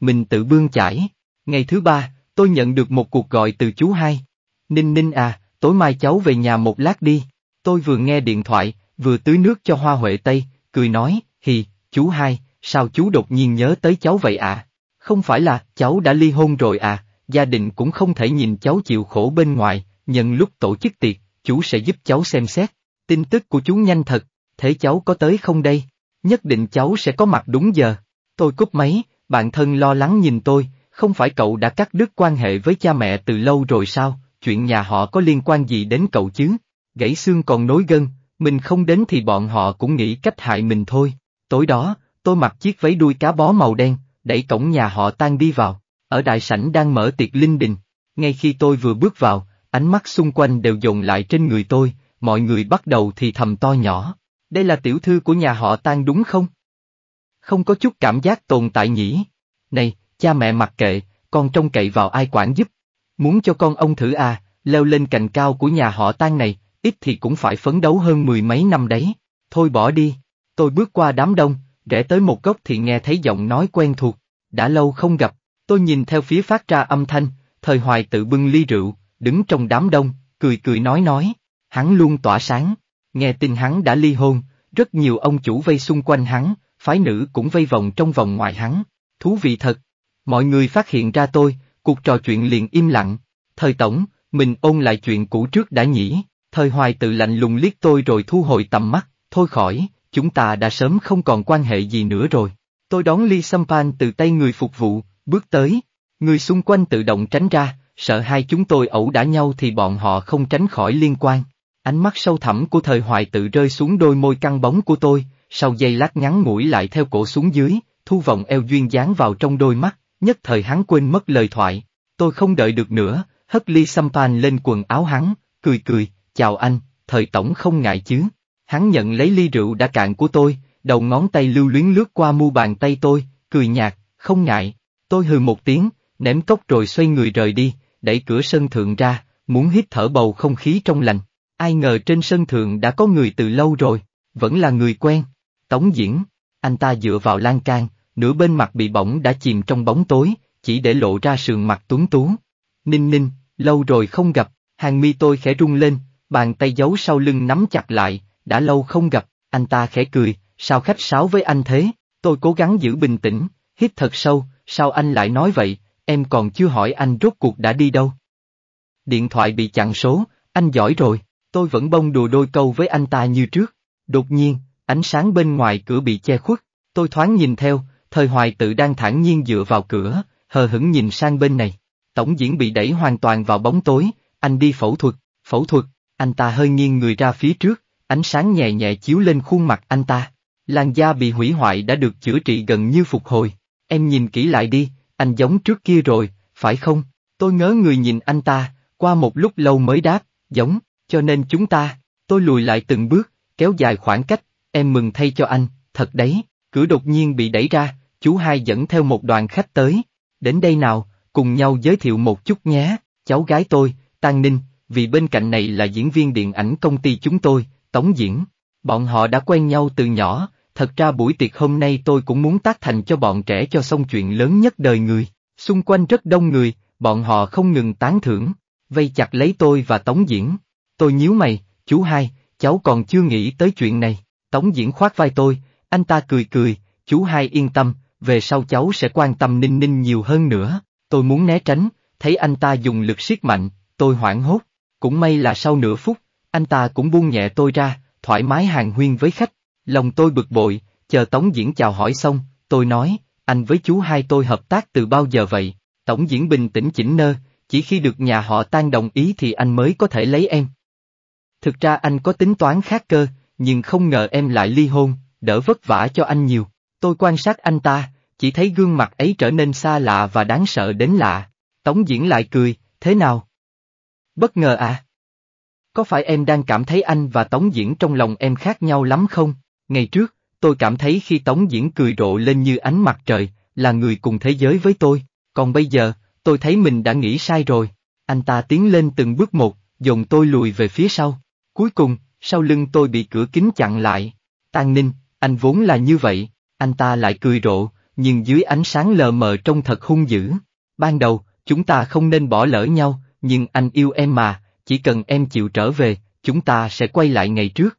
S1: Mình tự bương chải. Ngày thứ ba, tôi nhận được một cuộc gọi từ chú hai. Ninh Ninh à, tối mai cháu về nhà một lát đi. Tôi vừa nghe điện thoại, vừa tưới nước cho hoa huệ tây, cười nói, hì, chú hai, sao chú đột nhiên nhớ tới cháu vậy ạ? Không phải là, cháu đã ly hôn rồi à, gia đình cũng không thể nhìn cháu chịu khổ bên ngoài, nhân lúc tổ chức tiệc, chú sẽ giúp cháu xem xét. Tin tức của chú nhanh thật, thế cháu có tới không đây? Nhất định cháu sẽ có mặt đúng giờ. Tôi cúp máy, bạn thân lo lắng nhìn tôi, không phải cậu đã cắt đứt quan hệ với cha mẹ từ lâu rồi sao, chuyện nhà họ có liên quan gì đến cậu chứ? Gãy xương còn nối gân, mình không đến thì bọn họ cũng nghĩ cách hại mình thôi. Tối đó, tôi mặc chiếc váy đuôi cá bó màu đen, đẩy cổng nhà họ tan đi vào. Ở đại sảnh đang mở tiệc linh đình. Ngay khi tôi vừa bước vào, ánh mắt xung quanh đều dồn lại trên người tôi, mọi người bắt đầu thì thầm to nhỏ. Đây là tiểu thư của nhà họ tan đúng không? Không có chút cảm giác tồn tại nhỉ? Này, cha mẹ mặc kệ, con trông cậy vào ai quản giúp. Muốn cho con ông thử à, leo lên cành cao của nhà họ tan này, ít thì cũng phải phấn đấu hơn mười mấy năm đấy. Thôi bỏ đi. Tôi bước qua đám đông, rẽ tới một góc thì nghe thấy giọng nói quen thuộc, đã lâu không gặp, tôi nhìn theo phía phát ra âm thanh, thời hoài tự bưng ly rượu, đứng trong đám đông, cười cười nói nói, hắn luôn tỏa sáng, nghe tin hắn đã ly hôn, rất nhiều ông chủ vây xung quanh hắn, phái nữ cũng vây vòng trong vòng ngoài hắn, thú vị thật, mọi người phát hiện ra tôi, cuộc trò chuyện liền im lặng, thời tổng, mình ôn lại chuyện cũ trước đã nhỉ, thời hoài tự lạnh lùng liếc tôi rồi thu hồi tầm mắt, thôi khỏi, chúng ta đã sớm không còn quan hệ gì nữa rồi. Tôi đón ly sampan từ tay người phục vụ, bước tới. Người xung quanh tự động tránh ra, sợ hai chúng tôi ẩu đả nhau thì bọn họ không tránh khỏi liên quan. Ánh mắt sâu thẳm của thời hoài tự rơi xuống đôi môi căng bóng của tôi, sau giây lát ngắn ngủi lại theo cổ xuống dưới, thu vòng eo duyên dáng vào trong đôi mắt, nhất thời hắn quên mất lời thoại. Tôi không đợi được nữa, hất ly sampan lên quần áo hắn, cười cười, chào anh, thời tổng không ngại chứ. Hắn nhận lấy ly rượu đã cạn của tôi, đầu ngón tay lưu luyến lướt qua mu bàn tay tôi, cười nhạt, không ngại. Tôi hừ một tiếng, ném cốc rồi xoay người rời đi, đẩy cửa sân thượng ra, muốn hít thở bầu không khí trong lành. Ai ngờ trên sân thượng đã có người từ lâu rồi, vẫn là người quen. Tống diễn, anh ta dựa vào lan can, nửa bên mặt bị bỏng đã chìm trong bóng tối, chỉ để lộ ra sườn mặt tuấn tú. Ninh ninh, lâu rồi không gặp, hàng mi tôi khẽ rung lên, bàn tay giấu sau lưng nắm chặt lại, đã lâu không gặp, anh ta khẽ cười, sao khách sáo với anh thế, tôi cố gắng giữ bình tĩnh, hít thật sâu, sao anh lại nói vậy, em còn chưa hỏi anh rốt cuộc đã đi đâu. Điện thoại bị chặn số, anh giỏi rồi, tôi vẫn bông đùa đôi câu với anh ta như trước, đột nhiên, ánh sáng bên ngoài cửa bị che khuất, tôi thoáng nhìn theo, thời hoài tự đang thản nhiên dựa vào cửa, hờ hững nhìn sang bên này, tổng diễn bị đẩy hoàn toàn vào bóng tối, anh đi phẫu thuật, phẫu thuật, anh ta hơi nghiêng người ra phía trước, ánh sáng nhẹ nhẹ chiếu lên khuôn mặt anh ta. Làn da bị hủy hoại đã được chữa trị gần như phục hồi. Em nhìn kỹ lại đi, anh giống trước kia rồi, phải không? Tôi ngớ người nhìn anh ta, qua một lúc lâu mới đáp, giống, cho nên chúng ta, tôi lùi lại từng bước, kéo dài khoảng cách, em mừng thay cho anh, thật đấy, cửa đột nhiên bị đẩy ra, chú hai dẫn theo một đoàn khách tới, đến đây nào, cùng nhau giới thiệu một chút nhé, cháu gái tôi, Tang Ninh, vì bên cạnh này là diễn viên điện ảnh công ty chúng tôi, Tống Diễn. Bọn họ đã quen nhau từ nhỏ, thật ra buổi tiệc hôm nay tôi cũng muốn tác thành cho bọn trẻ cho xong chuyện lớn nhất đời người. Xung quanh rất đông người, bọn họ không ngừng tán thưởng, vây chặt lấy tôi và Tống Diễn. Tôi nhíu mày, chú hai, cháu còn chưa nghĩ tới chuyện này. Tống Diễn khoát vai tôi, anh ta cười cười, chú hai yên tâm, về sau cháu sẽ quan tâm ninh ninh nhiều hơn nữa. Tôi muốn né tránh, thấy anh ta dùng lực siết mạnh, tôi hoảng hốt. Cũng may là sau nửa phút, anh ta cũng buông nhẹ tôi ra, thoải mái hàng huyên với khách. Lòng tôi bực bội, chờ Tống Diễn chào hỏi xong, tôi nói, anh với chú hai tôi hợp tác từ bao giờ vậy? Tổng diễn bình tĩnh chỉnh nơ, chỉ khi được nhà họ tan đồng ý thì anh mới có thể lấy em. Thực ra anh có tính toán khác cơ, nhưng không ngờ em lại ly hôn, đỡ vất vả cho anh nhiều. Tôi quan sát anh ta, chỉ thấy gương mặt ấy trở nên xa lạ và đáng sợ đến lạ. Tống diễn lại cười, thế nào? Bất ngờ à? Có phải em đang cảm thấy anh và Tống Diễn trong lòng em khác nhau lắm không? Ngày trước, tôi cảm thấy khi Tống Diễn cười rộ lên như ánh mặt trời, là người cùng thế giới với tôi, còn bây giờ, tôi thấy mình đã nghĩ sai rồi. Anh ta tiến lên từng bước một, dồn tôi lùi về phía sau. Cuối cùng, sau lưng tôi bị cửa kính chặn lại. Tang Ninh, anh vốn là như vậy, anh ta lại cười rộ, nhưng dưới ánh sáng lờ mờ trông thật hung dữ. Ban đầu, chúng ta không nên bỏ lỡ nhau, nhưng anh yêu em mà, chỉ cần em chịu trở về, chúng ta sẽ quay lại ngày trước.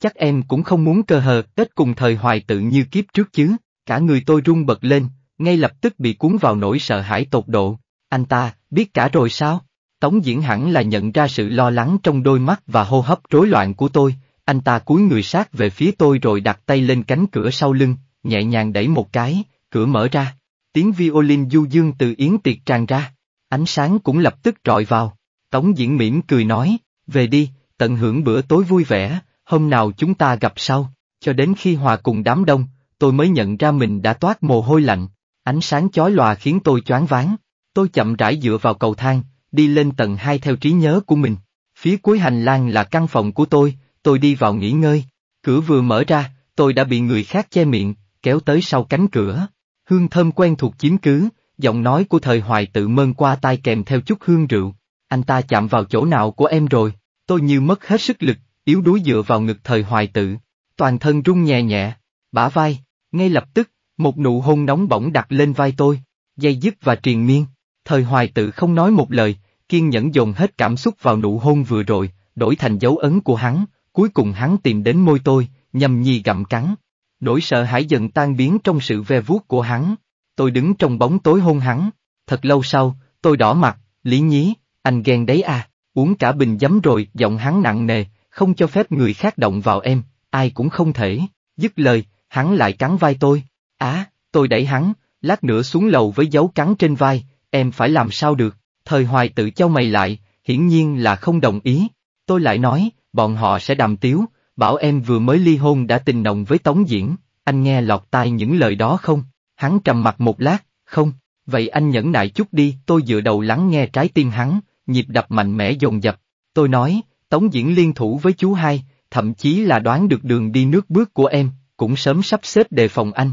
S1: Chắc em cũng không muốn cơ hờ tết cùng thời hoài tự như kiếp trước chứ, cả người tôi rung bật lên, ngay lập tức bị cuốn vào nỗi sợ hãi tột độ. Anh ta, biết cả rồi sao? Tống diễn hẳn là nhận ra sự lo lắng trong đôi mắt và hô hấp rối loạn của tôi, anh ta cúi người sát về phía tôi rồi đặt tay lên cánh cửa sau lưng, nhẹ nhàng đẩy một cái, cửa mở ra, tiếng violin du dương từ yến tiệc tràn ra, ánh sáng cũng lập tức trọi vào. Tống Diễn mỉm cười nói, về đi, tận hưởng bữa tối vui vẻ, hôm nào chúng ta gặp sau, cho đến khi hòa cùng đám đông, tôi mới nhận ra mình đã toát mồ hôi lạnh, ánh sáng chói lòa khiến tôi choáng váng. Tôi chậm rãi dựa vào cầu thang, đi lên tầng 2 theo trí nhớ của mình. Phía cuối hành lang là căn phòng của tôi, tôi đi vào nghỉ ngơi. Cửa vừa mở ra, tôi đã bị người khác che miệng, kéo tới sau cánh cửa. Hương thơm quen thuộc chiếm cứ, giọng nói của thời hoài tự mơn qua tai kèm theo chút hương rượu, anh ta chạm vào chỗ nào của em rồi, tôi như mất hết sức lực, yếu đuối dựa vào ngực thời hoài tử, toàn thân rung nhẹ nhẹ, bả vai, ngay lập tức, một nụ hôn nóng bỏng đặt lên vai tôi, dây dứt và triền miên, thời hoài tử không nói một lời, kiên nhẫn dồn hết cảm xúc vào nụ hôn vừa rồi, đổi thành dấu ấn của hắn, cuối cùng hắn tìm đến môi tôi, nhầm nhi gặm cắn. Nỗi sợ hãi dần tan biến trong sự ve vuốt của hắn. Tôi đứng trong bóng tối hôn hắn. Thật lâu sau, tôi đỏ mặt, lý nhí, anh ghen đấy à, uống cả bình giấm rồi, giọng hắn nặng nề, không cho phép người khác động vào em, ai cũng không thể. Dứt lời, hắn lại cắn vai tôi. Á, tôi đẩy hắn, lát nữa xuống lầu với dấu cắn trên vai, em phải làm sao được. Thời hoài tự cho mày lại, hiển nhiên là không đồng ý. Tôi lại nói, bọn họ sẽ đàm tiếu, bảo em vừa mới ly hôn đã tình nồng với Tống Diễn, anh nghe lọt tai những lời đó không? Hắn trầm mặt một lát, không, vậy anh nhẫn nại chút đi, tôi dựa đầu lắng nghe trái tim hắn, nhịp đập mạnh mẽ dồn dập. Tôi nói, Tống Diễn liên thủ với chú hai, thậm chí là đoán được đường đi nước bước của em, cũng sớm sắp xếp đề phòng anh.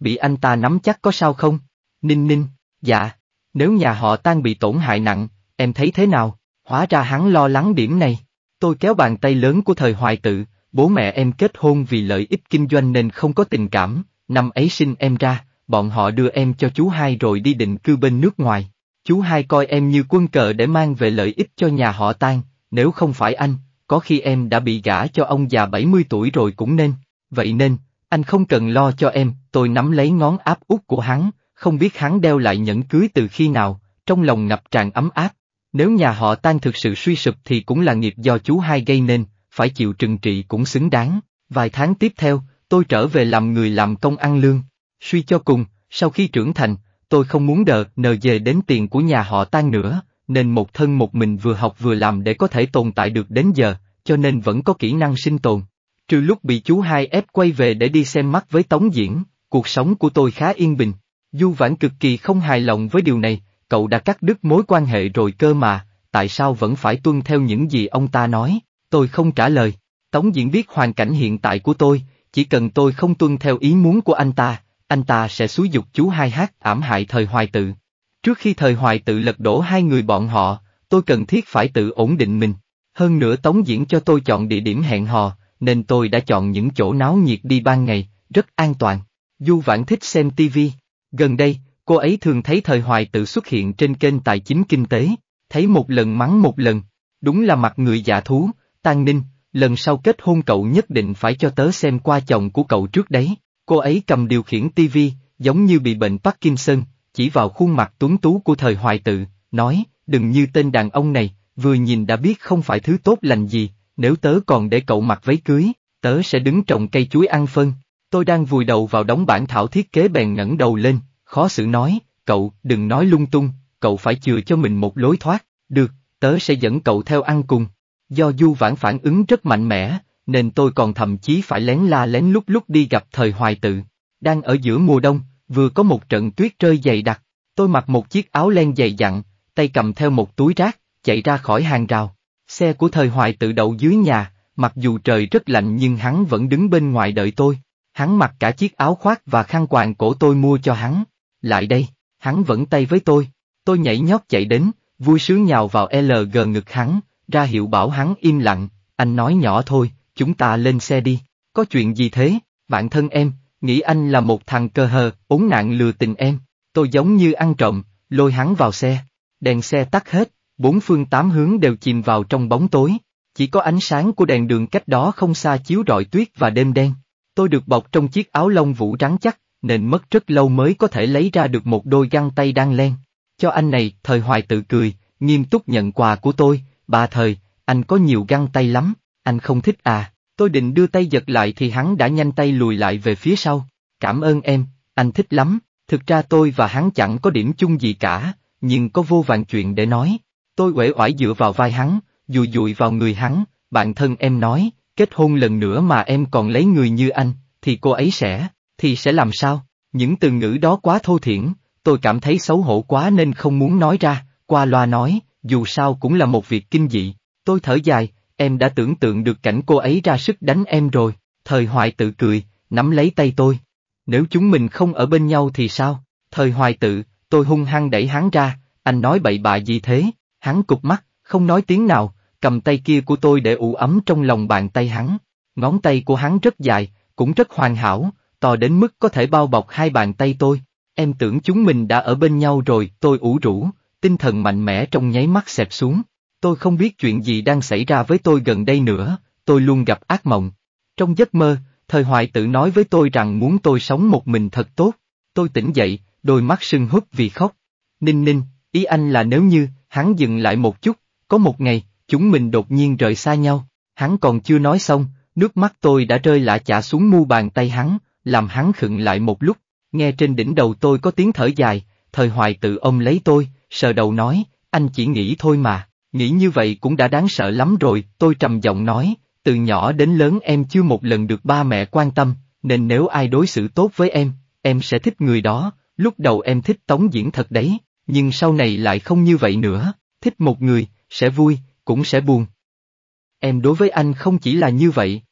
S1: Bị anh ta nắm chắc có sao không? Ninh ninh, dạ, nếu nhà họ tan bị tổn hại nặng, em thấy thế nào? Hóa ra hắn lo lắng điểm này. Tôi kéo bàn tay lớn của thời hoài tự, bố mẹ em kết hôn vì lợi ích kinh doanh nên không có tình cảm, năm ấy sinh em ra, bọn họ đưa em cho chú hai rồi đi định cư bên nước ngoài chú hai coi em như quân cờ để mang về lợi ích cho nhà họ Tan, nếu không phải anh, có khi em đã bị gả cho ông già 70 tuổi rồi cũng nên, vậy nên, anh không cần lo cho em, tôi nắm lấy ngón áp út của hắn, không biết hắn đeo lại nhẫn cưới từ khi nào, trong lòng ngập tràn ấm áp. Nếu nhà họ tan thực sự suy sụp thì cũng là nghiệp do chú hai gây nên, phải chịu trừng trị cũng xứng đáng. Vài tháng tiếp theo, tôi trở về làm người làm công ăn lương. Suy cho cùng, sau khi trưởng thành, tôi không muốn đờ nờ về đến tiền của nhà họ tan nữa, nên một thân một mình vừa học vừa làm để có thể tồn tại được đến giờ, cho nên vẫn có kỹ năng sinh tồn. Trừ lúc bị chú hai ép quay về để đi xem mắt với Tống Diễn, cuộc sống của tôi khá yên bình. Du Vãn cực kỳ không hài lòng với điều này, cậu đã cắt đứt mối quan hệ rồi cơ mà, tại sao vẫn phải tuân theo những gì ông ta nói, tôi không trả lời. Tống Diễn biết hoàn cảnh hiện tại của tôi, chỉ cần tôi không tuân theo ý muốn của anh ta, anh ta sẽ xúi dục chú hai hát ảm hại thời hoài tự. Trước khi thời hoài tự lật đổ hai người bọn họ, tôi cần thiết phải tự ổn định mình. Hơn nữa Tống Diễn cho tôi chọn địa điểm hẹn hò, nên tôi đã chọn những chỗ náo nhiệt đi ban ngày, rất an toàn. Du Vãn thích xem TV. Gần đây, cô ấy thường thấy thời hoài tự xuất hiện trên kênh tài chính kinh tế, thấy một lần mắng một lần. Đúng là mặt người giả dạ thú, Tang Ninh, lần sau kết hôn cậu nhất định phải cho tớ xem qua chồng của cậu trước đấy. Cô ấy cầm điều khiển tivi, giống như bị bệnh Parkinson, chỉ vào khuôn mặt tuấn tú của thời hoài tự, nói, đừng như tên đàn ông này, vừa nhìn đã biết không phải thứ tốt lành gì, nếu tớ còn để cậu mặc váy cưới, tớ sẽ đứng trồng cây chuối ăn phân. Tôi đang vùi đầu vào đóng bản thảo thiết kế bèn ngẩng đầu lên, khó xử nói, cậu, đừng nói lung tung, cậu phải chừa cho mình một lối thoát, được, tớ sẽ dẫn cậu theo ăn cùng. Do Du Vãn phản ứng rất mạnh mẽ, nên tôi còn thậm chí phải lén la lén lúc lúc đi gặp thời hoài tự. Đang ở giữa mùa đông, vừa có một trận tuyết rơi dày đặc, tôi mặc một chiếc áo len dày dặn, tay cầm theo một túi rác, chạy ra khỏi hàng rào. Xe của thời hoài tự đậu dưới nhà, mặc dù trời rất lạnh nhưng hắn vẫn đứng bên ngoài đợi tôi. Hắn mặc cả chiếc áo khoác và khăn quàng cổ tôi mua cho hắn. Lại đây, hắn vẫn tay với tôi. Tôi nhảy nhót chạy đến, vui sướng nhào vào LG ngực hắn, ra hiệu bảo hắn im lặng, anh nói nhỏ thôi, chúng ta lên xe đi, có chuyện gì thế, Bản thân em, nghĩ anh là một thằng cơ hờ, ốn nạn lừa tình em, tôi giống như ăn trộm, lôi hắn vào xe, đèn xe tắt hết, bốn phương tám hướng đều chìm vào trong bóng tối, chỉ có ánh sáng của đèn đường cách đó không xa chiếu rọi tuyết và đêm đen, tôi được bọc trong chiếc áo lông vũ trắng chắc, nên mất rất lâu mới có thể lấy ra được một đôi găng tay đang len. Cho anh này, thời hoài tự cười, nghiêm túc nhận quà của tôi, bà thời, anh có nhiều găng tay lắm, anh không thích à, tôi định đưa tay giật lại thì hắn đã nhanh tay lùi lại về phía sau. Cảm ơn em, anh thích lắm, thực ra tôi và hắn chẳng có điểm chung gì cả, nhưng có vô vàng chuyện để nói. Tôi uể oải dựa vào vai hắn, dùi dụi vào người hắn, bạn thân em nói, kết hôn lần nữa mà em còn lấy người như anh, thì cô ấy sẽ, thì sẽ làm sao? Những từ ngữ đó quá thô thiển, tôi cảm thấy xấu hổ quá nên không muốn nói ra, qua loa nói, dù sao cũng là một việc kinh dị. Tôi thở dài, em đã tưởng tượng được cảnh cô ấy ra sức đánh em rồi, thời hoài tự cười, nắm lấy tay tôi. Nếu chúng mình không ở bên nhau thì sao? Thời hoài tự, tôi hung hăng đẩy hắn ra, anh nói bậy bạ gì thế? Hắn cục mắt, không nói tiếng nào, cầm tay kia của tôi để ủ ấm trong lòng bàn tay hắn. Ngón tay của hắn rất dài, cũng rất hoàn hảo, to đến mức có thể bao bọc hai bàn tay tôi. Em tưởng chúng mình đã ở bên nhau rồi, tôi ủ rũ, tinh thần mạnh mẽ trong nháy mắt xẹp xuống, Tôi không biết chuyện gì đang xảy ra với tôi gần đây nữa, tôi luôn gặp ác mộng. Trong giấc mơ, thời hoài tự nói với tôi rằng muốn tôi sống một mình thật tốt. Tôi tỉnh dậy, đôi mắt sưng húp vì khóc. Ninh ninh, ý anh là nếu như, hắn dừng lại một chút, có một ngày, chúng mình đột nhiên rời xa nhau. Hắn còn chưa nói xong, nước mắt tôi đã rơi lạ chả xuống mu bàn tay hắn, làm hắn khựng lại một lúc. Nghe trên đỉnh đầu tôi có tiếng thở dài, thời hoài tự ông lấy tôi, sờ đầu nói, anh chỉ nghĩ thôi mà. Nghĩ như vậy cũng đã đáng sợ lắm rồi, tôi trầm giọng nói, từ nhỏ đến lớn em chưa một lần được ba mẹ quan tâm, nên nếu ai đối xử tốt với em, em sẽ thích người đó, lúc đầu em thích tống diễn thật đấy, nhưng sau này lại không như vậy nữa, thích một người, sẽ vui, cũng sẽ buồn. Em đối với anh không chỉ là như vậy.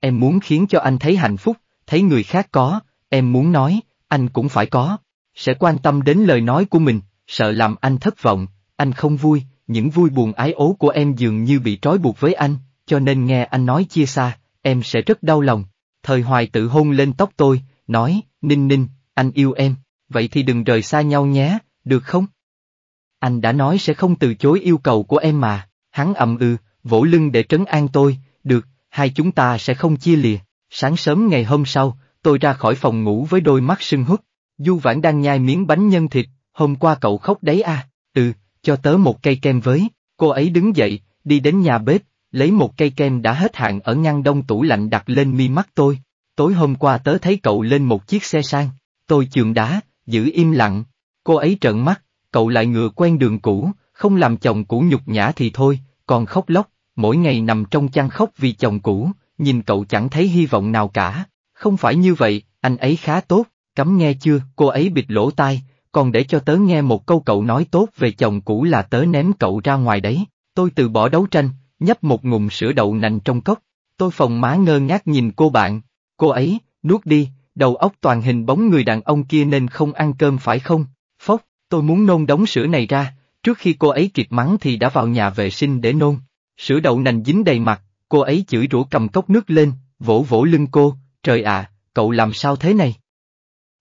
S1: Em muốn khiến cho anh thấy hạnh phúc, thấy người khác có, em muốn nói, anh cũng phải có, sẽ quan tâm đến lời nói của mình, sợ làm anh thất vọng, anh không vui, những vui buồn ái ố của em dường như bị trói buộc với anh, cho nên nghe anh nói chia xa, em sẽ rất đau lòng. Thời hoài tự hôn lên tóc tôi, nói, Ninh Ninh, anh yêu em, vậy thì đừng rời xa nhau nhé, được không? Anh đã nói sẽ không từ chối yêu cầu của em mà, hắn ậm ư, ừ, vỗ lưng để trấn an tôi, được, hai chúng ta sẽ không chia lìa. Sáng sớm ngày hôm sau, tôi ra khỏi phòng ngủ với đôi mắt sưng húp. Du Vãn đang nhai miếng bánh nhân thịt, hôm qua cậu khóc đấy à, ừ, cho tớ một cây kem với. Cô ấy đứng dậy, đi đến nhà bếp, lấy một cây kem đã hết hạn ở ngăn đông tủ lạnh đặt lên mi mắt tôi. Tối hôm qua tớ thấy cậu lên một chiếc xe sang, tôi chườm đá, giữ im lặng. Cô ấy trợn mắt, cậu lại ngựa quen đường cũ, không làm chồng cũ nhục nhã thì thôi, còn khóc lóc, mỗi ngày nằm trong chăn khóc vì chồng cũ, nhìn cậu chẳng thấy hy vọng nào cả. Không phải như vậy, anh ấy khá tốt, cấm nghe chưa, cô ấy bịt lỗ tai, còn để cho tớ nghe một câu cậu nói tốt về chồng cũ là tớ ném cậu ra ngoài đấy. Tôi từ bỏ đấu tranh, nhấp một ngụm sữa đậu nành trong cốc. Tôi phòng má ngơ ngác nhìn cô bạn. Cô ấy, nuốt đi, đầu óc toàn hình bóng người đàn ông kia nên không ăn cơm phải không? Phốc, tôi muốn nôn đống sữa này ra, trước khi cô ấy kịp mắng thì đã vào nhà vệ sinh để nôn. Sữa đậu nành dính đầy mặt, cô ấy chửi rủa cầm cốc nước lên, vỗ vỗ lưng cô, trời ạ, cậu làm sao thế này?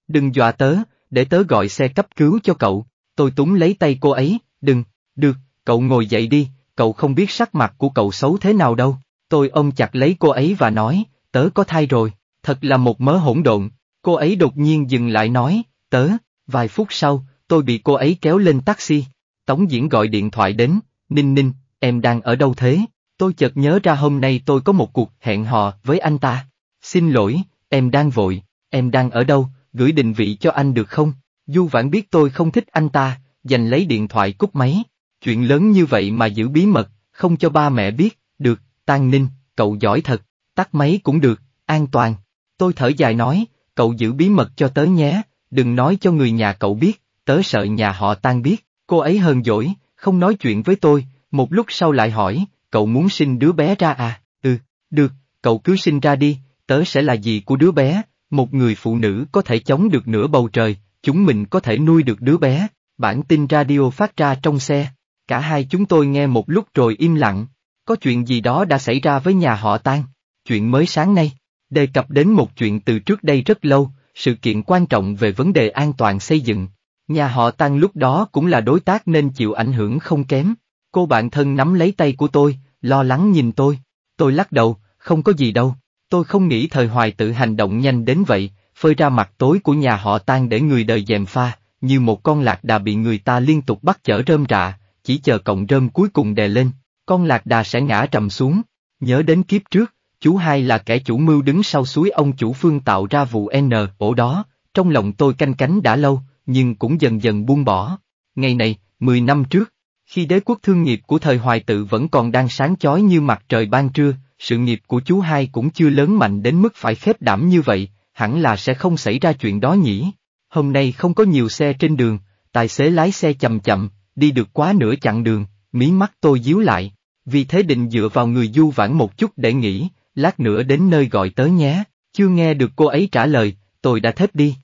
S1: Đừng dọa tớ, để tớ gọi xe cấp cứu cho cậu, tôi túng lấy tay cô ấy, đừng, được, cậu ngồi dậy đi, cậu không biết sắc mặt của cậu xấu thế nào đâu, tôi ôm chặt lấy cô ấy và nói, tớ có thai rồi, thật là một mớ hỗn độn, cô ấy đột nhiên dừng lại nói, tớ, vài phút sau, tôi bị cô ấy kéo lên taxi, Tống Diễn gọi điện thoại đến, Ninh Ninh, em đang ở đâu thế, tôi chợt nhớ ra hôm nay tôi có một cuộc hẹn hò với anh ta, xin lỗi, em đang vội, em đang ở đâu, gửi định vị cho anh được không? Du Vãn biết tôi không thích anh ta, giành lấy điện thoại cúp máy. Chuyện lớn như vậy mà giữ bí mật, không cho ba mẹ biết, được, Tan Ninh, cậu giỏi thật, tắt máy cũng được, an toàn. Tôi thở dài nói, cậu giữ bí mật cho tớ nhé, đừng nói cho người nhà cậu biết, tớ sợ nhà họ Tan biết. Cô ấy hờn dỗi, không nói chuyện với tôi, một lúc sau lại hỏi, cậu muốn sinh đứa bé ra à? Ừ, được, cậu cứ sinh ra đi, tớ sẽ là gì của đứa bé, một người phụ nữ có thể chống được nửa bầu trời, chúng mình có thể nuôi được đứa bé, bản tin radio phát ra trong xe. Cả hai chúng tôi nghe một lúc rồi im lặng, có chuyện gì đó đã xảy ra với nhà họ Tan, chuyện mới sáng nay, đề cập đến một chuyện từ trước đây rất lâu, sự kiện quan trọng về vấn đề an toàn xây dựng. Nhà họ Tan lúc đó cũng là đối tác nên chịu ảnh hưởng không kém. Cô bạn thân nắm lấy tay của tôi, lo lắng nhìn tôi. Tôi lắc đầu, không có gì đâu tôi không nghĩ thời hoài tự hành động nhanh đến vậy, phơi ra mặt tối của nhà họ tan để người đời dèm pha, như một con lạc đà bị người ta liên tục bắt chở rơm rạ, chỉ chờ cọng rơm cuối cùng đè lên, con lạc đà sẽ ngã trầm xuống. Nhớ đến kiếp trước, chú hai là kẻ chủ mưu đứng sau suối ông chủ phương tạo ra vụ N ổ đó, trong lòng tôi canh cánh đã lâu, nhưng cũng dần dần buông bỏ. Ngày này, 10 năm trước, khi đế quốc thương nghiệp của thời hoài tự vẫn còn đang sáng chói như mặt trời ban trưa, sự nghiệp của chú hai cũng chưa lớn mạnh đến mức phải khép đảm như vậy, hẳn là sẽ không xảy ra chuyện đó nhỉ. Hôm nay không có nhiều xe trên đường, tài xế lái xe chậm chậm, đi được quá nửa chặng đường, mí mắt tôi díu lại, vì thế định dựa vào người du vãn một chút để nghỉ, lát nữa đến nơi gọi tới nhé, chưa nghe được cô ấy trả lời, tôi đã thép đi.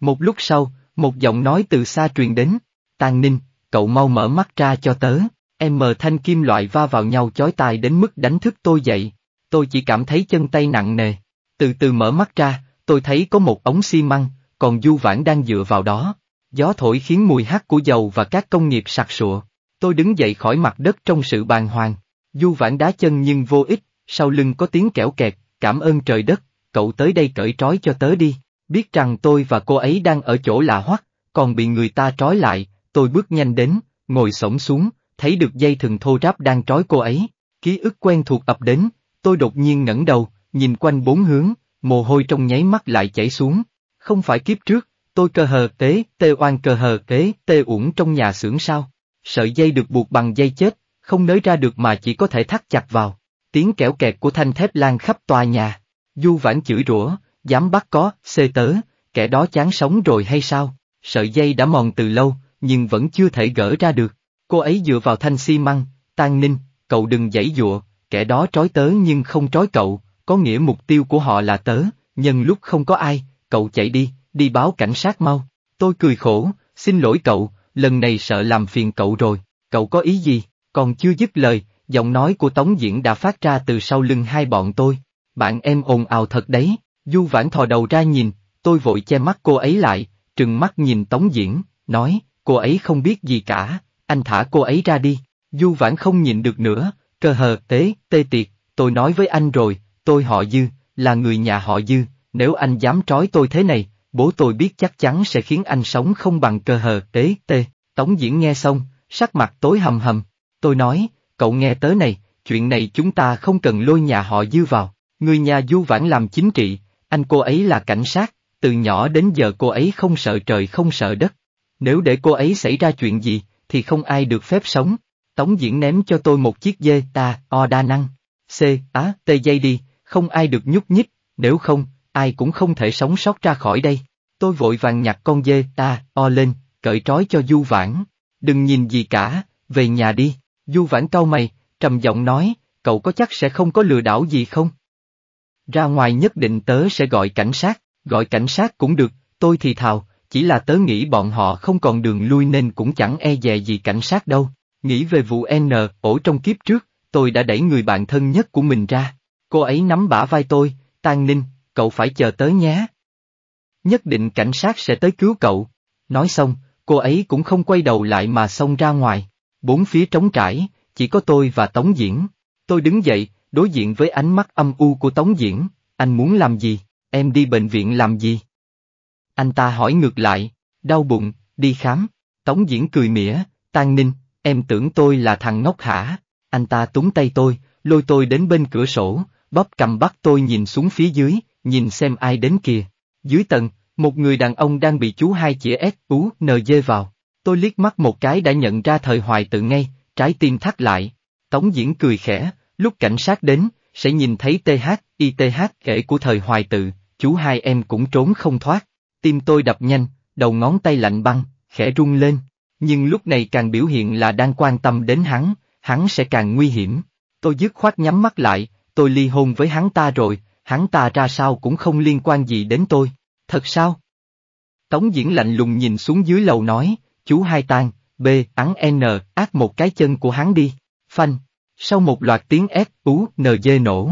S1: Một lúc sau, một giọng nói từ xa truyền đến, Tàn Ninh, cậu mau mở mắt ra cho tớ, em mờ thanh kim loại va vào nhau chói tai đến mức đánh thức tôi dậy, tôi chỉ cảm thấy chân tay nặng nề. Từ từ mở mắt ra, tôi thấy có một ống xi măng, còn du vãn đang dựa vào đó. Gió thổi khiến mùi hắc của dầu và các công nghiệp sặc sụa. Tôi đứng dậy khỏi mặt đất trong sự bàng hoàng. Du vãn đá chân nhưng vô ích, sau lưng có tiếng kẽo kẹt, cảm ơn trời đất, cậu tới đây cởi trói cho tớ đi. Biết rằng tôi và cô ấy đang ở chỗ lạ hoắc, còn bị người ta trói lại, tôi bước nhanh đến, ngồi sổng xuống, thấy được dây thừng thô ráp đang trói cô ấy. Ký ức quen thuộc ập đến, Tôi đột nhiên ngẩng đầu, nhìn quanh bốn hướng, mồ hôi trong nháy mắt lại chảy xuống. Không phải kiếp trước, tôi cơ hờ tế, tê oan cơ hờ tế, tê uổng trong nhà xưởng sao. Sợi dây được buộc bằng dây chết, không nới ra được mà chỉ có thể thắt chặt vào. Tiếng kẽo kẹt của thanh thép lan khắp tòa nhà. Du vãn chửi rủa, dám bắt có, xê tớ, kẻ đó chán sống rồi hay sao? Sợi dây đã mòn từ lâu, nhưng vẫn chưa thể gỡ ra được. Cô ấy dựa vào thanh xi măng, tan ninh, cậu đừng giãy dụa, kẻ đó trói tớ nhưng không trói cậu, có nghĩa mục tiêu của họ là tớ, nhân lúc không có ai, cậu chạy đi, đi báo cảnh sát mau. Tôi cười khổ, xin lỗi cậu, lần này sợ làm phiền cậu rồi, cậu có ý gì, còn chưa dứt lời, giọng nói của Tống Diễn đã phát ra từ sau lưng hai bọn tôi. Bạn em ồn ào thật đấy, Du Vãn thò đầu ra nhìn, tôi vội che mắt cô ấy lại, trừng mắt nhìn Tống Diễn, nói, cô ấy không biết gì cả, anh thả cô ấy ra đi. Du Vãn không nhìn được nữa, Cơ hờ tế, tê tiệt, tôi nói với anh rồi, tôi họ dư, là người nhà họ dư, nếu anh dám trói tôi thế này, bố tôi biết chắc chắn sẽ khiến anh sống không bằng cơ hờ tế tê. Tống diễn nghe xong, sắc mặt tối hầm hầm. Tôi nói, cậu nghe tới này, chuyện này chúng ta không cần lôi nhà họ dư vào. Người nhà du vãn làm chính trị, anh cô ấy là cảnh sát, từ nhỏ đến giờ cô ấy không sợ trời không sợ đất. Nếu để cô ấy xảy ra chuyện gì, thì không ai được phép sống. Tống Diễn ném cho tôi một chiếc dê ta, o đa năng. C, á, tê dây đi, không ai được nhúc nhích, nếu không, ai cũng không thể sống sót ra khỏi đây. Tôi vội vàng nhặt con dê ta, o lên, cởi trói cho Du Vãn. Đừng nhìn gì cả, về nhà đi. Du Vãn cau mày, trầm giọng nói, cậu có chắc sẽ không có lừa đảo gì không? Ra ngoài nhất định tớ sẽ gọi cảnh sát, gọi cảnh sát cũng được, tôi thì thào, chỉ là tớ nghĩ bọn họ không còn đường lui nên cũng chẳng e dè gì cảnh sát đâu. Nghĩ về vụ N, ổ trong kiếp trước, tôi đã đẩy người bạn thân nhất của mình ra. Cô ấy nắm bả vai tôi, Tang Ninh, cậu phải chờ tới nhé. Nhất định cảnh sát sẽ tới cứu cậu. Nói xong, cô ấy cũng không quay đầu lại mà xông ra ngoài. Bốn phía trống trải, chỉ có tôi và Tống Diễn. Tôi đứng dậy, đối diện với ánh mắt âm u của Tống Diễn. Anh muốn làm gì? Em đi bệnh viện làm gì? Anh ta hỏi ngược lại. Đau bụng, đi khám. Tống Diễn cười mỉa, Tang Ninh, Em tưởng tôi là thằng ngốc hả? Anh ta túng tay tôi, lôi tôi đến bên cửa sổ, bóp cầm bắt tôi nhìn xuống phía dưới, nhìn xem ai đến kìa. Dưới tầng, một người đàn ông đang bị chú hai chĩa S, ú, n dê vào. Tôi liếc mắt một cái đã nhận ra thời hoài tự ngay, trái tim thắt lại. Tống diễn cười khẽ, lúc cảnh sát đến, sẽ nhìn thấy TH, ITH kể của thời hoài tự, chú hai em cũng trốn không thoát. Tim tôi đập nhanh, đầu ngón tay lạnh băng, khẽ rung lên, nhưng lúc này càng biểu hiện là đang quan tâm đến hắn, hắn sẽ càng nguy hiểm. Tôi dứt khoát nhắm mắt lại, tôi ly hôn với hắn ta rồi, hắn ta ra sao cũng không liên quan gì đến tôi. Thật sao? Tống diễn lạnh lùng nhìn xuống dưới lầu nói, chú hai tan, b, ắn n, ác một cái chân của hắn đi, phanh. Sau một loạt tiếng ép, ú, n, dê nổ.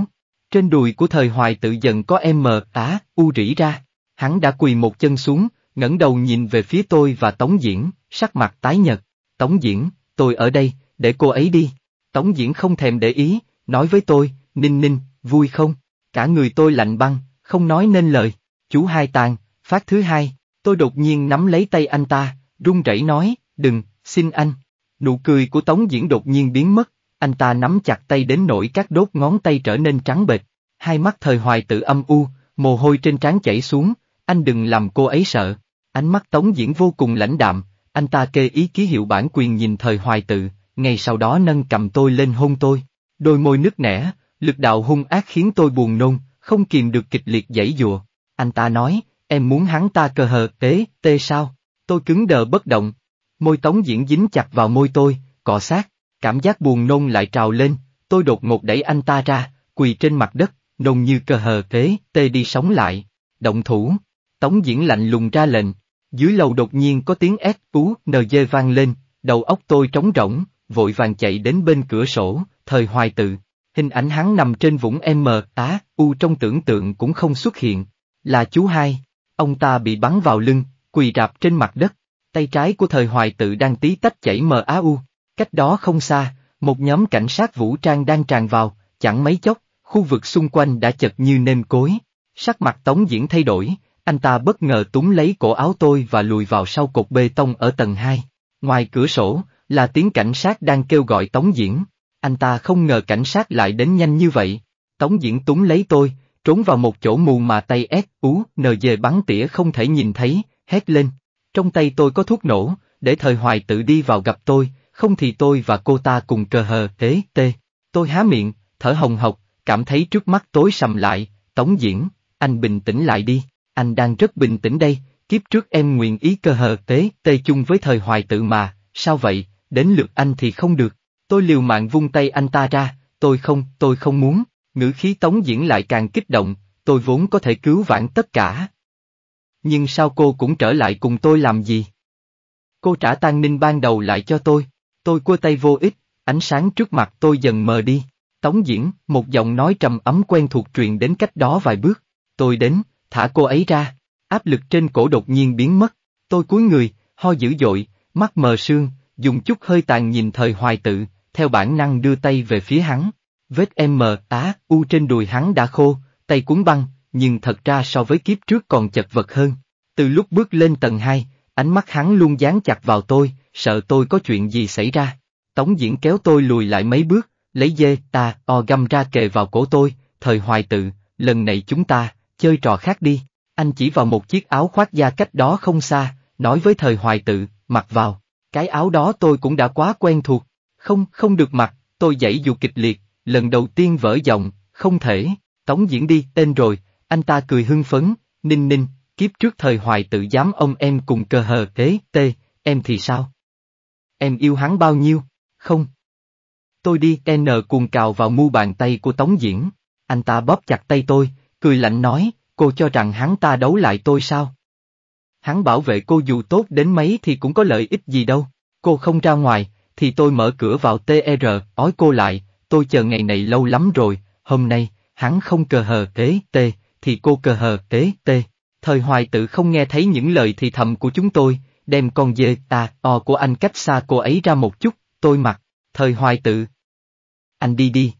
S1: Trên đùi của thời hoài tự dần có m, á, u rỉ ra. Hắn đã quỳ một chân xuống, ngẩng đầu nhìn về phía tôi và tống diễn, sắc mặt tái nhợt. Tống Diễn, tôi ở đây, để cô ấy đi. Tống Diễn không thèm để ý, nói với tôi, Ninh Ninh, vui không? Cả người tôi lạnh băng, không nói nên lời. Chú hai tàn, phát thứ hai, tôi đột nhiên nắm lấy tay anh ta, run rẩy nói, đừng, xin anh. Nụ cười của Tống Diễn đột nhiên biến mất, anh ta nắm chặt tay đến nỗi các đốt ngón tay trở nên trắng bệch. Hai mắt thời hoài tự âm u, mồ hôi trên trán chảy xuống, anh đừng làm cô ấy sợ. Ánh mắt Tống Diễn vô cùng lãnh đạm, anh ta kê ý ký hiệu bản quyền nhìn thời hoài tự, ngay sau đó nâng cầm tôi lên hôn tôi. Đôi môi nứt nẻ, lực đạo hung ác khiến tôi buồn nôn, không kìm được kịch liệt giãy dụa. Anh ta nói, em muốn hắn ta cơ hờ, tế, tê sao? Tôi cứng đờ bất động. Môi tống diễn dính chặt vào môi tôi, cọ sát, cảm giác buồn nôn lại trào lên, tôi đột ngột đẩy anh ta ra, quỳ trên mặt đất, nôn như cơ hờ tế, tê đi sống lại. Động thủ. Tống diễn lạnh lùng ra lệnh, dưới lầu đột nhiên có tiếng ép ú nờ vang lên, đầu óc tôi trống rỗng, vội vàng chạy đến bên cửa sổ, thời hoài tự. Hình ảnh hắn nằm trên vũng M, á, u trong tưởng tượng cũng không xuất hiện. Là chú hai, ông ta bị bắn vào lưng, quỳ rạp trên mặt đất, tay trái của thời hoài tự đang tí tách chảy mờ á u. Cách đó không xa, một nhóm cảnh sát vũ trang đang tràn vào, chẳng mấy chốc, khu vực xung quanh đã chật như nêm cối. Sắc mặt Tống Diễn thay đổi, anh ta bất ngờ túng lấy cổ áo tôi và lùi vào sau cột bê tông ở tầng hai. Ngoài cửa sổ, là tiếng cảnh sát đang kêu gọi Tống Diễn. Anh ta không ngờ cảnh sát lại đến nhanh như vậy. Tống Diễn túng lấy tôi, trốn vào một chỗ mù mà tay ép, ú, nờ dề bắn tỉa không thể nhìn thấy, hét lên. Trong tay tôi có thuốc nổ, để thời hoài tự đi vào gặp tôi, không thì tôi và cô ta cùng cờ hờ, thế, tê. Tôi há miệng, thở hồng hộc, cảm thấy trước mắt tối sầm lại, Tống Diễn, anh bình tĩnh lại đi anh đang rất bình tĩnh đây, kiếp trước em nguyện ý cơ hờ tế tê chung với thời hoài tự mà, sao vậy, đến lượt anh thì không được. Tôi liều mạng vung tay anh ta ra, tôi không, tôi không muốn, ngữ khí tống diễn lại càng kích động, tôi vốn có thể cứu vãn tất cả. Nhưng sao cô cũng trở lại cùng tôi làm gì? Cô trả tang ninh ban đầu lại cho tôi, tôi cua tay vô ích, ánh sáng trước mặt tôi dần mờ đi. Tống diễn, một giọng nói trầm ấm quen thuộc truyền đến cách đó vài bước. Tôi đến, thả cô ấy ra. Áp lực trên cổ đột nhiên biến mất, tôi cúi người, ho dữ dội, mắt mờ sương, dùng chút hơi tàn nhìn thời hoài tự, theo bản năng đưa tay về phía hắn. Vết em mờ á, u trên đùi hắn đã khô, tay cuốn băng, nhưng thật ra so với kiếp trước còn chật vật hơn. Từ lúc bước lên tầng hai, ánh mắt hắn luôn dán chặt vào tôi, sợ tôi có chuyện gì xảy ra. Tống diễn kéo tôi lùi lại mấy bước, lấy dê, ta, o găm ra kề vào cổ tôi, thời hoài tự, lần này chúng ta, chơi trò khác đi. Anh chỉ vào một chiếc áo khoác da cách đó không xa, nói với thời hoài tự, mặc vào. Cái áo đó tôi cũng đã quá quen thuộc. Không, không được mặc, tôi dãy dù kịch liệt, lần đầu tiên vỡ giọng, không thể. Tống diễn đi, tên rồi, anh ta cười hưng phấn, ninh ninh, kiếp trước thời hoài tự dám ông em cùng cờ hờ thế, tê, em thì sao? Em yêu hắn bao nhiêu? Không. Tôi đi, N cuồng cào vào mu bàn tay của Tống Diễn. Anh ta bóp chặt tay tôi, cười lạnh nói, cô cho rằng hắn ta đấu lại tôi sao? Hắn bảo vệ cô dù tốt đến mấy thì cũng có lợi ích gì đâu, cô không ra ngoài, thì tôi mở cửa vào TR, ói cô lại, tôi chờ ngày này lâu lắm rồi, hôm nay, hắn không cờ hờ tế t, thì cô cờ hờ tế t. Thời hoài tự không nghe thấy những lời thì thầm của chúng tôi, đem con dê ta o của anh cách xa cô ấy ra một chút, tôi mặc, thời hoài tự. Anh đi đi.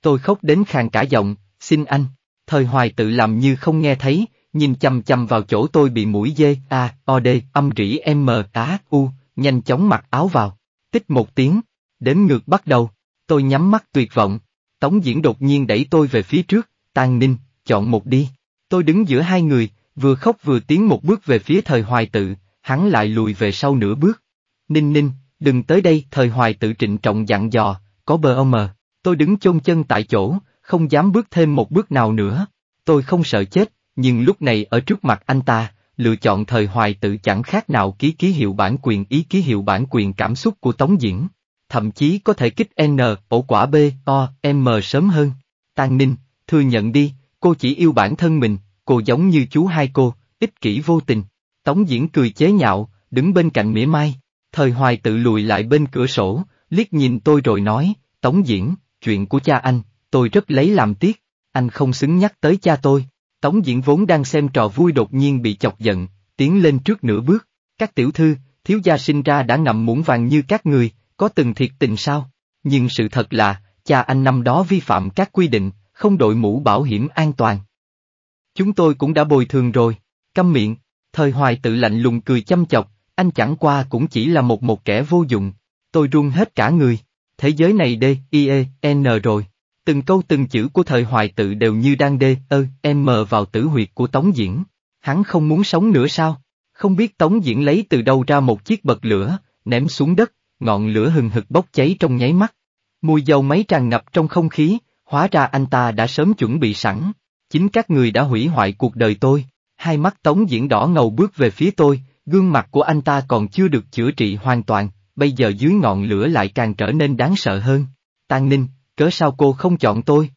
S1: Tôi khóc đến khàn cả giọng, xin anh. Thời hoài tự làm như không nghe thấy, nhìn chầm chầm vào chỗ tôi bị mũi dê, a, o d, âm rỉ m, á, u, nhanh chóng mặc áo vào. Tích một tiếng, đến ngược bắt đầu, tôi nhắm mắt tuyệt vọng. Tống diễn đột nhiên đẩy tôi về phía trước, Tan ninh, chọn một đi. Tôi đứng giữa hai người, vừa khóc vừa tiến một bước về phía thời hoài tự, hắn lại lùi về sau nửa bước. Ninh ninh, đừng tới đây, thời hoài tự trịnh trọng dặn dò, có bờ ông mờ. Tôi đứng chôn chân tại chỗ, không dám bước thêm một bước nào nữa. Tôi không sợ chết, nhưng lúc này ở trước mặt anh ta, lựa chọn thời hoài tự chẳng khác nào ký ký hiệu bản quyền ý ký hiệu bản quyền cảm xúc của Tống Diễn. Thậm chí có thể kích N, ổ quả B, O, M sớm hơn. Tàn Ninh, thừa nhận đi, cô chỉ yêu bản thân mình, cô giống như chú hai cô, ích kỷ vô tình. Tống Diễn cười chế nhạo, đứng bên cạnh mỉa mai. Thời hoài tự lùi lại bên cửa sổ, liếc nhìn tôi rồi nói, Tống Diễn, chuyện của cha anh, tôi rất lấy làm tiếc, anh không xứng nhắc tới cha tôi. Tống diễn vốn đang xem trò vui đột nhiên bị chọc giận, tiến lên trước nửa bước, các tiểu thư, thiếu gia sinh ra đã ngậm muỗng vàng như các người, có từng thiệt tình sao? Nhưng sự thật là, cha anh năm đó vi phạm các quy định, không đội mũ bảo hiểm an toàn. Chúng tôi cũng đã bồi thường rồi, câm miệng, thời hoài tự lạnh lùng cười chăm chọc, anh chẳng qua cũng chỉ là một một kẻ vô dụng, tôi run hết cả người, thế giới này đê, i e, n rồi. Từng câu từng chữ của thời hoài tự đều như đang đê ơ em mờ vào tử huyệt của Tống Diễn. Hắn không muốn sống nữa sao? Không biết Tống Diễn lấy từ đâu ra một chiếc bật lửa, ném xuống đất, ngọn lửa hừng hực bốc cháy trong nháy mắt. Mùi dầu máy tràn ngập trong không khí, hóa ra anh ta đã sớm chuẩn bị sẵn. Chính các người đã hủy hoại cuộc đời tôi. Hai mắt Tống Diễn đỏ ngầu bước về phía tôi, gương mặt của anh ta còn chưa được chữa trị hoàn toàn, bây giờ dưới ngọn lửa lại càng trở nên đáng sợ hơn. Tàn Ninh, cớ sao cô không chọn tôi?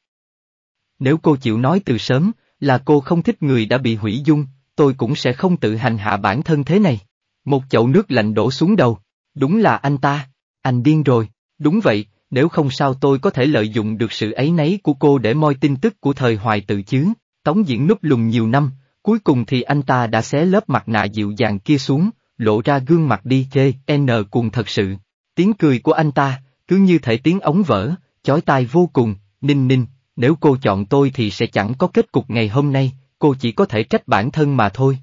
S1: Nếu cô chịu nói từ sớm, là cô không thích người đã bị hủy dung, tôi cũng sẽ không tự hành hạ bản thân thế này. Một chậu nước lạnh đổ xuống đầu, đúng là anh ta, anh điên rồi, đúng vậy, nếu không sao tôi có thể lợi dụng được sự ấy nấy của cô để moi tin tức của thời hoài tự chứ, tống diễn núp lùng nhiều năm, cuối cùng thì anh ta đã xé lớp mặt nạ dịu dàng kia xuống, lộ ra gương mặt đi chê, n cuồng thật sự. Tiếng cười của anh ta, cứ như thể tiếng ống vỡ, chói tai vô cùng, ninh ninh, nếu cô chọn tôi thì sẽ chẳng có kết cục ngày hôm nay, cô chỉ có thể trách bản thân mà thôi.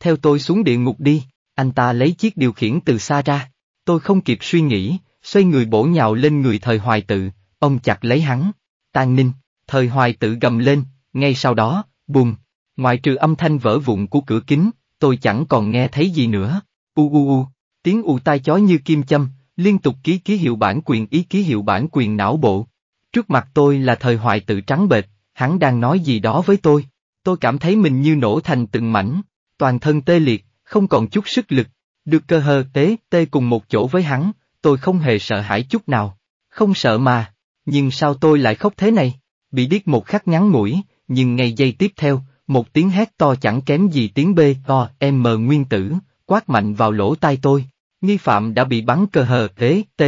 S1: Theo tôi xuống địa ngục đi, anh ta lấy chiếc điều khiển từ xa ra, tôi không kịp suy nghĩ, xoay người bổ nhào lên người thời hoài tự, ông chặt lấy hắn, tan ninh, thời hoài tự gầm lên, ngay sau đó, bùm, ngoại trừ âm thanh vỡ vụn của cửa kính, tôi chẳng còn nghe thấy gì nữa, u u u, tiếng u tai chói như kim châm, Liên tục ký ký hiệu bản quyền ý ký hiệu bản quyền não bộ. Trước mặt tôi là thời hoại tự trắng bệch, hắn đang nói gì đó với tôi. Tôi cảm thấy mình như nổ thành từng mảnh, toàn thân tê liệt, không còn chút sức lực. Được cơ hơ tế tê cùng một chỗ với hắn, tôi không hề sợ hãi chút nào. Không sợ mà, nhưng sao tôi lại khóc thế này? Bị điếc một khắc ngắn mũi, nhưng ngay giây tiếp theo, một tiếng hét to chẳng kém gì tiếng b to m nguyên tử, quát mạnh vào lỗ tai tôi. Nghi phạm đã bị bắn cơ hờ thế, T.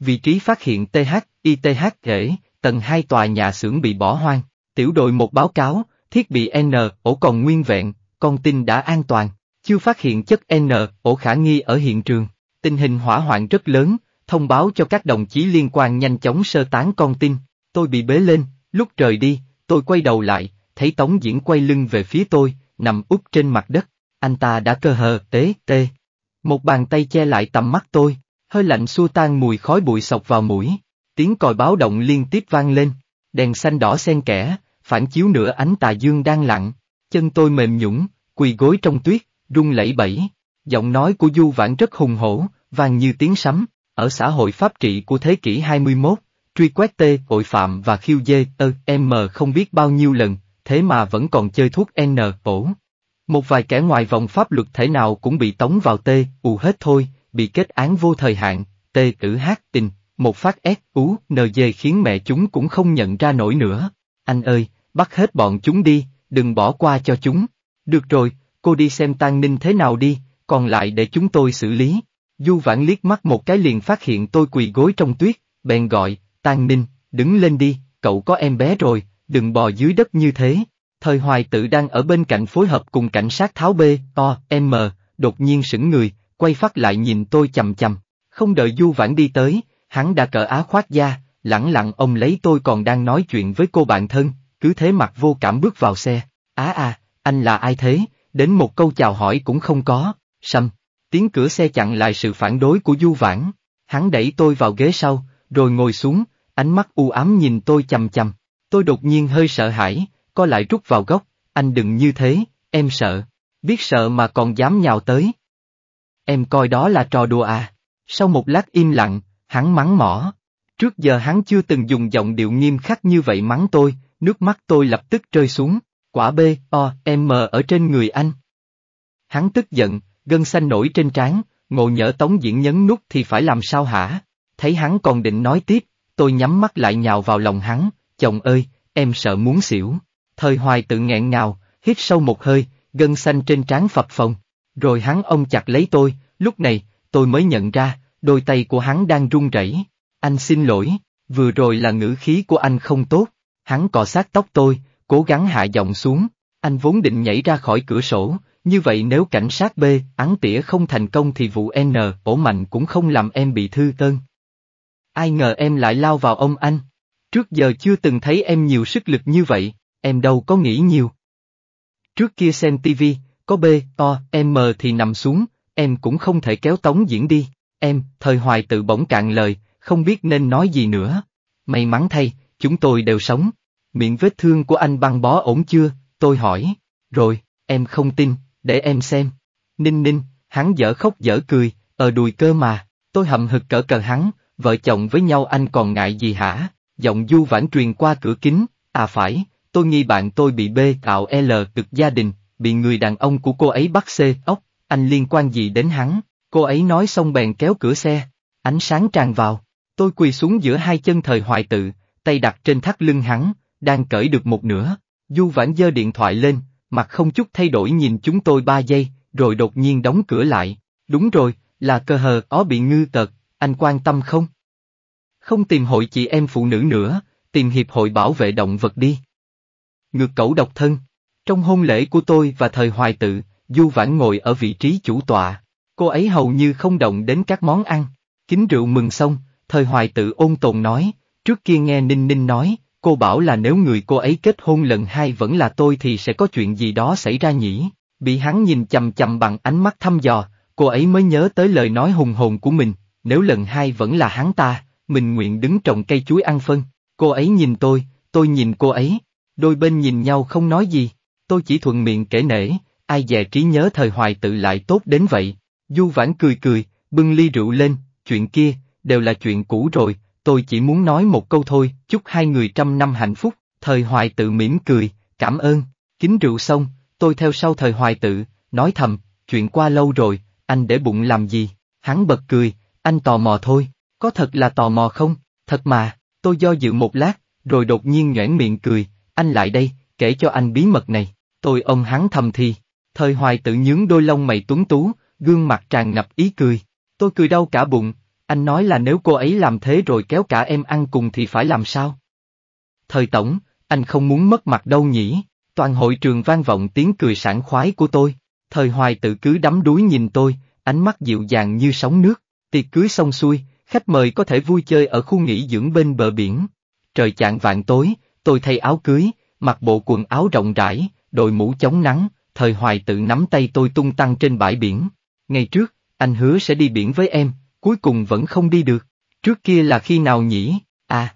S1: Vị trí phát hiện TH, ITH thể, tầng hai tòa nhà xưởng bị bỏ hoang, tiểu đội một báo cáo, thiết bị N, ổ còn nguyên vẹn, con tin đã an toàn, chưa phát hiện chất N, ổ khả nghi ở hiện trường, tình hình hỏa hoạn rất lớn, thông báo cho các đồng chí liên quan nhanh chóng sơ tán con tin, tôi bị bế lên, lúc rời đi, tôi quay đầu lại, thấy Tống Diễn quay lưng về phía tôi, nằm úp trên mặt đất, anh ta đã cơ hờ, tế, tê. Một bàn tay che lại tầm mắt tôi, hơi lạnh xua tan mùi khói bụi sọc vào mũi, tiếng còi báo động liên tiếp vang lên, đèn xanh đỏ xen kẽ, phản chiếu nửa ánh tà dương đang lặn. chân tôi mềm nhũng, quỳ gối trong tuyết, rung lẩy bẩy, giọng nói của Du Vãn rất hùng hổ, vang như tiếng sấm, ở xã hội pháp trị của thế kỷ 21, truy quét tê, tội phạm và khiêu dê, ơ, em mờ không biết bao nhiêu lần, thế mà vẫn còn chơi thuốc N, ổ. Một vài kẻ ngoài vòng pháp luật thể nào cũng bị tống vào tê, ù hết thôi, bị kết án vô thời hạn, tê tử hát tình, một phát ép ú, dê khiến mẹ chúng cũng không nhận ra nổi nữa. Anh ơi, bắt hết bọn chúng đi, đừng bỏ qua cho chúng. Được rồi, cô đi xem Tang Ninh thế nào đi, còn lại để chúng tôi xử lý. Du Vãn liếc mắt một cái liền phát hiện tôi quỳ gối trong tuyết, bèn gọi, Tang Ninh, đứng lên đi, cậu có em bé rồi, đừng bò dưới đất như thế thời hoài tự đang ở bên cạnh phối hợp cùng cảnh sát tháo B, O, M, đột nhiên sững người, quay phát lại nhìn tôi chầm chầm. Không đợi Du Vãn đi tới, hắn đã cỡ á khoác da, lẳng lặng ông lấy tôi còn đang nói chuyện với cô bạn thân, cứ thế mặt vô cảm bước vào xe. Á à, à, anh là ai thế, đến một câu chào hỏi cũng không có, sầm. Tiếng cửa xe chặn lại sự phản đối của Du Vãn. Hắn đẩy tôi vào ghế sau, rồi ngồi xuống, ánh mắt u ám nhìn tôi chầm chầm. Tôi đột nhiên hơi sợ hãi, có lại rút vào góc, anh đừng như thế, em sợ, biết sợ mà còn dám nhào tới. Em coi đó là trò đùa à. Sau một lát im lặng, hắn mắng mỏ. Trước giờ hắn chưa từng dùng giọng điệu nghiêm khắc như vậy mắng tôi, nước mắt tôi lập tức rơi xuống, quả B, O, M ở trên người anh. Hắn tức giận, gân xanh nổi trên trán, ngộ nhỡ tống diễn nhấn nút thì phải làm sao hả? Thấy hắn còn định nói tiếp, tôi nhắm mắt lại nhào vào lòng hắn, chồng ơi, em sợ muốn xỉu. Thời hoài tự nghẹn ngào, hít sâu một hơi, gân xanh trên trán phập phồng. Rồi hắn ông chặt lấy tôi, lúc này, tôi mới nhận ra, đôi tay của hắn đang run rẩy. Anh xin lỗi, vừa rồi là ngữ khí của anh không tốt. Hắn cọ sát tóc tôi, cố gắng hạ giọng xuống. Anh vốn định nhảy ra khỏi cửa sổ, như vậy nếu cảnh sát B, án tỉa không thành công thì vụ N, bổ mạnh cũng không làm em bị thư tơn. Ai ngờ em lại lao vào ông anh. Trước giờ chưa từng thấy em nhiều sức lực như vậy em đâu có nghĩ nhiều. Trước kia xem tivi, có B, O, M thì nằm xuống, em cũng không thể kéo tống diễn đi, em, thời hoài tự bỗng cạn lời, không biết nên nói gì nữa. May mắn thay, chúng tôi đều sống. Miệng vết thương của anh băng bó ổn chưa, tôi hỏi. Rồi, em không tin, để em xem. Ninh ninh, hắn dở khóc dở cười, ở ờ đùi cơ mà, tôi hậm hực cỡ cờ hắn, vợ chồng với nhau anh còn ngại gì hả? Giọng du vãn truyền qua cửa kính, à phải, tôi nghi bạn tôi bị B tạo L cực gia đình, bị người đàn ông của cô ấy bắt C ốc, anh liên quan gì đến hắn, cô ấy nói xong bèn kéo cửa xe, ánh sáng tràn vào, tôi quỳ xuống giữa hai chân thời hoại tự, tay đặt trên thắt lưng hắn, đang cởi được một nửa, du vãn giơ điện thoại lên, mặt không chút thay đổi nhìn chúng tôi ba giây, rồi đột nhiên đóng cửa lại, đúng rồi, là cơ hờ ó bị ngư tật, anh quan tâm không? Không tìm hội chị em phụ nữ nữa, tìm hiệp hội bảo vệ động vật đi ngược cẩu độc thân. Trong hôn lễ của tôi và thời hoài tự, Du Vãn ngồi ở vị trí chủ tọa, cô ấy hầu như không động đến các món ăn. Kính rượu mừng xong, thời hoài tự ôn tồn nói, trước kia nghe Ninh Ninh nói, cô bảo là nếu người cô ấy kết hôn lần hai vẫn là tôi thì sẽ có chuyện gì đó xảy ra nhỉ. Bị hắn nhìn chầm chầm bằng ánh mắt thăm dò, cô ấy mới nhớ tới lời nói hùng hồn của mình, nếu lần hai vẫn là hắn ta, mình nguyện đứng trồng cây chuối ăn phân. Cô ấy nhìn tôi, tôi nhìn cô ấy, Đôi bên nhìn nhau không nói gì, tôi chỉ thuận miệng kể nể, ai dè trí nhớ thời hoài tự lại tốt đến vậy. Du Vãn cười cười, bưng ly rượu lên, chuyện kia, đều là chuyện cũ rồi, tôi chỉ muốn nói một câu thôi, chúc hai người trăm năm hạnh phúc, thời hoài tự mỉm cười, cảm ơn, kính rượu xong, tôi theo sau thời hoài tự, nói thầm, chuyện qua lâu rồi, anh để bụng làm gì, hắn bật cười, anh tò mò thôi, có thật là tò mò không, thật mà, tôi do dự một lát, rồi đột nhiên nhoẻn miệng cười, anh lại đây, kể cho anh bí mật này, tôi ông hắn thầm thì, thời hoài tự nhướng đôi lông mày tuấn tú, gương mặt tràn ngập ý cười, tôi cười đau cả bụng, anh nói là nếu cô ấy làm thế rồi kéo cả em ăn cùng thì phải làm sao? Thời tổng, anh không muốn mất mặt đâu nhỉ, toàn hội trường vang vọng tiếng cười sảng khoái của tôi, thời hoài tự cứ đắm đuối nhìn tôi, ánh mắt dịu dàng như sóng nước, tiệc cưới xong xuôi, khách mời có thể vui chơi ở khu nghỉ dưỡng bên bờ biển. Trời chạng vạn tối, tôi thay áo cưới, mặc bộ quần áo rộng rãi, đội mũ chống nắng, thời hoài tự nắm tay tôi tung tăng trên bãi biển. Ngày trước, anh hứa sẽ đi biển với em, cuối cùng vẫn không đi được. Trước kia là khi nào nhỉ? À.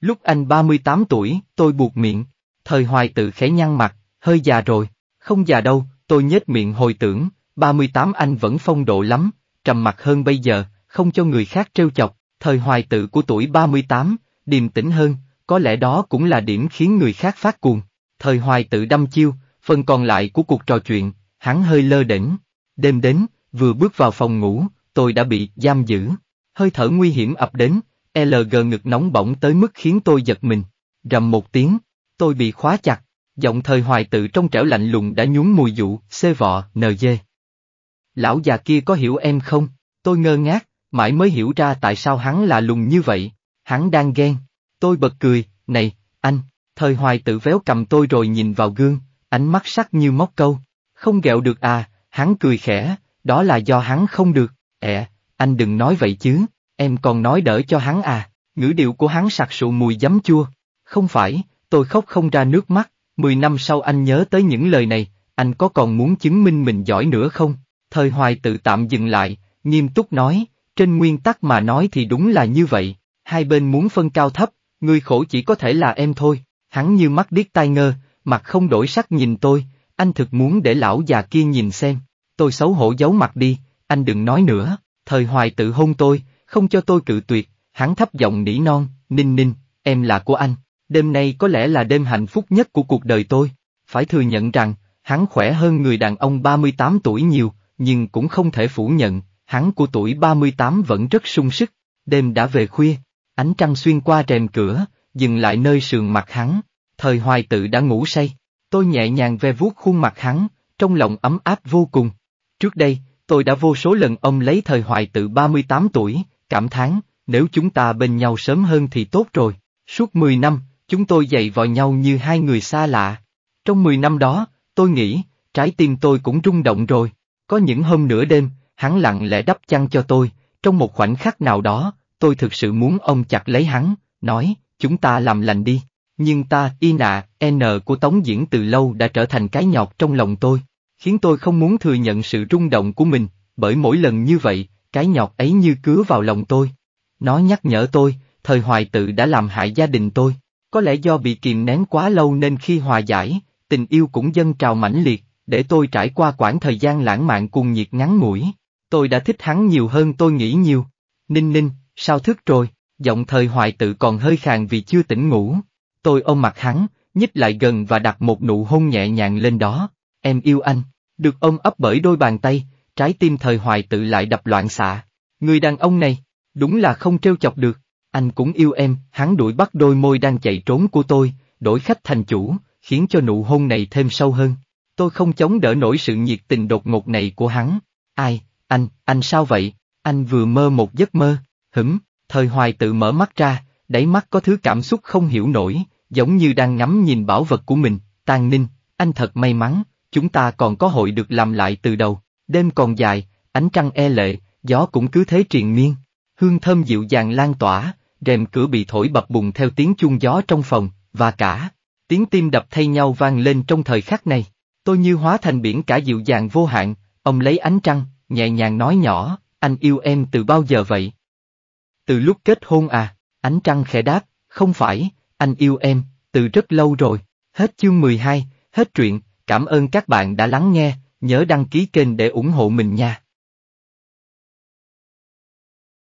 S1: Lúc anh 38 tuổi, tôi buộc miệng. Thời hoài tự khẽ nhăn mặt, hơi già rồi. Không già đâu, tôi nhếch miệng hồi tưởng, 38 anh vẫn phong độ lắm, trầm mặt hơn bây giờ, không cho người khác trêu chọc. Thời hoài tự của tuổi 38, điềm tĩnh hơn, có lẽ đó cũng là điểm khiến người khác phát cuồng. Thời hoài tự đâm chiêu, phần còn lại của cuộc trò chuyện, hắn hơi lơ đỉnh. Đêm đến, vừa bước vào phòng ngủ, tôi đã bị giam giữ. Hơi thở nguy hiểm ập đến, LG ngực nóng bỏng tới mức khiến tôi giật mình. Rầm một tiếng, tôi bị khóa chặt, giọng thời hoài tự trong trẻo lạnh lùng đã nhún mùi dụ, xê vọ, nờ dê. Lão già kia có hiểu em không? Tôi ngơ ngác, mãi mới hiểu ra tại sao hắn là lùng như vậy, hắn đang ghen. Tôi bật cười, này, anh, thời hoài tự véo cầm tôi rồi nhìn vào gương, ánh mắt sắc như móc câu. Không gẹo được à, hắn cười khẽ, đó là do hắn không được, ẹ, anh đừng nói vậy chứ, em còn nói đỡ cho hắn à, ngữ điệu của hắn sặc sụ mùi giấm chua. Không phải, tôi khóc không ra nước mắt, 10 năm sau anh nhớ tới những lời này, anh có còn muốn chứng minh mình giỏi nữa không? Thời hoài tự tạm dừng lại, nghiêm túc nói, trên nguyên tắc mà nói thì đúng là như vậy, hai bên muốn phân cao thấp, Người khổ chỉ có thể là em thôi, hắn như mắt điếc tai ngơ, mặt không đổi sắc nhìn tôi, anh thực muốn để lão già kia nhìn xem, tôi xấu hổ giấu mặt đi, anh đừng nói nữa, thời hoài tự hôn tôi, không cho tôi cự tuyệt, hắn thấp giọng nỉ non, ninh ninh, em là của anh, đêm nay có lẽ là đêm hạnh phúc nhất của cuộc đời tôi, phải thừa nhận rằng, hắn khỏe hơn người đàn ông 38 tuổi nhiều, nhưng cũng không thể phủ nhận, hắn của tuổi 38 vẫn rất sung sức, đêm đã về khuya. Ánh trăng xuyên qua rèm cửa, dừng lại nơi sườn mặt hắn, thời hoài tự đã ngủ say, tôi nhẹ nhàng ve vuốt khuôn mặt hắn, trong lòng ấm áp vô cùng. Trước đây, tôi đã vô số lần ông lấy thời hoài tự 38 tuổi, cảm thán, nếu chúng ta bên nhau sớm hơn thì tốt rồi, suốt 10 năm, chúng tôi dạy vào nhau như hai người xa lạ. Trong 10 năm đó, tôi nghĩ, trái tim tôi cũng rung động rồi, có những hôm nửa đêm, hắn lặng lẽ đắp chăn cho tôi, trong một khoảnh khắc nào đó, tôi thực sự muốn ông chặt lấy hắn, nói, chúng ta làm lành đi. Nhưng ta, y nạ, n của Tống Diễn từ lâu đã trở thành cái nhọt trong lòng tôi, khiến tôi không muốn thừa nhận sự rung động của mình, bởi mỗi lần như vậy, cái nhọt ấy như cứa vào lòng tôi. Nó nhắc nhở tôi, thời hoài tự đã làm hại gia đình tôi, có lẽ do bị kìm nén quá lâu nên khi hòa giải, tình yêu cũng dâng trào mãnh liệt, để tôi trải qua quãng thời gian lãng mạn cùng nhiệt ngắn ngủi. Tôi đã thích hắn nhiều hơn tôi nghĩ nhiều. Ninh ninh, Sao thức rồi, giọng thời hoài tự còn hơi khàn vì chưa tỉnh ngủ. Tôi ôm mặt hắn, nhích lại gần và đặt một nụ hôn nhẹ nhàng lên đó. Em yêu anh, được ôm ấp bởi đôi bàn tay, trái tim thời hoài tự lại đập loạn xạ. Người đàn ông này, đúng là không trêu chọc được. Anh cũng yêu em, hắn đuổi bắt đôi môi đang chạy trốn của tôi, đổi khách thành chủ, khiến cho nụ hôn này thêm sâu hơn. Tôi không chống đỡ nổi sự nhiệt tình đột ngột này của hắn. Ai, anh, anh sao vậy? Anh vừa mơ một giấc mơ. Hửm, thời hoài tự mở mắt ra, đáy mắt có thứ cảm xúc không hiểu nổi, giống như đang ngắm nhìn bảo vật của mình, tàn ninh, anh thật may mắn, chúng ta còn có hội được làm lại từ đầu, đêm còn dài, ánh trăng e lệ, gió cũng cứ thế triền miên, hương thơm dịu dàng lan tỏa, rèm cửa bị thổi bập bùng theo tiếng chuông gió trong phòng, và cả, tiếng tim đập thay nhau vang lên trong thời khắc này, tôi như hóa thành biển cả dịu dàng vô hạn, ông lấy ánh trăng, nhẹ nhàng nói nhỏ, anh yêu em từ bao giờ vậy? Từ lúc kết hôn à, ánh trăng khẽ đáp, không phải, anh yêu em, từ rất lâu rồi. Hết chương 12, hết truyện, cảm ơn các bạn đã lắng nghe, nhớ đăng ký kênh để ủng hộ mình nha.